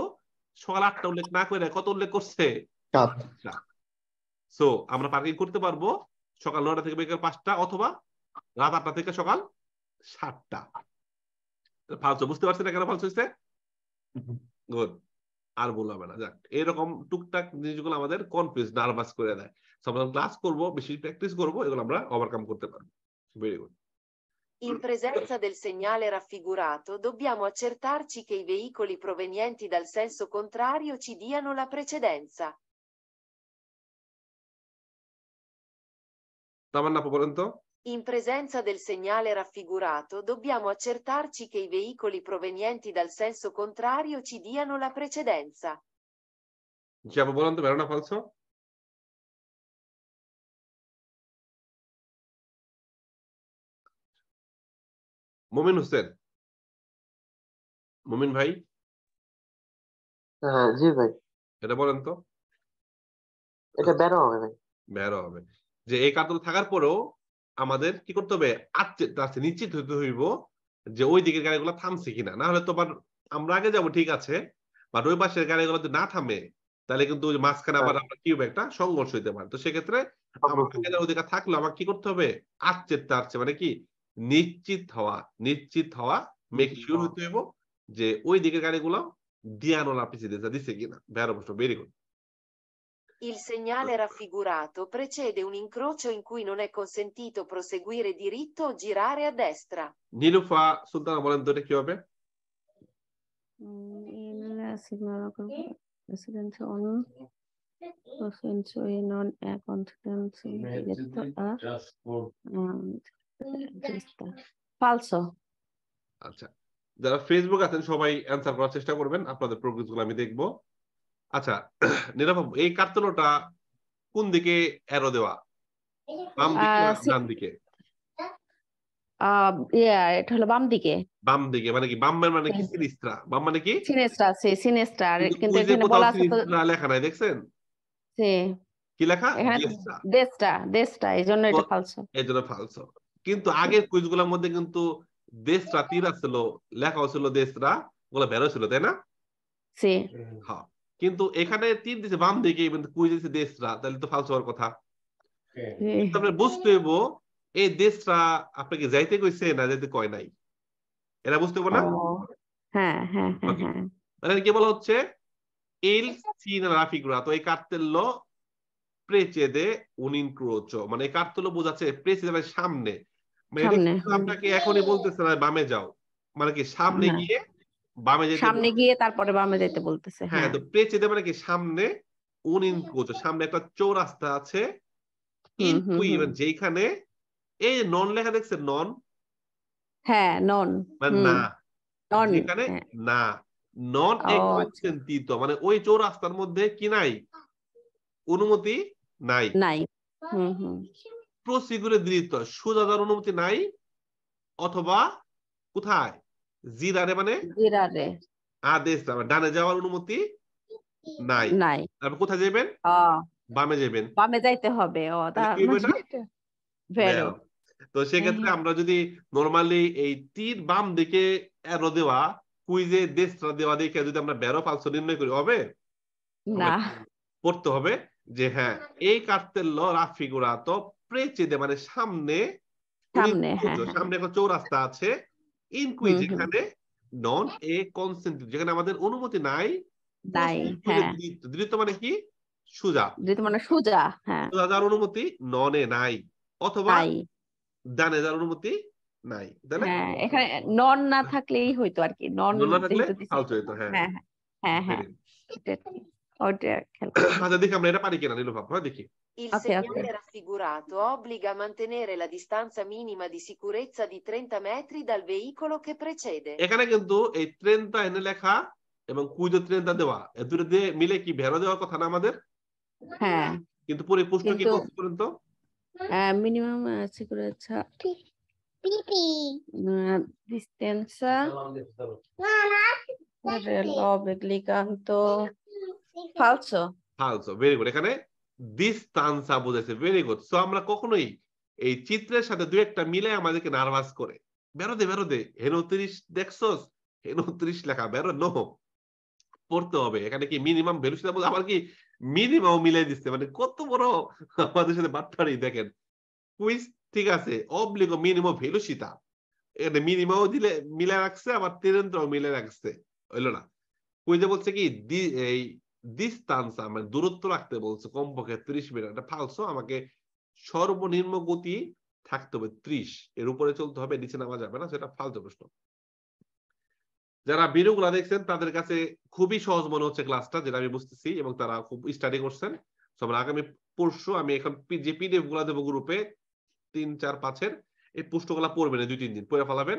সকাল আটটা উল্লেখ না করে কত উল্লেখ করছে সো আমরা পার্কিং করতে পারবো সকাল নটা থেকে বিকেল পাঁচটা অথবা রাত আটটা থেকে সকাল সাতটা ফালস বুঝতে পারছেন কেন ফালস হয়েছে গুড আর বলবো না যাক এরকম টুকটাক জিনিসগুলো আমাদের কনফিউজ নার্ভাস করে দেয় সামটাইম ক্লাস করব বেশি প্র্যাকটিস করব এগুলো আমরা ওভারকাম করতে পারবো very good In presenza del segnale raffigurato dobbiamo accertarci che i veicoli provenienti dal senso contrario ci diano la precedenza. Tamanna পর্যন্ত in presenza del segnale raffigurato dobbiamo accertarci che i veicoli provenienti dal senso contrario ci diano la precedenza. Diciamo volando per una falso? মোমেন হোসেন মোমেন ভাই হ্যাঁ জি ভাই এটা বলেন তো এটা বেরো হবে ভাই বেরো হবে যে এই কাতর আমাদের কি করতে হবে আচ্ছে আচ্ছা, নিশ্চিত হইতে হইব যে ওই দিকের গাড়িগুলো থামছে কিনা না হলে তোমার আমরা আগে যাব ঠিক আছে বা ওই পাশের গাড়িগুলো যদি না থামে তাহলে কিন্তু মাঝখানে আবার হ্যাঁ। আমরা কি একটা সংঘর্ষ হইতে পারে তো সেক্ষেত্রে অধিকার থাকলো আমার কি করতে হবে আচ্ছে তারছে আচ্ছা, আচ্ছা, মানে কি নিশ্চিত হওয়া নিশ্চিত হওয়া মেক শিওর হইতে হইব যে ওই দিকের গাড়িগুলো দিয়ানোলা পিছিয়ে দিচ্ছে দিছে কিনা বেরো প্রশ্ন very good Il segnale raffigurato precede un incrocio in cui non è consentito proseguire diritto o girare a destra. Nilufa Sultana vuole andare chi mm, Il segnale presidenza on consensually non è consentito diritto eh? mm, a destra. Falso. আচ্ছা যারা Facebook আছেন সবাই answer করার চেষ্টা করবেন আপনাদের প্রোগ্রেসগুলো আমি দেখবো আচ্ছা নীরব এই কার্তনটা কোন দিকে অ্যারো দেওয়া বাম দিকে ডান দিকে এটা হলো বাম দিকে বাম দিকে মানে কি বাম মানে, মানে কি হ্যাঁ। সিনিস্ট্রা বাম মানে কি সিনিস্ট্রা সে সিনিস্ট্রা কিন্তু এখানে বলা আছে না লেখা নাই দেখছেন সে কি লেখা দেশটা দেশটা এই জন্য এটা কিন্তু আগের কুইজগুলোর মধ্যে কিন্তু দেশটা তীর আসছিল লেখা ছিল দেশরা ওগুলো বেরো ছিল তাই না সে হ্যাঁ কিন্তু এখানে তীর দিছে বাম দিকে কিন্তু কুই দিছে দেশরা তাহলে তো ফালতু হওয়ার কথা আপনি বুঝতে হইব এই দেশরা আপনাকে যাইতে কইছে না যাইতে কয় নাই এরা বুঝতে হবো না হ্যাঁ, হ্যাঁ, হ্যাঁ, হ্যাঁ। কি বলা হচ্ছে এল সিন রাফিকরা তো এই কার্তেল্য প্রেচেদে উনিন ক্রোচ মানে কার্তেল্য বোঝাচ্ছে প্রেচেদে মানে সামনে মানে আপনাকে এখনই বলতেছে না বামে যাও মানে কি সামনে গিয়ে বামে যেতে সামনে গিয়ে তারপরে বামে যেতে বলতেছে হ্যাঁ, হ্যাঁ। তো পেচ যেতে মানে কি সামনে উন ইন কোচ সামনে একটা চৌরাস্তা আছে ইন কুই মানে যেখানে এই নন লেখা দেখছে নন হ্যাঁ নন মানে না নন এখানে হ্যাঁ। না নন একচিন্তিত আচ্ছা। মানে ওই চৌরাস্তার মধ্যে কি নাই অনুমতি নাই নাই হুম হুম প্রসিগুরে দৃত সুজাদার অনুমতি নাই অথবা কোথায় জিরারে মানে জিরারে আদেশ দেওয়া ডানে যাওয়ার অনুমতি নাই নাই তারপর কোথায় যাবেন বামে যাবেন বামে যাইতে হবে ও ভেরো তো সেক্ষেত্রে হ্যাঁ, হ্যাঁ। আমরা যদি নরমালি এই তীর বাম দিকে এরো দেওয়া কুইজে দেশটা দেওয়া দিকে যদি আমরা বেরো পাঁচশো নির্ণয় করি হবে না পড়তে হবে যে হ্যাঁ এই কার্তের ল রাফিগুরা তো প্রেচেদে মানে সামনে সামনে হ্যাঁ, হ্যাঁ সামনে একটা চৌরাস্তা আছে ইনকুই যেখানে নন এ কনসেন্ট যেখানে আমাদের অনুমতি নাই তাই হ্যাঁ। মানে কি সুজা দৃত মানে সুজা হ্যাঁ সুজা যার অনুমতি ননে নাই অথবা দানে যার অনুমতি নাই তাই না হ্যাঁ, এখানে নন না হ্যাঁ। থাকলেই হইতো আর কি নন না থাকলে ফালতু হইতো হ্যাঁ হ্যাঁ হ্যাঁ হ্যাঁ আচ্ছা দেখি আমরা এটা পারি কিনা নীলুফাপ হ্যাঁ দেখি Il ah, okay, segnale okay. raffigurato obbliga a mantenere la distanza minima di sicurezza di 30 metri dal veicolo che precede. এখানে কিন্তু এই 30 এনে লেখা এবং কুইজো 30 দেওয়া এ দুটো দিয়ে মিলে কি ভেড়া দেওয়ার কথা না আমাদের হ্যাঁ কিন্তু পুরো প্রশ্ন pronto? করতে পারেন sicurezza. Pipi. সিকুরেছা পিপি ডিস্টেন্সা রেল অবেলিকান্ত ফালসো ফালসো ভেরি গুড এখানে দিস বুঝেছে ভেরি গুড সো আমরা কখনোই এই চিত্রের সাথে দু একটা মিলে আমাদেরকে নার্ভাস করে বেরোদে বেরোদে হেন তিরিশ দেখছস হেন তিরিশ লেখা বেরো নো পড়তে হবে এখানে কি মিনিমাম ভ্যালু সেটা বলতে আমার কি মিনিমাম মিলাই দিচ্ছে মানে কত বড় আমাদের সাথে বাট্টারি দেখেন কুইজ ঠিক আছে অবলিগ মিনিমাম ভ্যালু এখানে মিনিমাও দিলে মিলে রাখছে আবার তিরন্তরাও মিলে রাখছে হইলো না কুইজে বলছে কি এই ডিস্টান্স আমার দূরত্ব রাখতে বলছে কমপক্ষে ত্রিশ মিটার এটা ফালসো আমাকে সর্বনিম্ন গতি থাকতে হবে ত্রিশ এর উপরে চলতে হবে নিচে নামা যাবে না সেটা ফালতু প্রশ্ন যারা ভিডিওগুলা দেখছেন তাদের কাছে খুবই সহজ মনে হচ্ছে ক্লাসটা যেটা আমি বুঝতেছি এবং তারা খুব স্টাডি করছেন আগামী পরশু আমি এখন যে পিডিএফ গুলা দেবো গ্রুপে তিন চার পাঁচের এই পুষ্টগুলা পড়বেন দুই তিন দিন পড়ে ফেলাবেন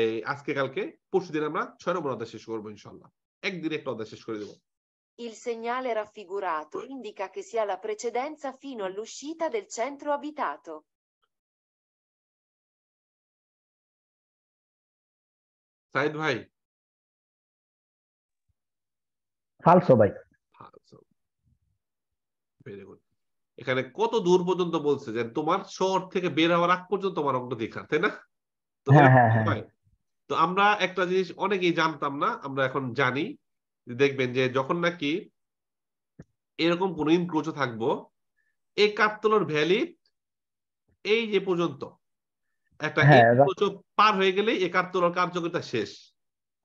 এই আজকে কালকে পরশু দিন আমরা ছয় নম্বর অধ্যায় শেষ করবো ইনশাল্লাহ একদিন একটা অধ্যায় শেষ করে দেবো Il segnale raffigurato indica che si ha la precedenza fino all'uscita del centro abitato. Saeed ভাই ফালসো ভাই ফালসো ভেরি গুড এখানে কত দূর পর্যন্ত বলছে যে তোমার শহর থেকে বের হওয়ার আগ পর্যন্ত তোমার অগ্রাধিকার তাই না হ্যাঁ, হ্যাঁ, হ্যাঁ, তো আমরা একটা জিনিস অনেকেই জানতাম না আমরা এখন জানি দেখবেন যে যখন নাকি এরকম কোন ইনক্লোজে থাকবো এই কাতলার ভ্যালি এই যে পর্যন্ত একটা হ্যাঁ, ইনক্লোজ পার হয়ে গেলে এই কার্যকারিতা শেষ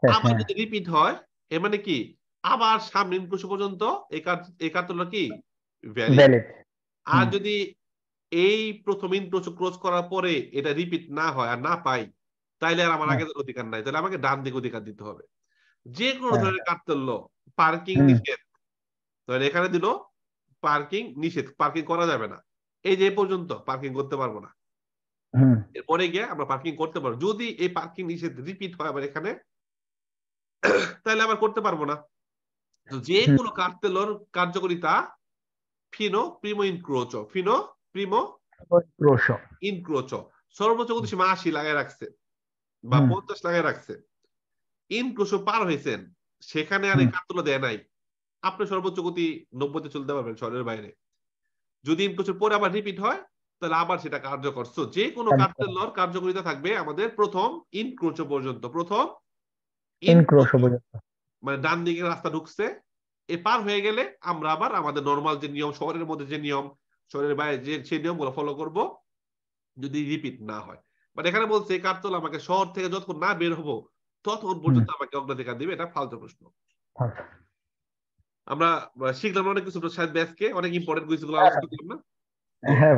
হ্যাঁ, হ্যাঁ। আবার যদি রিপিট হয় এ মানে কি আবার সামনে ইনক্লোজ পর্যন্ত এই কি ভ্যালিড আর যদি এই প্রথম ইনক্লোজ ক্রস করার পরে এটা রিপিট না হয় আর না পাই তাইলে আর আমার আগে অধিকার নাই তাহলে আমাকে ডান দিকে অধিকার দিতে হবে যে কোনো হ্যাঁ। ধরনের করলো পার্কিং নিষেধ তাহলে এখানে দিল পার্কিং নিষেধ পার্কিং করা যাবে না এই যে পর্যন্ত পার্কিং করতে পারবো না এরপরে গিয়ে আমরা পার্কিং করতে পারবো যদি এই পার্কিং নিষেধ রিপিট হয় আবার এখানে তাহলে আবার করতে পারবো না যে কোনো কার্তেলর কার্যকরিতা ফিনো প্রিমো ইনক্রোচ ফিনো প্রিমো ইনক্রোচ সর্বোচ্চ সীমা আশি লাগায় রাখছে বা পঞ্চাশ লাগায় রাখছে ইনক্রুশো পার হয়েছেন সেখানে আর একাত্তলা দেয় নাই আপনি সর্বোচ্চ গতি নব্বইতে চলতে পারবেন শরীরের বাইরে যদি ইনক্রুশের পরে আবার রিপিট হয় তাহলে আবার সেটা কার্যকর সো যে কোনো কার্যের কার্যকরিতা থাকবে আমাদের প্রথম ইনক্রোচ পর্যন্ত প্রথম ইনক্রোচ পর্যন্ত মানে ডান দিকে রাস্তা ঢুকছে এ পার হয়ে গেলে আমরা আবার আমাদের নর্মাল যে নিয়ম শহরের মধ্যে যে নিয়ম শরীরের বাইরে যে সেই নিয়মগুলো ফলো করব যদি রিপিট না হয় বাট এখানে বলছে কার্তল আমাকে শহর থেকে যতক্ষণ না বের হবো ততক্ষণ পর্যন্ত আমাকে অগ্রাধিকার দিবে এটা ফালতু প্রশ্ন আমরা শিখলাম অনেক কিছু সাহেব ব্যাসকে অনেক ইম্পর্টেন্ট কিছুগুলো আলোচনা করলাম না হ্যাঁ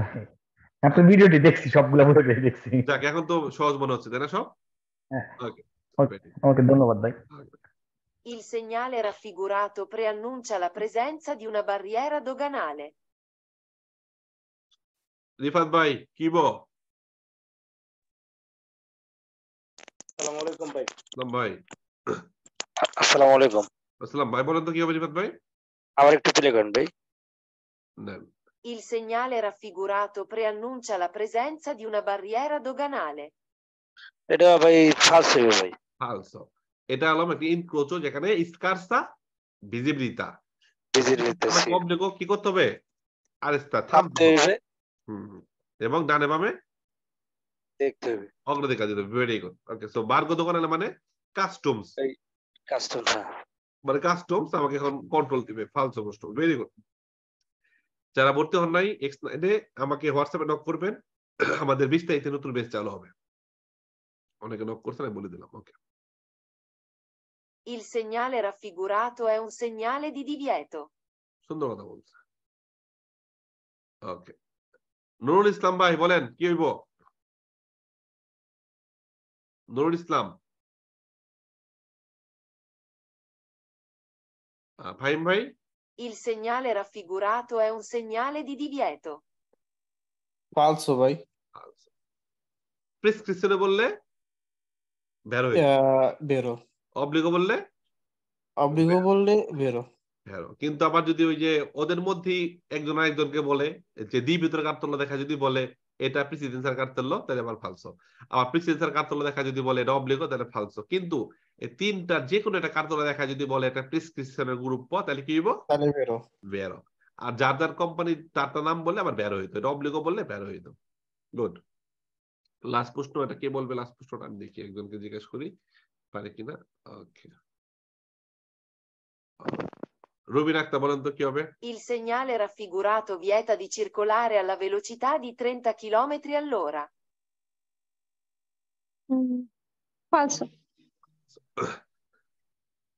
আপনি ভিডিওটি দেখছি সবগুলো ভিডিও দেখছি যাক এখন তো সহজ মনে হচ্ছে তাই না সব ওকে ওকে ধন্যবাদ ভাই Il segnale raffigurato preannuncia la presenza di una barriera doganale. Rifat ভাই কি বল আসসালামু আলাইকুম আসসালাম ভাই বলেন তো কি ভাই আবার একটু তুলে করেন ভাই Il segnale raffigurato preannuncia la presenza di una barriera doganale. এটা ভাই ফালসো ভাই ফালসো এটা হলো ইনক্রোচো যেখানে স্কারসা ভিজিবিলিতা কি করতে হবে আর থামতে হবে এবং ডানে বামে অগ্রাধিকার দিতে হবে ভেরি গুড ওকে সো বার্গো মানে কাস্টমস হ্যাঁ। কাস্টমস মানে কাস্টমস আমাকে এখন কন্ট্রোল দিবে ফালসো প্রশ্ন ভেরি গুড যারা ভর্তি হন নাই আমাকে হোয়াটসঅ্যাপে নক করবেন আমাদের বিশ তারিখে নতুন বেস চালু হবে অনেকে নক করছে বলে দিলাম ওকে Il segnale raffigurato è un segnale di divieto. সুন্দর কথা বলছে ওকে নুরুল ইসলাম ভাই বলেন কি হইব নুরুল ইসলাম ফাহিম ভাই Il segnale raffigurato è un segnale di divieto. Falso, ভাই প্রেসক্রিপশনে বললে বেরো বেরো অবলিগো বললে অবলিগো বললে বেরো বেরো কিন্তু আবার যদি ওই যে ওদের মধ্যে একজন আরেকজনকে বলে যে দি ভিতরে কাপতলা দেখা যদি বলে এটা প্রিসিডেন্সার কার্তেল্য তাহলে আমার ফালসো আবার প্রিসিডেন্সার কার্তেল্য দেখা যদি বলে এটা অব্লিগো তাহলে ফালসো কিন্তু এই তিনটা যে কোনো একটা কার্তেল্য দেখা যদি বলে এটা প্রিসক্রিপশনের গ্রুপ তাহলে কি হইব তাহলে বেরো বেরো আর যার যার কোম্পানি তারটা নাম বললে আবার বেরো হইতো এটা অব্লিগো বললে বেরো হইতো গুড লাস্ট প্রশ্ন এটা কে বলবে লাস্ট প্রশ্নটা আমি দেখি একজনকে জিজ্ঞেস করি পারে কিনা ওকে Ruby Racta bolo chi ove? Il segnale raffigurato vieta di circolare alla velocità di 30 km all'ora. Mm. Falso.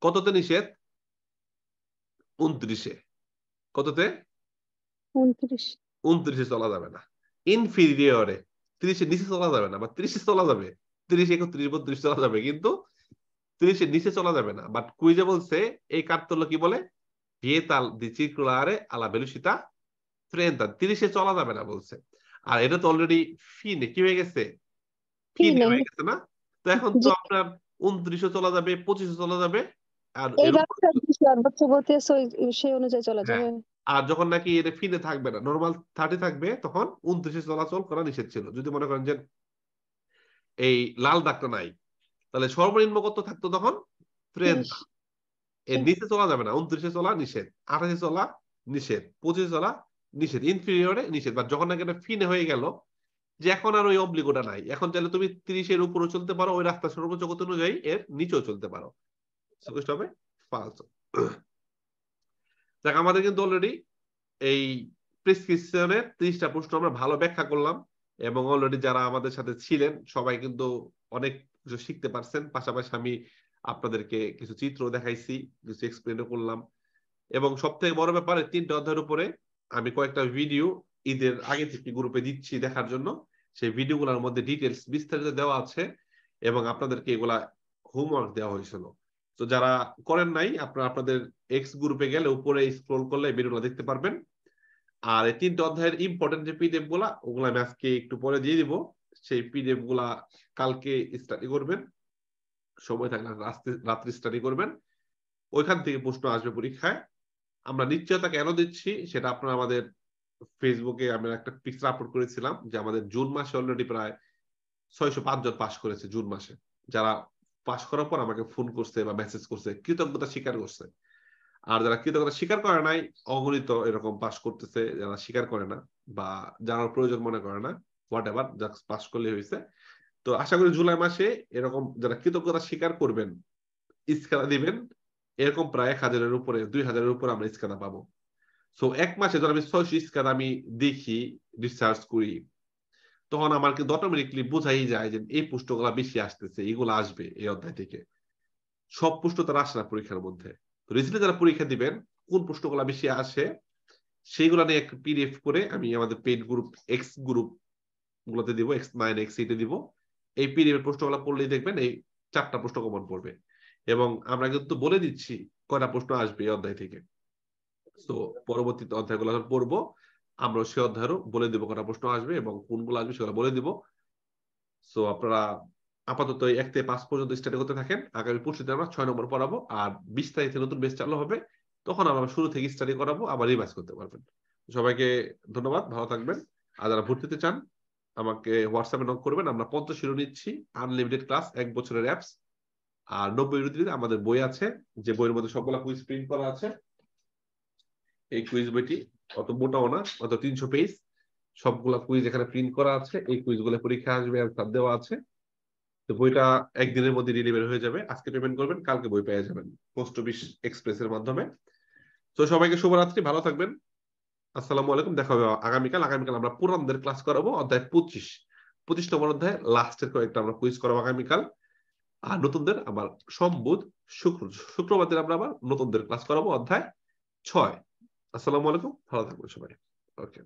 কততে নিষেধ উনত্রিশে কততে উনত্রিশ উনত্রিশে চলা যাবে না ইনফিরিয়রে ত্রিশের নিচে চলা যাবে না বা ত্রিশে চলা যাবে ত্রিশ একত্রিশ বত্রিশ চলা যাবে কিন্তু ত্রিশের নিচে চলা যাবে না বাট কুইজে বলছে এই কার্তল কি বলে dieta di circolare alla velocità 30 তিরিশে চলা যাবে না বলছে আর এটা তো অলরেডি ফিনে কি হয়ে গেছে ফিনে হয়ে গেছে না তো এখন তো আপনার উনত্রিশে চলা যাবে পঁচিশে চলা যাবে আর সেই অনুযায়ী চলা হ্যাঁ। যাবে আর যখন নাকি এটা ফিনে থাকবে না নরমাল 30 থাকবে তখন উনত্রিশে চলাচল করা নিষেধ ছিল যদি মনে করেন যে এই লাল দাগটা নাই তাহলে সর্বনিম্ন কত থাকতো তখন ত্রেতা এর নিচে চলা যাবে না উনত্রিশে চলা নিষেধ আঠাশে চলা নিষেধ পঁচিশে চলা নিষেধ ইনফিরিয়রে নিষেধ বা যখন নাকি ফিনে হয়ে গেল যে এখন আর ওই অব্লিগোটা নাই এখন চাইলে তুমি ত্রিশের উপরে চলতে পারো ওই রাস্তা সর্বোচ্চ গত অনুযায়ী এর নিচেও চলতে পারো সুকুষ্ট হবে ফালস দেখ আমাদের কিন্তু অলরেডি এই প্রেসক্রিপশনের ত্রিশটা প্রশ্ন আমরা ভালো ব্যাখ্যা করলাম এবং অলরেডি যারা আমাদের সাথে ছিলেন সবাই কিন্তু অনেক কিছু শিখতে পারছেন পাশাপাশি আমি আপনাদেরকে কিছু চিত্র দেখাইছি কিছু এক্সপ্লেনও করলাম এবং সবথেকে বড় ব্যাপার তিনটা অধ্যায়ের উপরে আমি কয়েকটা ভিডিও ঈদের আগে থেকে গ্রুপে দিচ্ছি দেখার জন্য সেই ভিডিওগুলোর মধ্যে ডিটেলস বিস্তারিত দেওয়া আছে এবং আপনাদেরকে এগুলা হোমওয়ার্ক দেওয়া হয়েছিল তো যারা করেন নাই আপনারা আপনাদের এক্স গ্রুপে গেলে উপরে স্ক্রল করলে ভিডিওগুলো দেখতে পারবেন আর এই তিনটা অধ্যায়ের ইম্পর্টেন্ট যে পিডিএফ গুলা ওগুলো আমি আজকে একটু পরে দিয়ে দিব সেই পিডিএফ গুলা কালকে স্টাডি করবেন সময় থাকলে রাত্রি স্টাডি করবেন ওইখান থেকে প্রশ্ন আসবে পরীক্ষায় আমরা নিশ্চয়তা কেন দিচ্ছি সেটা আপনারা আমাদের ফেসবুকে আমি একটা পিকচার আপলোড করেছিলাম যে আমাদের জুন মাসে অলরেডি প্রায় ছয়শো পাঁচজন পাশ করেছে জুন মাসে যারা পাশ করার পর আমাকে ফোন করছে বা মেসেজ করছে কৃতজ্ঞতা স্বীকার করছে আর যারা কৃতজ্ঞতা স্বীকার করে নাই অগণিত এরকম পাশ করতেছে যারা স্বীকার করে না বা যারা প্রয়োজন মনে করে না হোয়াট এভার যা পাশ করলে হয়েছে তো আশা করি জুলাই মাসে এরকম যারা কৃতজ্ঞতা স্বীকার করবেন ইস্কাদা দিবেন এরকম প্রায় এক হাজারের উপরে দুই হাজারের উপরে আমরা ইস্কাদা পাবো সো এক মাসে যখন আমি ছয়শো ইস্কাদা আমি দেখি রিসার্চ করি তখন আমাকে অটোমেটিকলি বোঝাই যায় যে এই পুষ্টগুলো বেশি আসতেছে এগুলো আসবে এই অধ্যায় থেকে সব পুষ্ট তারা আসে না পরীক্ষার মধ্যে তো রিসেন্টলি যারা পরীক্ষা দিবেন কোন পুষ্টগুলো বেশি আসে সেইগুলো নিয়ে এক পিডিএফ করে আমি আমাদের পেইড গ্রুপ এক্স গ্রুপ গুলোতে দিব এক্স নাইন এক্স এইটে দিব এই পিডিএফ প্রশ্নগুলো পড়লেই দেখবেন এই চারটা প্রশ্ন কমন পড়বে এবং আমরা কিন্তু বলে দিচ্ছি কয়টা প্রশ্ন আসবে এই অধ্যায় থেকে তো পরবর্তীতে অধ্যায়গুলো যখন পড়বো আমরা সে অধ্যায়েরও বলে দিব কটা প্রশ্ন আসবে এবং কোনগুলো আসবে সেগুলো বলে দিব সো আপনারা আপাতত এক থেকে পাঁচ পর্যন্ত স্টাডি করতে থাকেন আগামী পরশুতে আমরা ছয় নম্বর পড়াবো আর বিশ তারিখে থেকে নতুন বেশ চালু হবে তখন আমরা শুরু থেকে স্টাডি করাবো আবার রিভাইজ করতে পারবেন সবাইকে ধন্যবাদ ভালো থাকবেন আর যারা ভর্তিতে চান আমাকে হোয়াটসঅ্যাপে নক করবেন আমরা পঞ্চাশ ইউরো নিচ্ছি আনলিমিটেড ক্লাস এক বছরের অ্যাপস আর নব্বই রুটি আমাদের বই আছে যে বইয়ের মধ্যে সবগুলো কুইজ প্রিন্ট করা আছে এই কুইজ বইটি অত মোটাও না অত তিনশো পেজ সবগুলা কুইজ এখানে প্রিন্ট করা আছে এই কুইজগুলো পরীক্ষা আসবে অ্যান্সার দেওয়া আছে তো বইটা একদিনের মধ্যে ডেলিভারি হয়ে যাবে আজকে পেমেন্ট করবেন কালকে বই পেয়ে যাবেন পোস্ট অফিস এক্সপ্রেসের মাধ্যমে তো সবাইকে শুভরাত্রি ভালো থাকবেন আসসালামু আলাইকুম দেখা হবে আগামীকাল আগামীকাল আমরা পুরানদের ক্লাস করাবো অধ্যায় পঁচিশ পঁচিশ নম্বর অধ্যায় লাস্টের কয়েকটা আমরা কুইজ করাবো আগামীকাল আর নতুনদের আবার সম্বুধ শুক্র শুক্রবার দিন আমরা আবার নতুনদের ক্লাস করাবো অধ্যায় ছয় আসসালামু আলাইকুম ভালো থাকবেন সবাই ওকে